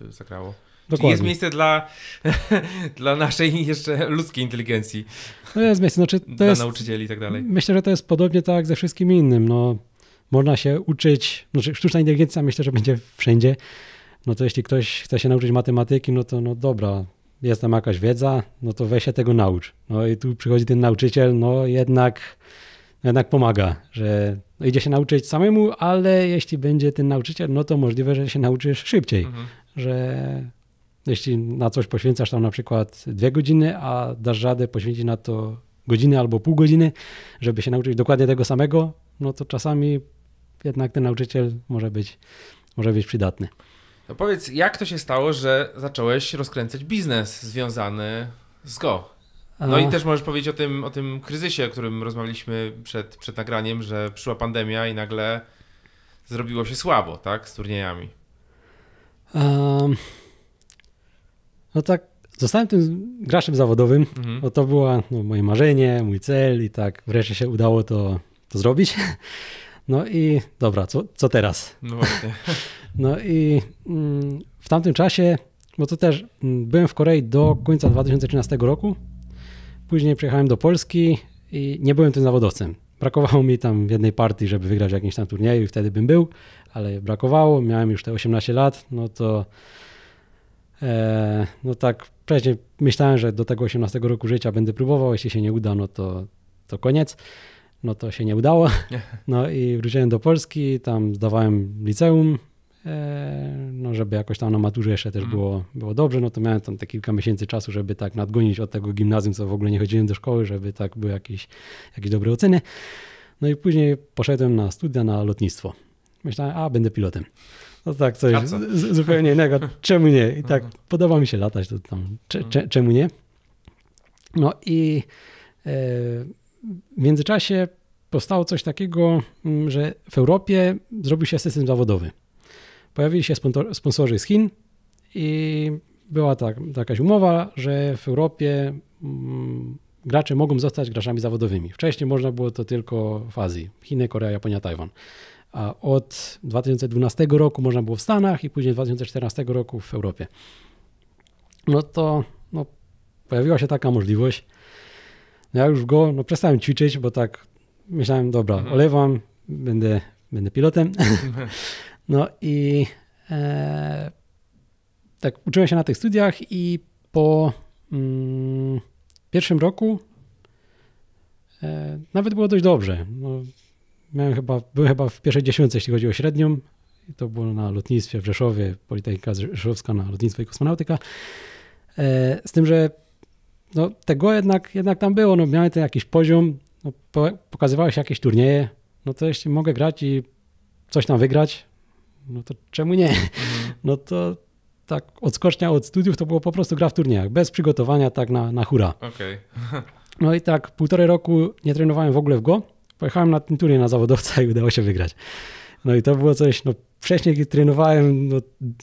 by zagrało. Dokładnie. Czyli jest miejsce dla, [LAUGHS] dla naszej jeszcze ludzkiej inteligencji. No jest miejsce, znaczy to dla jest, nauczycieli i tak dalej. Myślę, że to jest podobnie tak ze wszystkim innym. No, można się uczyć, znaczy sztuczna inteligencja myślę, że będzie wszędzie. No to jeśli ktoś chce się nauczyć matematyki, no to no dobra, jest tam jakaś wiedza, no to weź się tego naucz. No i tu przychodzi ten nauczyciel, no jednak jednak pomaga, że idzie się nauczyć samemu, ale jeśli będzie ten nauczyciel, no to możliwe, że się nauczysz szybciej, mhm. że jeśli na coś poświęcasz tam na przykład dwie godziny, a dasz radę poświęcić na to godzinę albo pół godziny, żeby się nauczyć dokładnie tego samego, no to czasami jednak ten nauczyciel może być, może być przydatny. powiedz, jak to się stało, że zacząłeś rozkręcać biznes związany z Go? No i też możesz powiedzieć o tym, o tym kryzysie, o którym rozmawialiśmy przed, przed nagraniem, że przyszła pandemia i nagle zrobiło się słabo, tak, z turniejami. Um, no tak, zostałem tym graczem zawodowym, mhm. bo to było no, moje marzenie, mój cel i tak wreszcie się udało to, to zrobić. [LAUGHS] No i dobra, co, co teraz? No właśnie. [LAUGHS] No i mm, w tamtym czasie, bo to też mm, byłem w Korei do końca 2013 roku, Później przyjechałem do Polski i nie byłem tym zawodowcem. Brakowało mi tam jednej partii, żeby wygrać w jakimś tam turnieju i wtedy bym był, ale brakowało, miałem już te 18 lat, no to e, no tak wcześniej myślałem, że do tego 18 roku życia będę próbował, jeśli się nie uda, no to, to koniec. No to się nie udało. [LAUGHS] No i wróciłem do Polski, tam zdawałem liceum, E, no żeby jakoś tam na maturze jeszcze też mm. było, było dobrze, no to miałem tam te kilka miesięcy czasu, żeby tak nadgonić od tego gimnazjum, co w ogóle nie chodziłem do szkoły, żeby tak były jakieś, jakieś dobre oceny. No i później poszedłem na studia na lotnictwo. Myślałem, a będę pilotem. No tak, coś zupełnie innego. [LAUGHS] Czemu nie? I tak mhm. podoba mi się latać, to tam cze, cze, mhm. czemu nie? No i e, w międzyczasie powstało coś takiego, mm, że w Europie zrobił się system zawodowy. Pojawili się sponsorzy z Chin i była tak, jakaś umowa, że w Europie mm, gracze mogą zostać graczami zawodowymi. Wcześniej można było to tylko w Azji, Chiny, Korea, Japonia, Tajwan. A od 2012 roku można było w Stanach i później 2014 roku w Europie. No to no, pojawiła się taka możliwość. No ja już go no, przestałem ćwiczyć, bo tak myślałem, dobra, mhm. olewam, będę, będę pilotem. [LAUGHS] No i e, tak, uczyłem się na tych studiach i po mm, pierwszym roku e, nawet było dość dobrze. No, miałem chyba, byłem chyba w pierwszej dziesiątce, jeśli chodzi o średnią. I to było na lotnictwie w Rzeszowie, Politechnika Rzeszowska na lotnictwo i kosmonautyka. E, z tym, że no, tego jednak, jednak tam było, no, miałem ten jakiś poziom, no, jakieś turnieje, no to jeśli mogę grać i coś tam wygrać, no to czemu nie? Mhm. No to tak odskocznia od studiów to było po prostu gra w turniejach, bez przygotowania, tak na, na hura. Okay. [LAUGHS] no i tak półtorej roku nie trenowałem w ogóle w go. Pojechałem na ten turniej na zawodowca i udało się wygrać. No i to było coś, no wcześniej trenowałem no,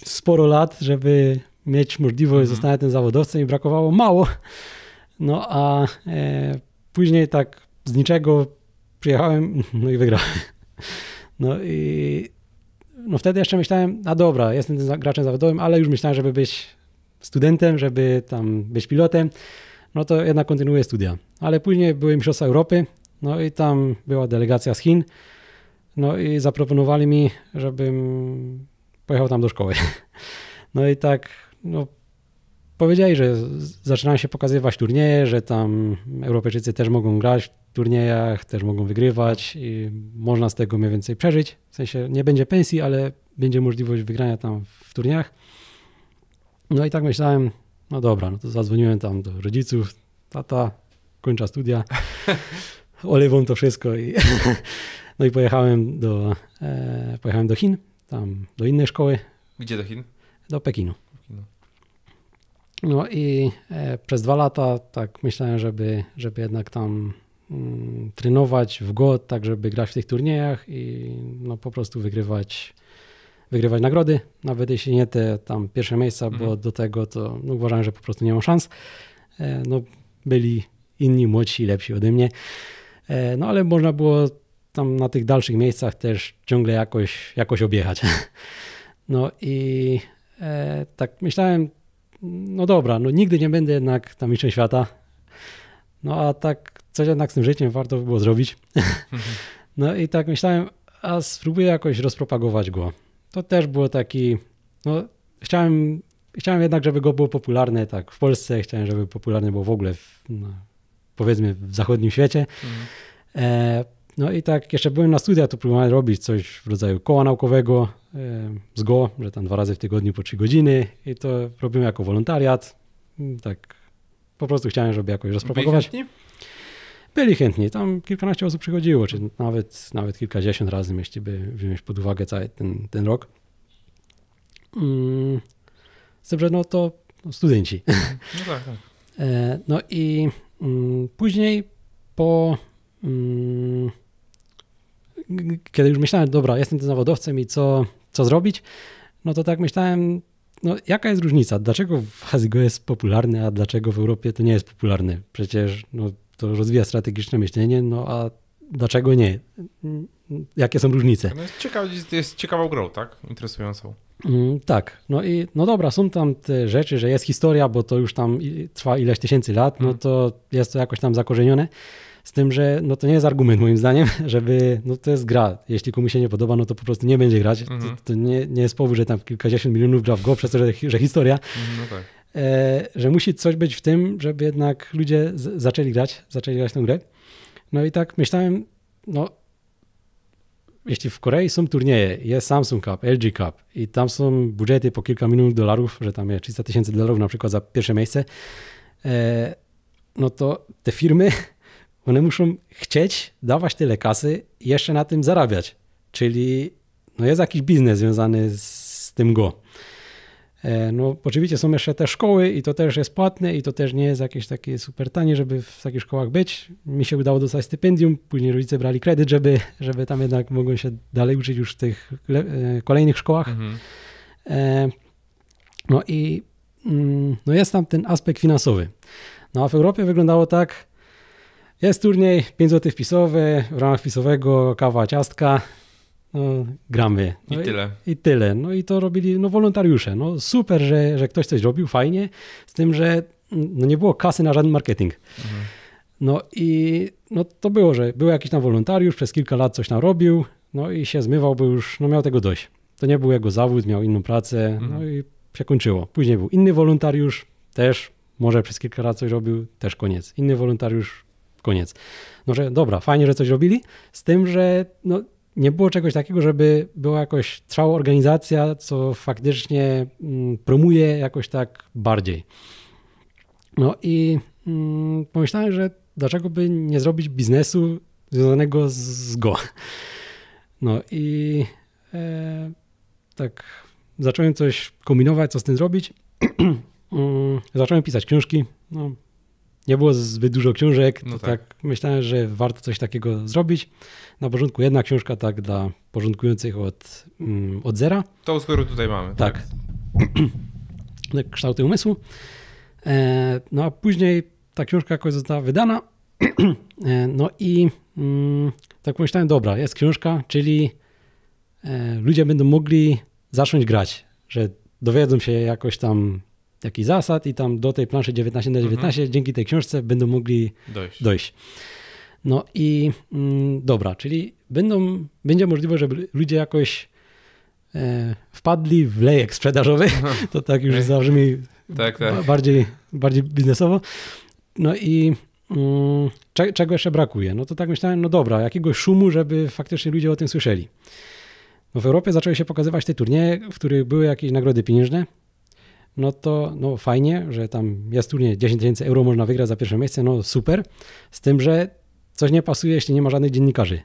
sporo lat, żeby mieć możliwość mhm. zostania tym zawodowcem i brakowało mało. No a e, później tak z niczego przyjechałem, no i wygrałem. No i no wtedy jeszcze myślałem, a dobra, jestem tym graczem zawodowym, ale już myślałem, żeby być studentem, żeby tam być pilotem, no to jednak kontynuuję studia. Ale później były Mistrzostwa Europy, no i tam była delegacja z Chin, no i zaproponowali mi, żebym pojechał tam do szkoły. [LAUGHS] No i tak, no powiedzieli, że zaczynają się pokazywać turnieje, że tam Europejczycy też mogą grać turniejach, też mogą wygrywać i można z tego mniej więcej przeżyć. W sensie nie będzie pensji, ale będzie możliwość wygrania tam w turniejach. No i tak myślałem, no dobra, no to zadzwoniłem tam do rodziców, tata, kończy studia, [LAUGHS] olewą to wszystko i [LAUGHS] no i pojechałem do, e, pojechałem do Chin, tam do innej szkoły. Gdzie do Chin? Do Pekinu. Pekinu. No i e, przez dwa lata tak myślałem, żeby, żeby jednak tam Mm, trenować w GOT, tak żeby grać w tych turniejach i no, po prostu wygrywać, wygrywać nagrody, nawet jeśli nie te tam pierwsze miejsca, mhm. bo do tego to no, uważam, że po prostu nie mam szans. E, no, byli inni, młodsi, lepsi ode mnie. E, no ale można było tam na tych dalszych miejscach też ciągle jakoś, jakoś objechać. [LAUGHS] No i e, tak myślałem, no dobra, no nigdy nie będę jednak tam mistrzem świata. No a tak coś jednak z tym życiem warto by było zrobić. [LAUGHS] no i tak myślałem, a spróbuję jakoś rozpropagować go. To też było taki, no chciałem, chciałem jednak, żeby go było popularne tak w Polsce, chciałem, żeby popularne było w ogóle w, no, powiedzmy w zachodnim świecie. Mhm. E, no i tak jeszcze byłem na studiach, to próbowałem robić coś w rodzaju koła naukowego e, z go, że tam dwa razy w tygodniu po trzy godziny i to robiłem jako wolontariat. Mm, tak po prostu chciałem, żeby jakoś rozpropagować. Byli chętni? byli chętni. Tam kilkanaście osób przychodziło, czy nawet, nawet kilkadziesiąt razy, jeśli by wziąć pod uwagę cały ten, ten rok. Hmm. że no to no, studenci. No tak, [LAUGHS] tak. E, no i mm, później po. Mm, kiedy już myślałem, dobra, jestem tym zawodowcem i co, co zrobić, no to tak myślałem, no jaka jest różnica? Dlaczego w Azji jest popularny, a dlaczego w Europie to nie jest popularny? Przecież no, to rozwija strategiczne myślenie, no a dlaczego nie? Jakie są różnice? No jest, ciekawa, jest ciekawą grą, tak? Interesującą. Mm, tak, no i no dobra, są tam te rzeczy, że jest historia, bo to już tam trwa ileś tysięcy lat, no mm. to jest to jakoś tam zakorzenione. Z tym, że no to nie jest argument moim zdaniem, [LAUGHS] żeby, no to jest gra. Jeśli komuś się nie podoba, no to po prostu nie będzie grać. Mm -hmm. To, mhm. to nie, nie, jest powód, że tam kilkadziesiąt milionów gra w go, przez to, że, że historia. No tak. E, że musi coś być w tym, żeby jednak ludzie zaczęli grać, zaczęli grać tę grę. No i tak myślałem, no jeśli w Korei są turnieje, jest Samsung Cup, LG Cup i tam są budżety po kilka milionów dolarów, że tam jest 300 tysięcy dolarów na przykład za pierwsze miejsce, e, no to te firmy, [LAUGHS] one muszą chcieć dawać tyle kasy i jeszcze na tym zarabiać. Czyli no jest jakiś biznes związany z tym go. E, no, oczywiście są jeszcze te szkoły i to też jest płatne i to też nie jest jakieś takie super tanie, żeby w takich szkołach być. Mi się udało dostać stypendium, później rodzice brali kredyt, żeby, żeby tam jednak mogą się dalej uczyć już w tych e, kolejnych szkołach. Mhm. E, no i mm, no jest tam ten aspekt finansowy. No a w Europie wyglądało tak, jest turniej, 5 zł wpisowy, w ramach wpisowego kawa, ciastka, no, gramy. No I, I, tyle. I tyle. No i to robili no, wolontariusze. No, super, że, że ktoś coś robił, fajnie, z tym, że mm, no, nie było kasy na żaden marketing. Mhm. No i no, to było, że był jakiś tam wolontariusz, przez kilka lat coś tam robił, no i się zmywał, bo już no, miał tego dość. To nie był jego zawód, miał inną pracę, mhm. no i się kończyło. Później był inny wolontariusz, też może przez kilka lat coś robił, też koniec. Inny wolontariusz, koniec. No, że dobra, fajnie, że coś robili, z tym, że no, nie było czegoś takiego, żeby była jakoś trwała organizacja, co faktycznie mm, promuje jakoś tak bardziej. No i mm, pomyślałem, że dlaczego by nie zrobić biznesu związanego z Go. No i e, tak zacząłem coś kombinować, co z tym zrobić. [CLEARS THROAT] Mm, zacząłem pisać książki. No, nie było zbyt dużo książek, no tak. tak. myślałem, że warto coś takiego zrobić. Na porządku jedna książka tak dla porządkujących od, mm, od zera. To, skoro tutaj mamy. Tak. tak. [CLEARS THROAT] tak kształty umysłu. E, no a później ta książka jakoś została wydana. [CLEARS THROAT] e, no i mm, tak myślałem, dobra, jest książka, czyli e, ludzie będą mogli zacząć grać, że dowiedzą się jakoś tam jakichś zasad i tam do tej planszy 19 na 19 mhm. dzięki tej książce będą mogli dojść. dojść. No i mm, dobra, czyli będą, będzie możliwe, żeby ludzie jakoś e, wpadli w lejek sprzedażowy, [LAUGHS] to tak już zabrzmi tak, tak. Bardziej, bardziej biznesowo. No i mm, cze, czego jeszcze brakuje? No to tak myślałem, no dobra, jakiegoś szumu, żeby faktycznie ludzie o tym słyszeli. Bo w Europie zaczęły się pokazywać te turnieje, w których były jakieś nagrody pieniężne, no to no fajnie, że tam jest turniej, 10 tysięcy euro można wygrać za pierwsze miejsce, no super, z tym, że coś nie pasuje, jeśli nie ma żadnych dziennikarzy.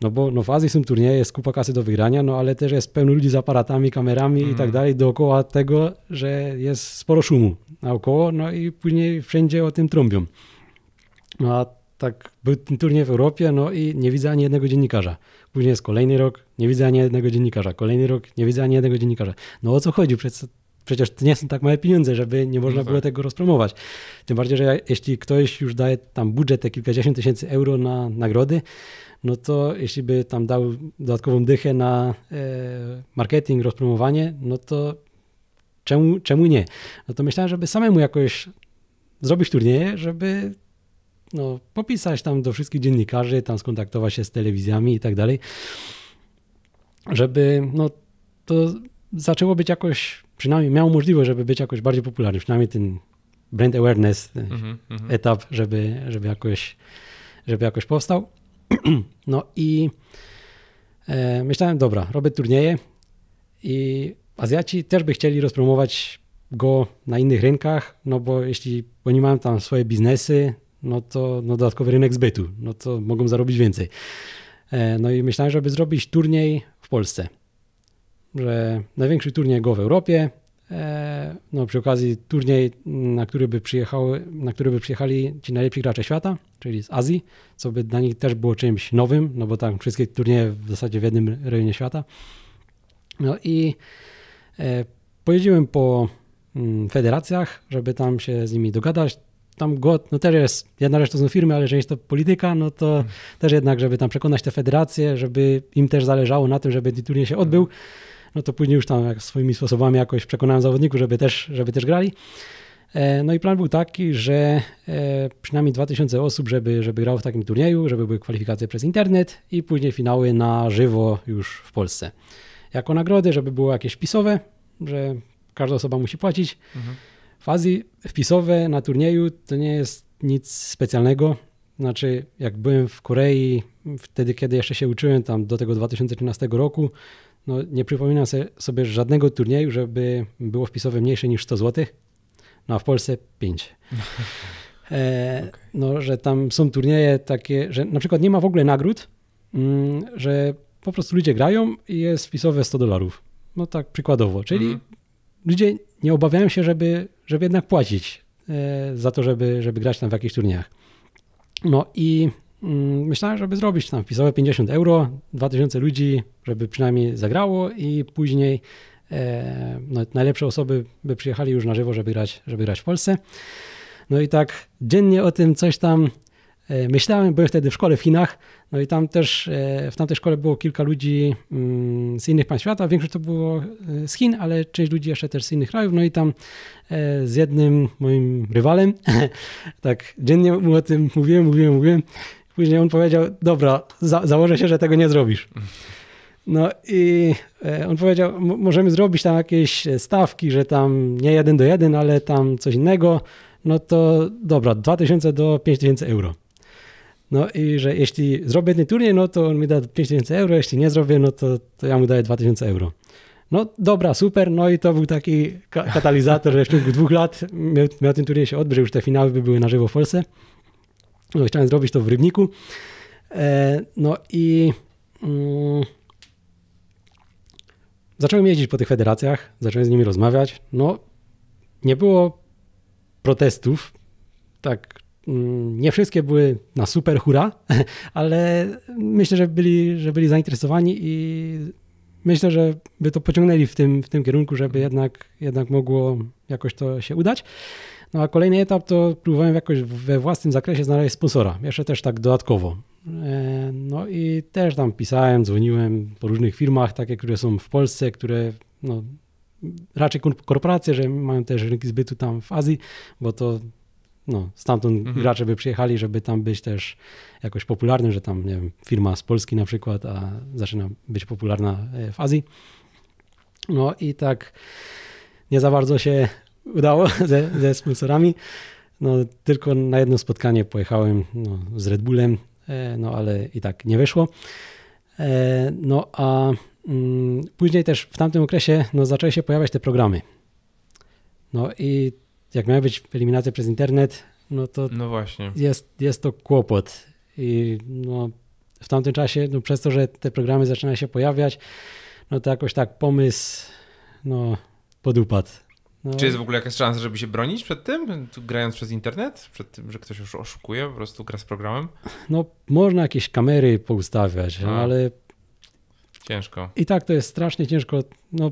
No bo no w Azji są turnieje, jest kupa kasy do wygrania, no ale też jest pełno ludzi z aparatami, kamerami mm. i tak mhm. dalej dookoła tego, że jest sporo szumu naokoło, no i później wszędzie o tym trąbią. No a tak był ten turniej w Europie, no i nie widzę ani jednego dziennikarza. Później jest kolejny rok, nie widzę ani jednego dziennikarza. Kolejny rok, nie widzę ani jednego dziennikarza. No o co chodzi? Przecież przecież to nie są tak małe pieniądze, żeby nie no można no tak. było tego rozpromować. Tym bardziej, że jeśli ktoś już daje tam budżet te kilkadziesiąt tysięcy euro na nagrody, no to jeśli by tam dał dodatkową dychę na e, marketing, rozpromowanie, no to czemu, czemu nie? No to myślałem, żeby samemu jakoś zrobić turnieje, żeby no, popisać tam do wszystkich dziennikarzy, tam skontaktować się z telewizjami i tak dalej, żeby no, to zaczęło być jakoś przynajmniej miał możliwość, żeby być jakoś bardziej popularny, przynajmniej ten brand awareness mm-hmm, etap, żeby, żeby, jakoś, żeby jakoś powstał. [CLEARS THROAT] No i e, myślałem, dobra, robię turnieje i Azjaci też by chcieli rozpromować go na innych rynkach, no bo jeśli oni mają tam swoje biznesy, no to no dodatkowy rynek zbytu, no to mogą zarobić więcej. E, no i myślałem, żeby zrobić turniej w Polsce że największy turniej Go w Europie, e, no przy okazji turniej, na który, by przyjechały, na który by przyjechali ci najlepsi gracze świata, czyli z Azji, co by dla nich też było czymś nowym, no bo tam wszystkie turnieje w zasadzie w jednym rejonie świata. No i e, pojeździłem po mm, federacjach, żeby tam się z nimi dogadać. Tam God, no też jest, jedna rzecz to są firmy, ale część to polityka, no to hmm. też jednak, żeby tam przekonać te federacje, żeby im też zależało na tym, żeby ten turniej się odbył. Hmm no to później już tam swoimi sposobami jakoś przekonałem zawodników, żeby też, żeby też grali. E, no i plan był taki, że e, przynajmniej 2000 osób, żeby, żeby grało w takim turnieju, żeby były kwalifikacje przez internet i później finały na żywo już w Polsce. Jako nagrody, żeby było jakieś wpisowe, że każda osoba musi płacić. Mhm. W Azji wpisowe na turnieju to nie jest nic specjalnego. Znaczy, jak byłem w Korei, wtedy kiedy jeszcze się uczyłem, tam do tego 2013 roku, no, nie przypominam sobie żadnego turnieju, żeby było wpisowe mniejsze niż 100 zł, no a w Polsce 5. [LAUGHS] E, okay. No, że tam są turnieje takie, że na przykład nie ma w ogóle nagród, mm, że po prostu ludzie grają i jest wpisowe 100 dolarów. No tak przykładowo, czyli mm ludzie nie obawiają się, żeby, żeby jednak płacić e, za to, żeby, żeby grać tam w jakichś turniejach. No i Mm, myślałem, żeby zrobić tam wpisowe 50 euro, 2000 ludzi, żeby przynajmniej zagrało i później e, no, najlepsze osoby by przyjechali już na żywo, żeby grać, żeby grać w Polsce. No i tak dziennie o tym coś tam e, myślałem, byłem wtedy w szkole w Chinach, no i tam też, e, w tamtej szkole było kilka ludzi mm, z innych państw świata, większość to było z Chin, ale część ludzi jeszcze też z innych krajów, no i tam z jednym moim rywalem, [LAUGHS] tak dziennie mu o tym mówiłem, mówiłem, mówiłem Później on powiedział, dobra, za założę się, że tego nie zrobisz. No i e, on powiedział, możemy zrobić tam jakieś stawki, że tam nie jeden do jeden, ale tam coś innego, no to dobra, 2000 do 5000 euro. No i że jeśli zrobię ten turniej, no to on mi da 5000 euro, jeśli nie zrobię, no to, to ja mu daję 2000 euro. No dobra, super, no i to był taki katalizator, że w ciągu dwóch lat miał, miał ten turniej się odbyć, już te finały by były na żywo w Polsce. No, chciałem zrobić to w Rybniku. E, no i mm, zacząłem jeździć po tych federacjach, zacząłem z nimi rozmawiać. No, nie było protestów, tak mm, nie wszystkie były na super hura, [LAUGHS] ale myślę, że byli, że byli zainteresowani i myślę, że by to pociągnęli w tym, w tym kierunku, żeby jednak, jednak mogło jakoś to się udać. No a kolejny etap to próbowałem jakoś we własnym zakresie znaleźć sponsora, jeszcze też tak dodatkowo. E, no i też tam pisałem, dzwoniłem po różnych firmach, takie, które są w Polsce, które no, raczej korporacje, że mają też rynki zbytu tam w Azji, bo to no, stamtąd mhm. gracze by przyjechali, żeby tam być też jakoś popularnym, że tam, nie wiem, firma z Polski na przykład, a zaczyna być popularna e, w Azji. No i tak nie za bardzo się udało [LAUGHS] ze, ze sponsorami. No, tylko na jedno spotkanie pojechałem no, z Red Bullem, e, no ale i tak nie wyszło. E, no a mm, później też w tamtym okresie no, zaczęły się pojawiać te programy. No i jak miały być eliminacje przez internet, no to no właśnie. Jest, jest to kłopot. I no, w tamtym czasie, no, przez to, że te programy zaczynają się pojawiać, no to jakoś tak pomysł no, podupadł. No. Czy jest w ogóle jakaś szansa, żeby się bronić przed tym, grając przez internet? Przed tym, że ktoś już oszukuje, po prostu gra z programem? No, można jakieś kamery poustawiać, no. ale. Ciężko. I tak to jest strasznie ciężko. No,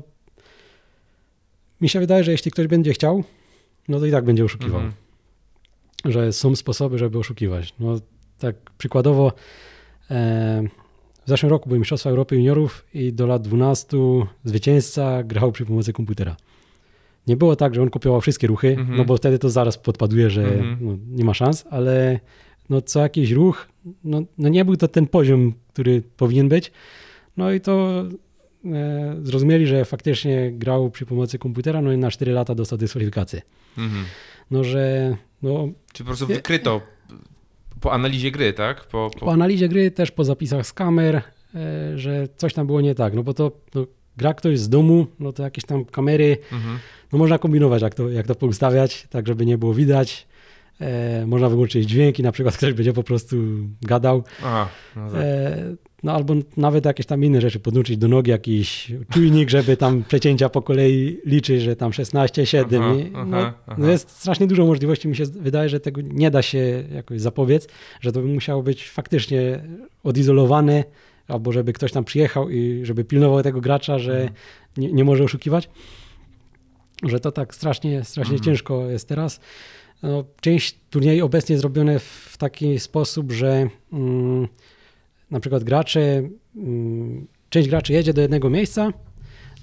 mi się wydaje, że jeśli ktoś będzie chciał, no to i tak będzie oszukiwał. Mm -hmm. Że są sposoby, żeby oszukiwać. No, tak przykładowo. E... W zeszłym roku były Mistrzostwa Europy Juniorów i do lat 12 zwycięzca grał przy pomocy komputera nie było tak, że on kopiował wszystkie ruchy, mm -hmm. no bo wtedy to zaraz podpaduje, że mm -hmm. no, nie ma szans, ale no, co jakiś ruch, no, no, nie był to ten poziom, który powinien być. No i to e, zrozumieli, że faktycznie grał przy pomocy komputera, no i na 4 lata dostał dyskwalifikację. Mm -hmm. No, że... No, Czy po prostu wykryto je, po analizie gry, tak? Po, po... po, analizie gry, też po zapisach z kamer, e, że coś tam było nie tak, no bo to no, gra ktoś z domu, no to jakieś tam kamery... Mm -hmm no można kombinować, jak to, jak to poustawiać, tak żeby nie było widać. E, można wyłączyć dźwięki, na przykład ktoś będzie po prostu gadał. Aha, no, tak. e, no, albo nawet jakieś tam inne rzeczy, podłączyć do nogi jakiś czujnik, żeby tam przecięcia po kolei liczyć, że tam 16, 7. Aha, no, aha, no, jest strasznie dużo możliwości. Mi się wydaje, że tego nie da się jakoś zapobiec, że to by musiało być faktycznie odizolowane, albo żeby ktoś tam przyjechał i żeby pilnował tego gracza, że mhm. nie, nie może oszukiwać że to tak strasznie, strasznie mhm. ciężko jest teraz. No, część turniej obecnie zrobione w taki sposób, że mm, na przykład gracze, mm, część graczy jedzie do jednego miejsca,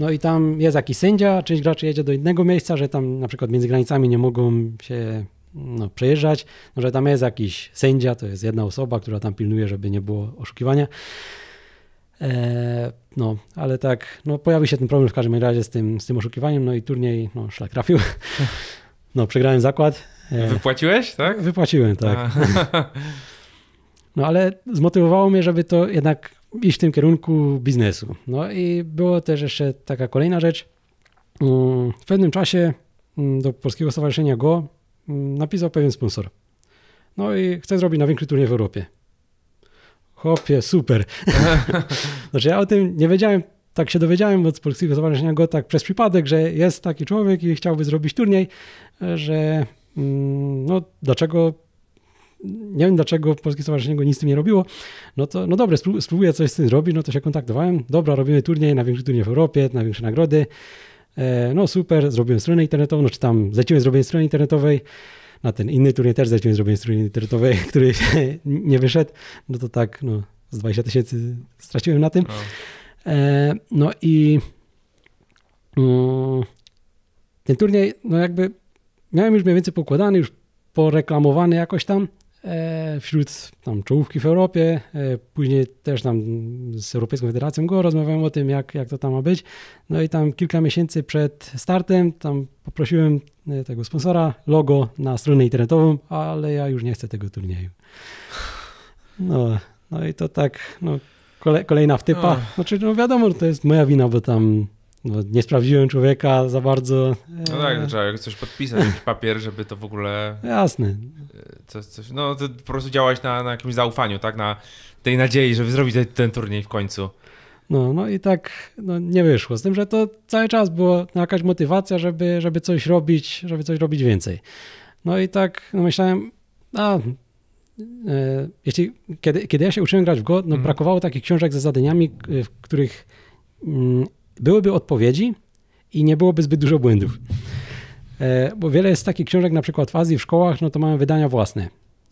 no i tam jest jakiś sędzia, część graczy jedzie do innego miejsca, że tam na przykład między granicami nie mogą się no, przejeżdżać, no, że tam jest jakiś sędzia, to jest jedna osoba, która tam pilnuje, żeby nie było oszukiwania. E, no, ale tak, no pojawił się ten problem w każdym razie z tym, z tym oszukiwaniem, no i turniej, no szlak trafił. [LAUGHS] No, przegrałem zakład. E, Wypłaciłeś, tak? Wypłaciłem, tak. [LAUGHS] No, ale zmotywowało mnie, żeby to jednak iść w tym kierunku biznesu. No i było też jeszcze taka kolejna rzecz. Mm, w pewnym czasie mm, do Polskiego Stowarzyszenia GO mm, napisał pewien sponsor. No i chce zrobić największy turniej w Europie. Chłopie, super. [LAUGHS] znaczy ja o tym nie wiedziałem, tak się dowiedziałem od Polskiego Stowarzyszenia Go tak przez przypadek, że jest taki człowiek i chciałby zrobić turniej, że mm, no dlaczego nie wiem dlaczego Polskie Stowarzyszenie go nic z tym nie robiło. No to no dobre, spróbuję coś z tym zrobić, no to się kontaktowałem. Dobra, robimy turniej, największy turniej w Europie, największe nagrody. E, no super, zrobiłem stronę internetową, no czy tam zleciłem zrobienie strony internetowej na ten inny turniej też zacząłem zrobić turniej internetowej, [LAUGHS] który się nie wyszedł, no to tak, no z 20 tysięcy straciłem na tym. No, e, no i mm, ten turniej, no jakby miałem już mniej więcej pokładany, już poreklamowany jakoś tam, E, wśród tam czołówki w Europie. E, później też tam z Europejską Federacją Go rozmawiałem o tym, jak, jak to tam ma być. No i tam kilka miesięcy przed startem tam poprosiłem e, tego sponsora logo na stronę internetową, ale ja już nie chcę tego turnieju. No, no i to tak, no, kolejna wtypa. Znaczy, no wiadomo, to jest moja wina, bo tam no, nie sprawdziłem człowieka za bardzo. No tak, e, trzeba coś podpisać, jakiś papier, żeby to w ogóle. [LAUGHS] Jasne. E, coś, coś, no to po prostu działać na, na jakimś zaufaniu, tak? Na tej nadziei, żeby zrobić ten, ten turniej w końcu. No, no i tak no, nie wyszło. Z tym, że to cały czas była jakaś motywacja, żeby, żeby coś robić, żeby coś robić więcej. No i tak no, myślałem, a e, jeśli, kiedy, kiedy ja się uczyłem grać w go, no, mm. brakowało takich książek ze zadaniami, w których mm, byłyby odpowiedzi i nie byłoby zbyt dużo błędów. E, bo wiele jest takich książek, na przykład w Azji, w szkołach, no to mamy wydania własne,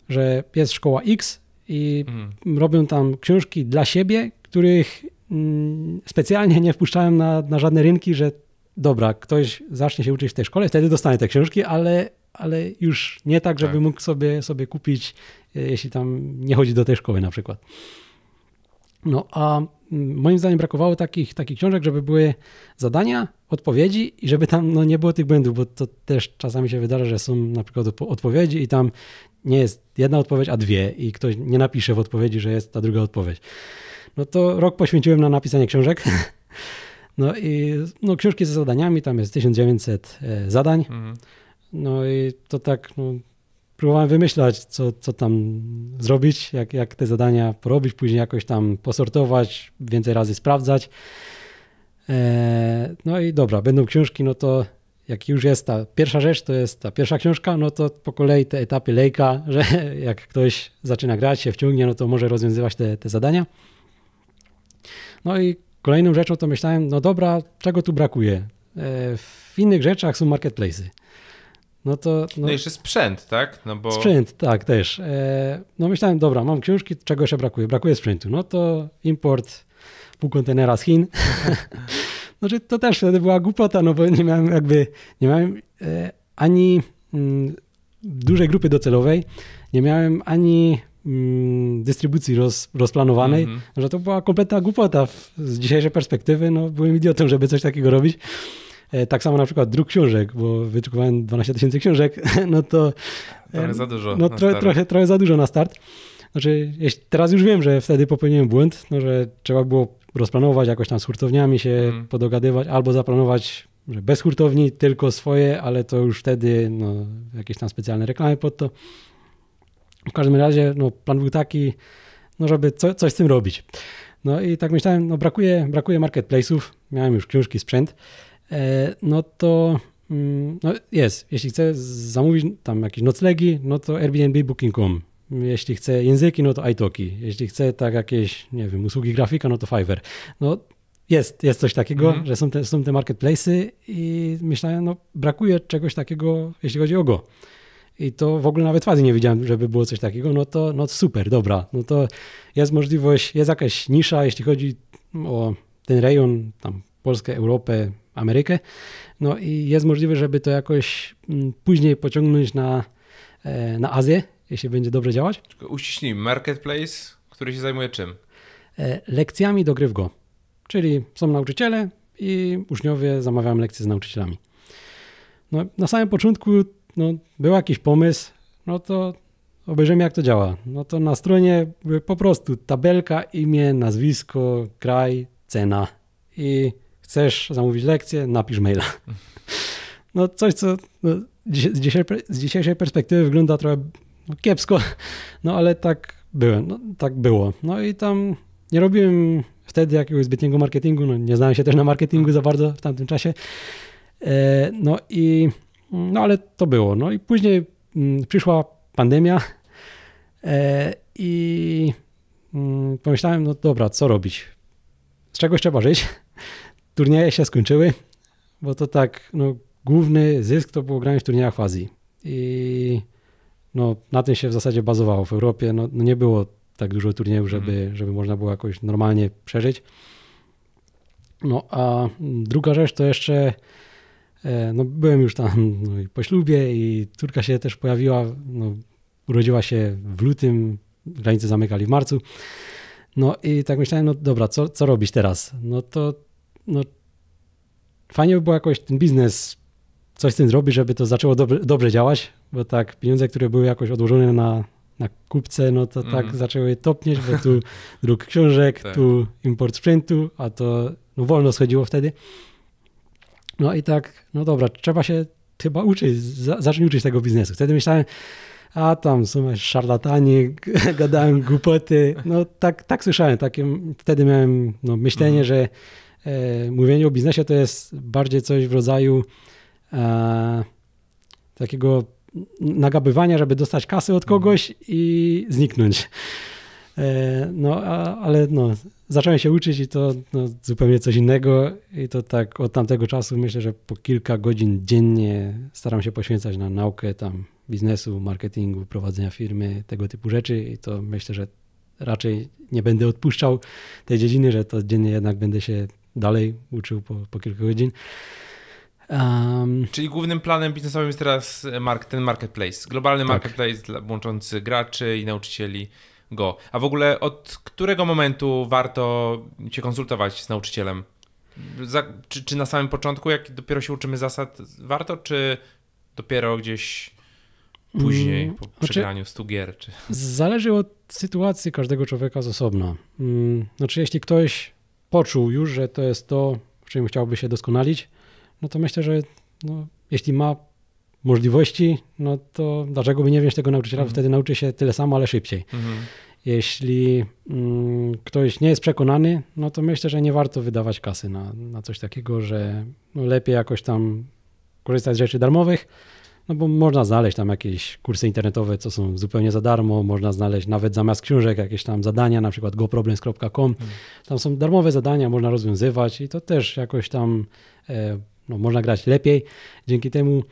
że jest szkoła X i mhm. robią tam książki dla siebie, których mm, specjalnie nie wpuszczałem na, na żadne rynki, że dobra, ktoś zacznie się uczyć w tej szkole, wtedy dostanie te książki, ale, ale już nie tak, żeby tak. mógł sobie, sobie kupić, e, jeśli tam nie chodzi do tej szkoły na przykład. No a moim zdaniem brakowało takich, takich książek, żeby były zadania, odpowiedzi i żeby tam no, nie było tych błędów, bo to też czasami się wydarza, że są na przykład odpowiedzi i tam nie jest jedna odpowiedź, a dwie i ktoś nie napisze w odpowiedzi, że jest ta druga odpowiedź. No to rok poświęciłem na napisanie książek. [LAUGHS] No i no, książki ze zadaniami, tam jest 1900 e, zadań. Mhm. No i to tak, no, próbowałem wymyślać, co, co tam zrobić, jak, jak te zadania porobić, później jakoś tam posortować, więcej razy sprawdzać. E, no i dobra, będą książki, no to jak już jest ta pierwsza rzecz, to jest ta pierwsza książka, no to po kolei te etapy lejka, [LAUGHS] że jak ktoś zaczyna grać, się wciągnie, no to może rozwiązywać te, te zadania. No i kolejną rzeczą to myślałem, no dobra, czego tu brakuje? E, w innych rzeczach są marketplace'y. No to. No, no jeszcze sprzęt, tak? No bo... Sprzęt, tak, też. E, no myślałem, dobra, mam książki, czego się brakuje? Brakuje sprzętu. No to import pół kontenera z Chin. [LAUGHS] Znaczy to też wtedy była głupota, no bo nie miałem jakby, nie miałem e, ani mm, dużej grupy docelowej, nie miałem ani mm, dystrybucji roz, rozplanowanej, mm -hmm. że to była kompletna głupota z dzisiejszej perspektywy, no byłem idiotą, żeby coś takiego robić. E, tak samo na przykład druk książek, bo wydrukowałem 12 tysięcy książek, [LAUGHS] no to... Trochę za dużo. No trochę, trochę za dużo na start. Znaczy, teraz już wiem, że wtedy popełniłem błąd, no, że trzeba było rozplanować jakoś tam z hurtowniami się mhm. podogadywać, albo zaplanować, że bez hurtowni tylko swoje, ale to już wtedy no, jakieś tam specjalne reklamy pod to. W każdym razie no, plan był taki, no, żeby co, coś z tym robić. No i tak myślałem, no brakuje, brakuje marketplace'ów, miałem już książki, sprzęt, E, no to mm, no jest, jeśli chce zamówić tam jakieś noclegi, no to Airbnb Booking.com. Jeśli chce języki, no to iTalki. Jeśli chce tak jakieś, nie wiem, usługi grafika, no to Fiverr. No jest, jest coś takiego, mm -hmm. że są te, są te marketplace'y i myślałem, no brakuje czegoś takiego, jeśli chodzi o go. I to w ogóle nawet fazy nie widziałem, żeby było coś takiego, no to no super, dobra. No to jest możliwość, jest jakaś nisza, jeśli chodzi o ten rejon, tam Polskę, Europę, Amerykę. No i jest możliwe, żeby to jakoś mm, później pociągnąć na, e, na Azję, jeśli będzie dobrze działać. Uściśnij marketplace, który się zajmuje czym? E, lekcjami do gry w Go. Czyli są nauczyciele i uczniowie zamawiają lekcje z nauczycielami. No, na samym początku no, był jakiś pomysł, no to obejrzymy jak to działa. No to na stronie po prostu tabelka, imię, nazwisko, kraj, cena i chcesz zamówić lekcję, napisz maila. No coś, co no, z, dzisiejszej, z dzisiejszej perspektywy wygląda trochę no, kiepsko, no ale tak byłem, no, tak było. No i tam nie robiłem wtedy jakiegoś zbytniego marketingu, no nie znałem się też na marketingu za bardzo w tamtym czasie. E, no i, no ale to było. No i później mm, przyszła pandemia e, i mm, pomyślałem, no dobra, co robić? Z czegoś trzeba żyć? turnieje się skończyły, bo to tak, no, główny zysk to było granie w turniejach w Azji. I no, na tym się w zasadzie bazowało. W Europie no, no nie było tak dużo turniejów, mhm. żeby, żeby można było jakoś normalnie przeżyć. No a druga rzecz to jeszcze, e, no byłem już tam no, i po ślubie i córka się też pojawiła, no, urodziła się w lutym, granice zamykali w marcu. No i tak myślałem, no dobra, co, co robić teraz? No to no, fajnie by było jakoś ten biznes coś z tym zrobić, żeby to zaczęło dobrze działać, bo tak pieniądze, które były jakoś odłożone na, na kupce, no to mm. tak mhm. zaczęły topnieć, bo tu [LAUGHS] druk książek, tak. tu import sprzętu, a to no, wolno schodziło wtedy. No i tak, no dobra, trzeba się chyba uczyć, zacząć zacznij uczyć tego biznesu. Wtedy myślałem, a tam są szarlatani, [LAUGHS] gadałem głupoty. No tak, tak słyszałem, takie, wtedy miałem no, myślenie, mm. że E, mówienie o biznesie to jest bardziej coś w rodzaju e, takiego nagabywania, żeby dostać kasę od kogoś i zniknąć. E, no, a, ale no, zacząłem się uczyć i to no, zupełnie coś innego i to tak od tamtego czasu myślę, że po kilka godzin dziennie staram się poświęcać na naukę tam biznesu, marketingu, prowadzenia firmy, tego typu rzeczy i to myślę, że raczej nie będę odpuszczał tej dziedziny, że to dziennie jednak będę się dalej uczył po, po kilku godzin. Um, Czyli głównym planem biznesowym jest teraz mark, ten marketplace, globalny tak. marketplace łączący graczy i nauczycieli go. A w ogóle od którego momentu warto się konsultować z nauczycielem? Za, czy, czy na samym początku, jak dopiero się uczymy zasad, warto, czy dopiero gdzieś później, mm, po znaczy, przegraniu 100 gier? Czy... Zależy od sytuacji każdego człowieka z osobna. Mm, znaczy, jeśli ktoś poczuł już, że to jest to, w czym chciałby się doskonalić, no to myślę, że no, jeśli ma możliwości, no to dlaczego by nie wziąć tego nauczyciela, mhm. wtedy nauczy się tyle samo, ale szybciej. Mhm. Jeśli mm, ktoś nie jest przekonany, no to myślę, że nie warto wydawać kasy na, na coś takiego, że no, lepiej jakoś tam korzystać z rzeczy darmowych, no bo można znaleźć tam jakieś kursy internetowe, co są zupełnie za darmo, można znaleźć nawet zamiast książek jakieś tam zadania, na przykład goproblems.com. Tam są darmowe zadania, można rozwiązywać i to też jakoś tam e, no, można grać lepiej. Dzięki temu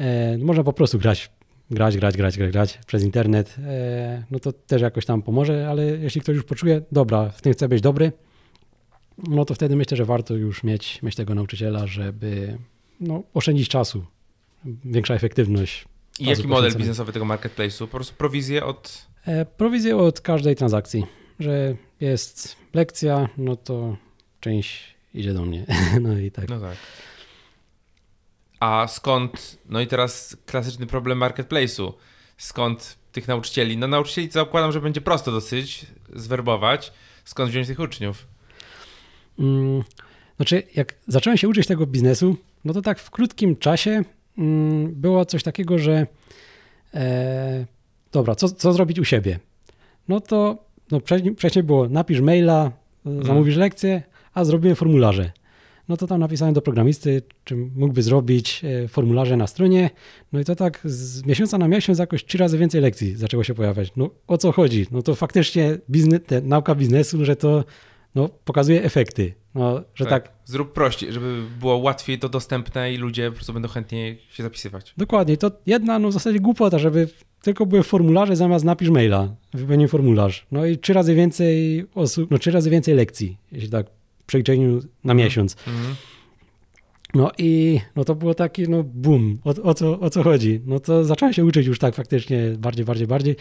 e, można po prostu grać grać, grać, grać, grać, grać przez internet, e, no to też jakoś tam pomoże, ale jeśli ktoś już poczuje, dobra, w tym chce być dobry, no to wtedy myślę, że warto już mieć, mieć tego nauczyciela, żeby no, oszczędzić czasu, większa efektywność. I jaki model biznesowy tego marketplace'u? Po prostu prowizję od. E, prowizję od każdej transakcji, że jest lekcja, no to część idzie do mnie. [LAUGHS] No i tak. No tak. A skąd, no i teraz klasyczny problem marketplace'u. Skąd tych nauczycieli? No nauczycieli zakładam, że będzie prosto dosyć zwerbować. Skąd wziąć tych uczniów? Mm, znaczy, jak zacząłem się uczyć tego biznesu, no to tak w krótkim czasie Mm, było coś takiego, że e, dobra, co, co zrobić u siebie? No to no wcześniej było napisz maila, e, mhm. zamówisz lekcję, a zrobimy formularze. No to tam napisałem do programisty, czy mógłby zrobić e, formularze na stronie. No i to tak z miesiąca na miesiąc jakoś trzy razy więcej lekcji zaczęło się pojawiać. No o co chodzi? No to faktycznie biznes, te, nauka biznesu, że to no, pokazuje efekty. No, że tak. tak. Zrób prościej, żeby było łatwiej to dostępne i ludzie po prostu będą chętniej się zapisywać. Dokładnie. To jedna no, w zasadzie głupota, żeby tylko były formularze zamiast napisz maila, wypełnij formularz. No i trzy razy więcej osób, no trzy razy więcej lekcji, jeśli tak w przeliczeniu na mhm. miesiąc. Mm no i no to było takie, no boom, o, o, co, o co chodzi? No to zacząłem się uczyć już tak faktycznie bardziej, bardziej, bardziej.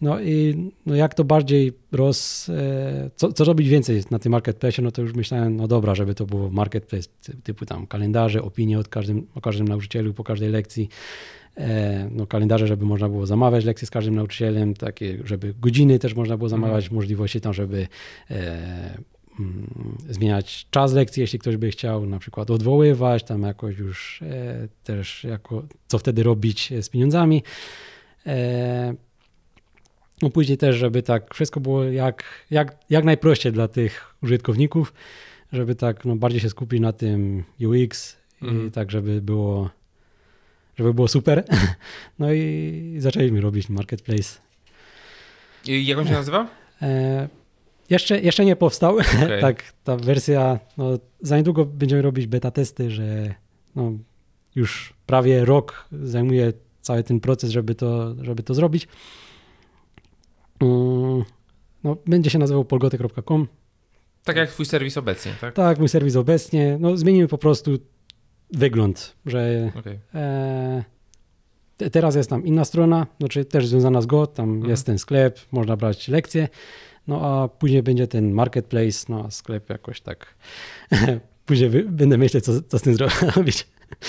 No i no jak to bardziej roz... E, co, co robić więcej na tym marketplace? No to już myślałem, no dobra, żeby to było marketplace typu tam kalendarze, opinie od każdym, o każdym nauczycielu po każdej lekcji. E, no, kalendarze, żeby można było zamawiać lekcje z każdym nauczycielem, takie, żeby godziny też można było mhm. zamawiać, mhm. możliwości tam, żeby e, Mm, zmieniać czas lekcji, jeśli ktoś by chciał na przykład odwoływać, tam jakoś już e, też jako, co wtedy robić e, z pieniądzami. E, no później też, żeby tak wszystko było jak, jak, jak najprościej dla tych użytkowników, żeby tak no, bardziej się skupić na tym UX i mhm. tak, żeby było żeby było super. [LAUGHS] No i zaczęliśmy robić marketplace. I jak on się nazywa? E, jeszcze, jeszcze nie powstał. [LAUGHS] Okay. tak, ta wersja, no, za niedługo będziemy robić beta testy, że no, już prawie rok zajmuje cały ten proces, żeby to, żeby to zrobić. Mm, no, będzie się nazywał polgoty.com. Tak jak twój serwis obecnie, tak? Tak, mój serwis obecnie. No, zmienimy po prostu wygląd, że okay. e, teraz jest tam inna strona, znaczy też związana z Go, tam mhm. jest ten sklep, można brać lekcje no a później będzie ten marketplace, no a sklep jakoś tak. [LAUGHS] później będę myśleć, co, co z tym zrobić.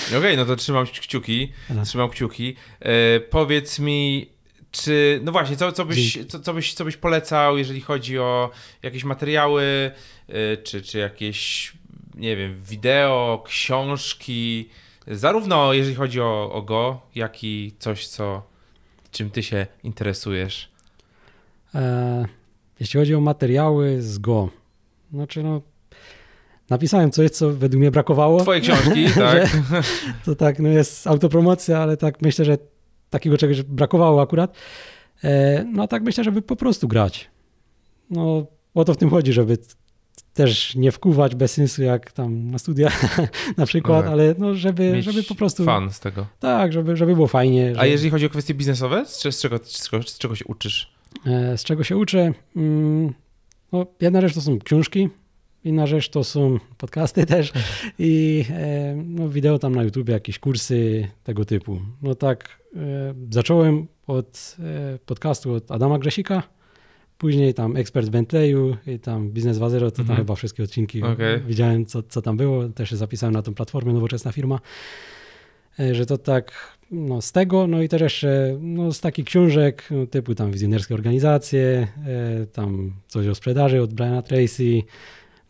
Okej, okay, no to trzymam kciuki, trzymam kciuki. E, powiedz mi, czy, no właśnie, co, co, byś, co, co, byś, co byś polecał, jeżeli chodzi o jakieś materiały, e, czy, czy jakieś, nie wiem, wideo, książki, zarówno jeżeli chodzi o, o Go, jak i coś, co, czym ty się interesujesz? E, jeśli chodzi o materiały z Go, znaczy no, napisałem coś, co według mnie brakowało. Twoje książki, [LAUGHS] tak. to tak, no jest autopromocja, ale tak myślę, że takiego czegoś brakowało akurat. E, no a tak myślę, żeby po prostu grać. No o to w tym chodzi, żeby też nie wkuwać bez sensu jak tam na studia [LAUGHS] na przykład, okay. Tak. ale no żeby, żeby po prostu... fan z tego. Tak, żeby, żeby było fajnie. Żeby... A jeżeli chodzi o kwestie biznesowe, z czego, z czego, z czego się uczysz? E, z czego się uczę? Mm, no, jedna rzecz to są książki, inna rzecz to są podcasty [LAUGHS] też i e, no, wideo tam na YouTube, jakieś kursy tego typu. No tak, e, zacząłem od podcastu od Adama Grzesika, później tam ekspert Bentley'u i tam Biznes 2.0, to tam mhm. chyba wszystkie odcinki okay. widziałem, co, co tam było, też się zapisałem na tą platformę Nowoczesna Firma, że to tak no, z tego, no i też jeszcze no, z takich książek no, typu tam Wizjonerskie Organizacje, e, tam coś o sprzedaży od Briana Tracy,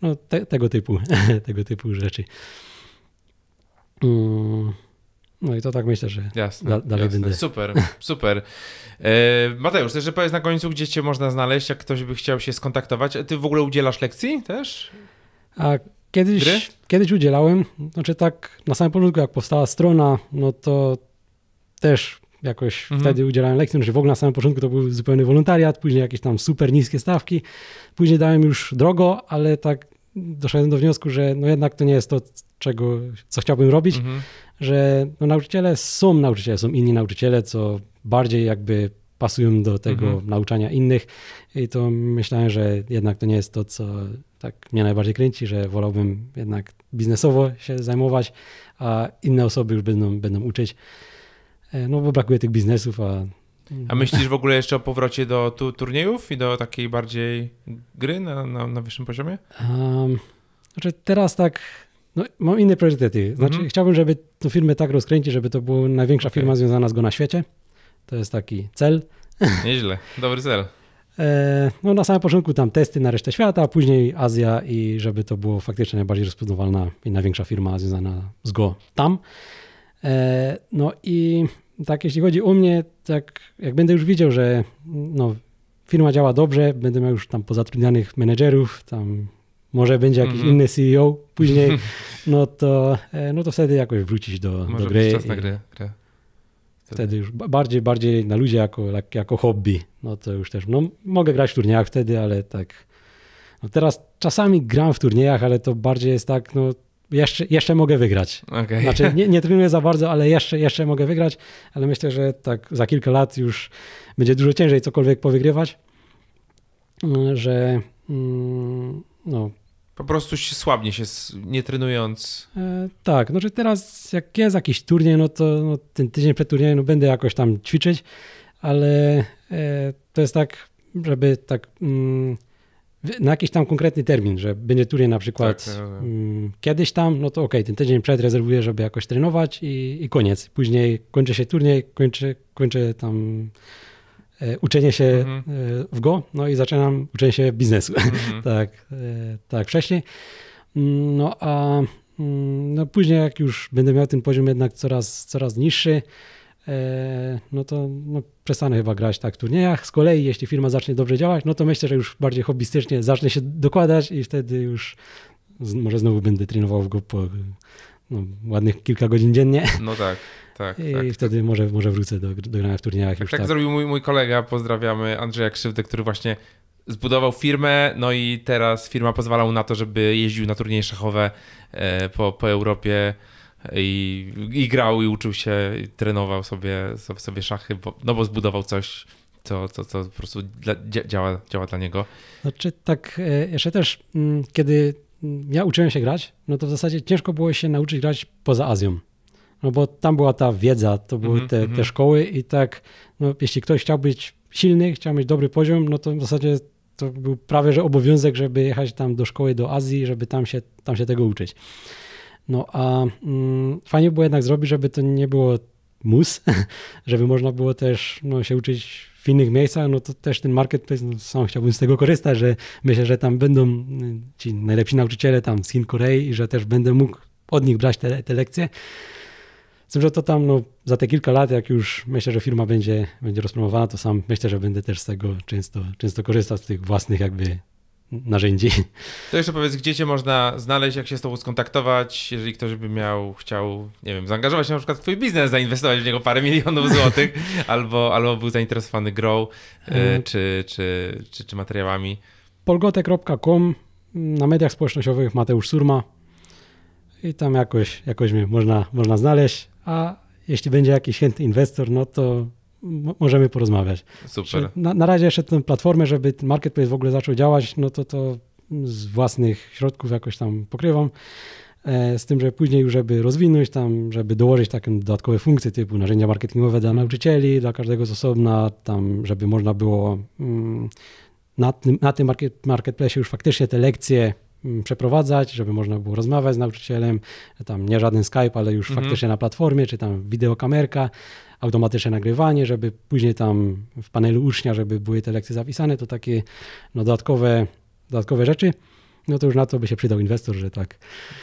no te, tego typu, [LAUGHS] tego typu rzeczy. Mm, no i to tak myślę, że jasne, da, dalej jasne. będę. Super, super. E, Mateusz, też powiedz na końcu, gdzie cię można znaleźć, jak ktoś by chciał się skontaktować. Ty w ogóle udzielasz lekcji też? A kiedyś, kiedyś udzielałem, znaczy tak na samym początku jak powstała strona, no to też jakoś mhm. wtedy udzielałem lekcji, że znaczy, w ogóle na samym początku to był zupełny wolontariat, później jakieś tam super niskie stawki, później dałem już drogo, ale tak doszedłem do wniosku, że no jednak to nie jest to, czego, co chciałbym robić, mhm. że no nauczyciele są nauczyciele, są inni nauczyciele, co bardziej jakby pasują do tego mhm. nauczania innych i to myślałem, że jednak to nie jest to, co tak mnie najbardziej kręci, że wolałbym jednak biznesowo się zajmować, a inne osoby już będą, będą uczyć. E, no bo brakuje tych biznesów, a... A myślisz w ogóle jeszcze o powrocie do tu, turniejów i do takiej bardziej gry na, na, na wyższym poziomie? Um, znaczy teraz tak, no, mam inne priorytety. Znaczy mhm. chciałbym, żeby tę firmę tak rozkręcić, żeby to była największa okay. firma związana z go na świecie. To jest taki cel. [LAUGHS] Nieźle, dobry cel. E, no na samym początku tam testy na resztę świata, a później Azja i żeby to było faktycznie najbardziej rozpoznawalna i największa firma związana z Go tam. E, no i tak, jeśli chodzi o mnie, tak jak będę już widział, że no, firma działa dobrze, będę miał już tam pozatrudnianych menedżerów, tam może będzie jakiś mm -hmm. inny CEO później, [LAUGHS] no to, e, no to wtedy jakoś wrócić do, może do gry. Może czas na grę. grę. Wtedy. wtedy. już bardziej, bardziej na ludzie jako, jako hobby. No to już też, no mogę grać w turniejach wtedy, ale tak. No teraz czasami gram w turniejach, ale to bardziej jest tak, no jeszcze, jeszcze mogę wygrać. Okay. Znaczy, nie, nie trenuję za bardzo, ale jeszcze, jeszcze mogę wygrać, ale myślę, że tak za kilka lat już będzie dużo ciężej cokolwiek powygrywać, mm, że mm, no. Po prostu się słabnie się, nie trenując. E, tak, no że teraz jak jest jakiś turniej, no to no, ten tydzień przed turniejem no, będę jakoś tam ćwiczyć, ale e, to jest tak, żeby tak... Mm, na jakiś tam konkretny termin, że będzie turniej na przykład tak, tak, tak. Mm, kiedyś tam, no to okej, okay, ten tydzień przed rezerwuję, żeby jakoś trenować i, i koniec. Później kończy się turniej, kończę, kończę tam e, uczenie się mhm. e, w Go, no i zaczynam uczenie się biznesu. [LAUGHS] Mhm. tak, e, tak wcześniej. Mm, no a mm, no później jak już będę miał ten poziom jednak coraz, coraz niższy, E, no to no, przestanę chyba grać tak w turniejach. Z kolei, jeśli firma zacznie dobrze działać, no to myślę, że już bardziej hobbystycznie zacznę się dokładać i wtedy już może znowu będę trenował w go po no, ładnych kilka godzin dziennie. No tak. Tak, [LAUGHS] I tak, wtedy tak. Może, może wrócę do, do grania w turniejach. Tak, tak, tak zrobił mój, mój kolega, pozdrawiamy Andrzeja Krzywdę, który właśnie zbudował firmę, no i teraz firma pozwala mu na to, żeby jeździł na turnieje szachowe e, po, po Europie i, i grał i uczył się, i trenował sobie, sobie szachy, bo, no bo zbudował coś, co, co, co po prostu dla, działa, działa dla niego. Znaczy tak, e, jeszcze też, mm, kiedy mm, ja uczyłem się grać, no to w zasadzie ciężko było się nauczyć grać poza Azją. No bo tam była ta wiedza, to były mhm, te, te mhm. szkoły i tak, no, jeśli ktoś chciał być silny, chciał mieć dobry poziom, no to w zasadzie to był prawie że obowiązek, żeby jechać tam do szkoły do Azji, żeby tam się, tam się tego uczyć. No a mm, fajnie było jednak zrobić, żeby to nie było mus, [LAUGHS] żeby można było też no, się uczyć w innych miejscach, no to też ten marketplace, no, sam chciałbym z tego korzystać, że myślę, że tam będą mm, ci najlepsi nauczyciele tam z Chin, Korei i że też będę mógł od nich brać te, te lekcje. Z tym, że to tam no, za te kilka lat, jak już myślę, że firma będzie, będzie rozpromowana, to sam myślę, że będę też z tego często, często korzystał z tych własnych jakby narzędzi. To jeszcze powiedz, gdzie cię można znaleźć, jak się z tobą skontaktować, jeżeli ktoś by miał, chciał, nie wiem, zaangażować się na przykład w twój biznes, zainwestować w niego parę milionów złotych, [LAUGHS] albo, albo był zainteresowany grow, y, e, czy, czy, czy, czy materiałami. polgote.com, na mediach społecznościowych Mateusz Surma i tam jakoś, jakoś mnie można, można znaleźć, a jeśli będzie jakiś chętny inwestor, no to możemy porozmawiać. Super. Na, na, razie jeszcze tę platformę, żeby ten marketplace w ogóle zaczął działać, no to to z własnych środków jakoś tam pokrywam. E, z tym, że później już, żeby rozwinąć tam, żeby dołożyć takie dodatkowe funkcje typu narzędzia marketingowe dla nauczycieli, dla każdego z osobna, tam, żeby można było mm, na tym, na tym market, marketplace już faktycznie te lekcje mm, przeprowadzać, żeby można było rozmawiać z nauczycielem, tam nie żaden Skype, ale już mhm. faktycznie na platformie, czy tam wideokamerka, automatyczne nagrywanie, żeby później tam w panelu ucznia, żeby były te lekcje zapisane, to takie no, dodatkowe, dodatkowe rzeczy. No to już na to by się przydał inwestor, że tak.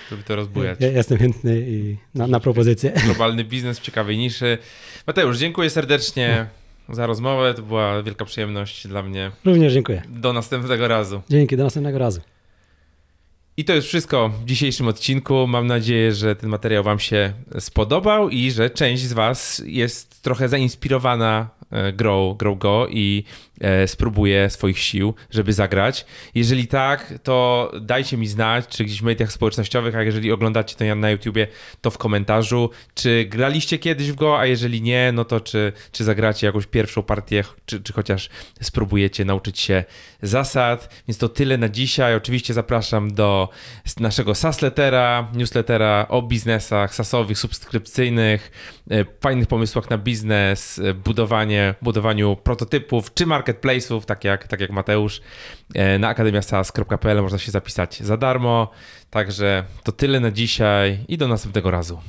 Żeby to rozbujać. Ja jestem chętny i na, na propozycję. [LAUGHS] Globalny biznes w ciekawej niszy. Mateusz, dziękuję serdecznie no. za rozmowę. To była wielka przyjemność dla mnie. Również dziękuję. Do następnego razu. Dzięki, do następnego razu. I to już wszystko w dzisiejszym odcinku. Mam nadzieję, że ten materiał Wam się spodobał i że część z Was jest trochę zainspirowana E, grow grow go i e, spróbuję swoich sił, żeby zagrać. Jeżeli tak, to dajcie mi znać, czy gdzieś w mediach społecznościowych, a jeżeli oglądacie to na YouTubie, to w komentarzu, czy graliście kiedyś w go, a jeżeli nie, no to czy, czy zagracie jakąś pierwszą partię, czy, czy chociaż spróbujecie nauczyć się zasad. Więc to tyle na dzisiaj. Oczywiście zapraszam do naszego letera, newslettera o biznesach sasowych, subskrypcyjnych, E, fajnych pomysłach na biznes, e, budowanie, budowaniu prototypów czy marketplace'ów, tak jak, tak jak Mateusz. E, na akademiasas.pl można się zapisać za darmo. Także to tyle na dzisiaj i do następnego razu.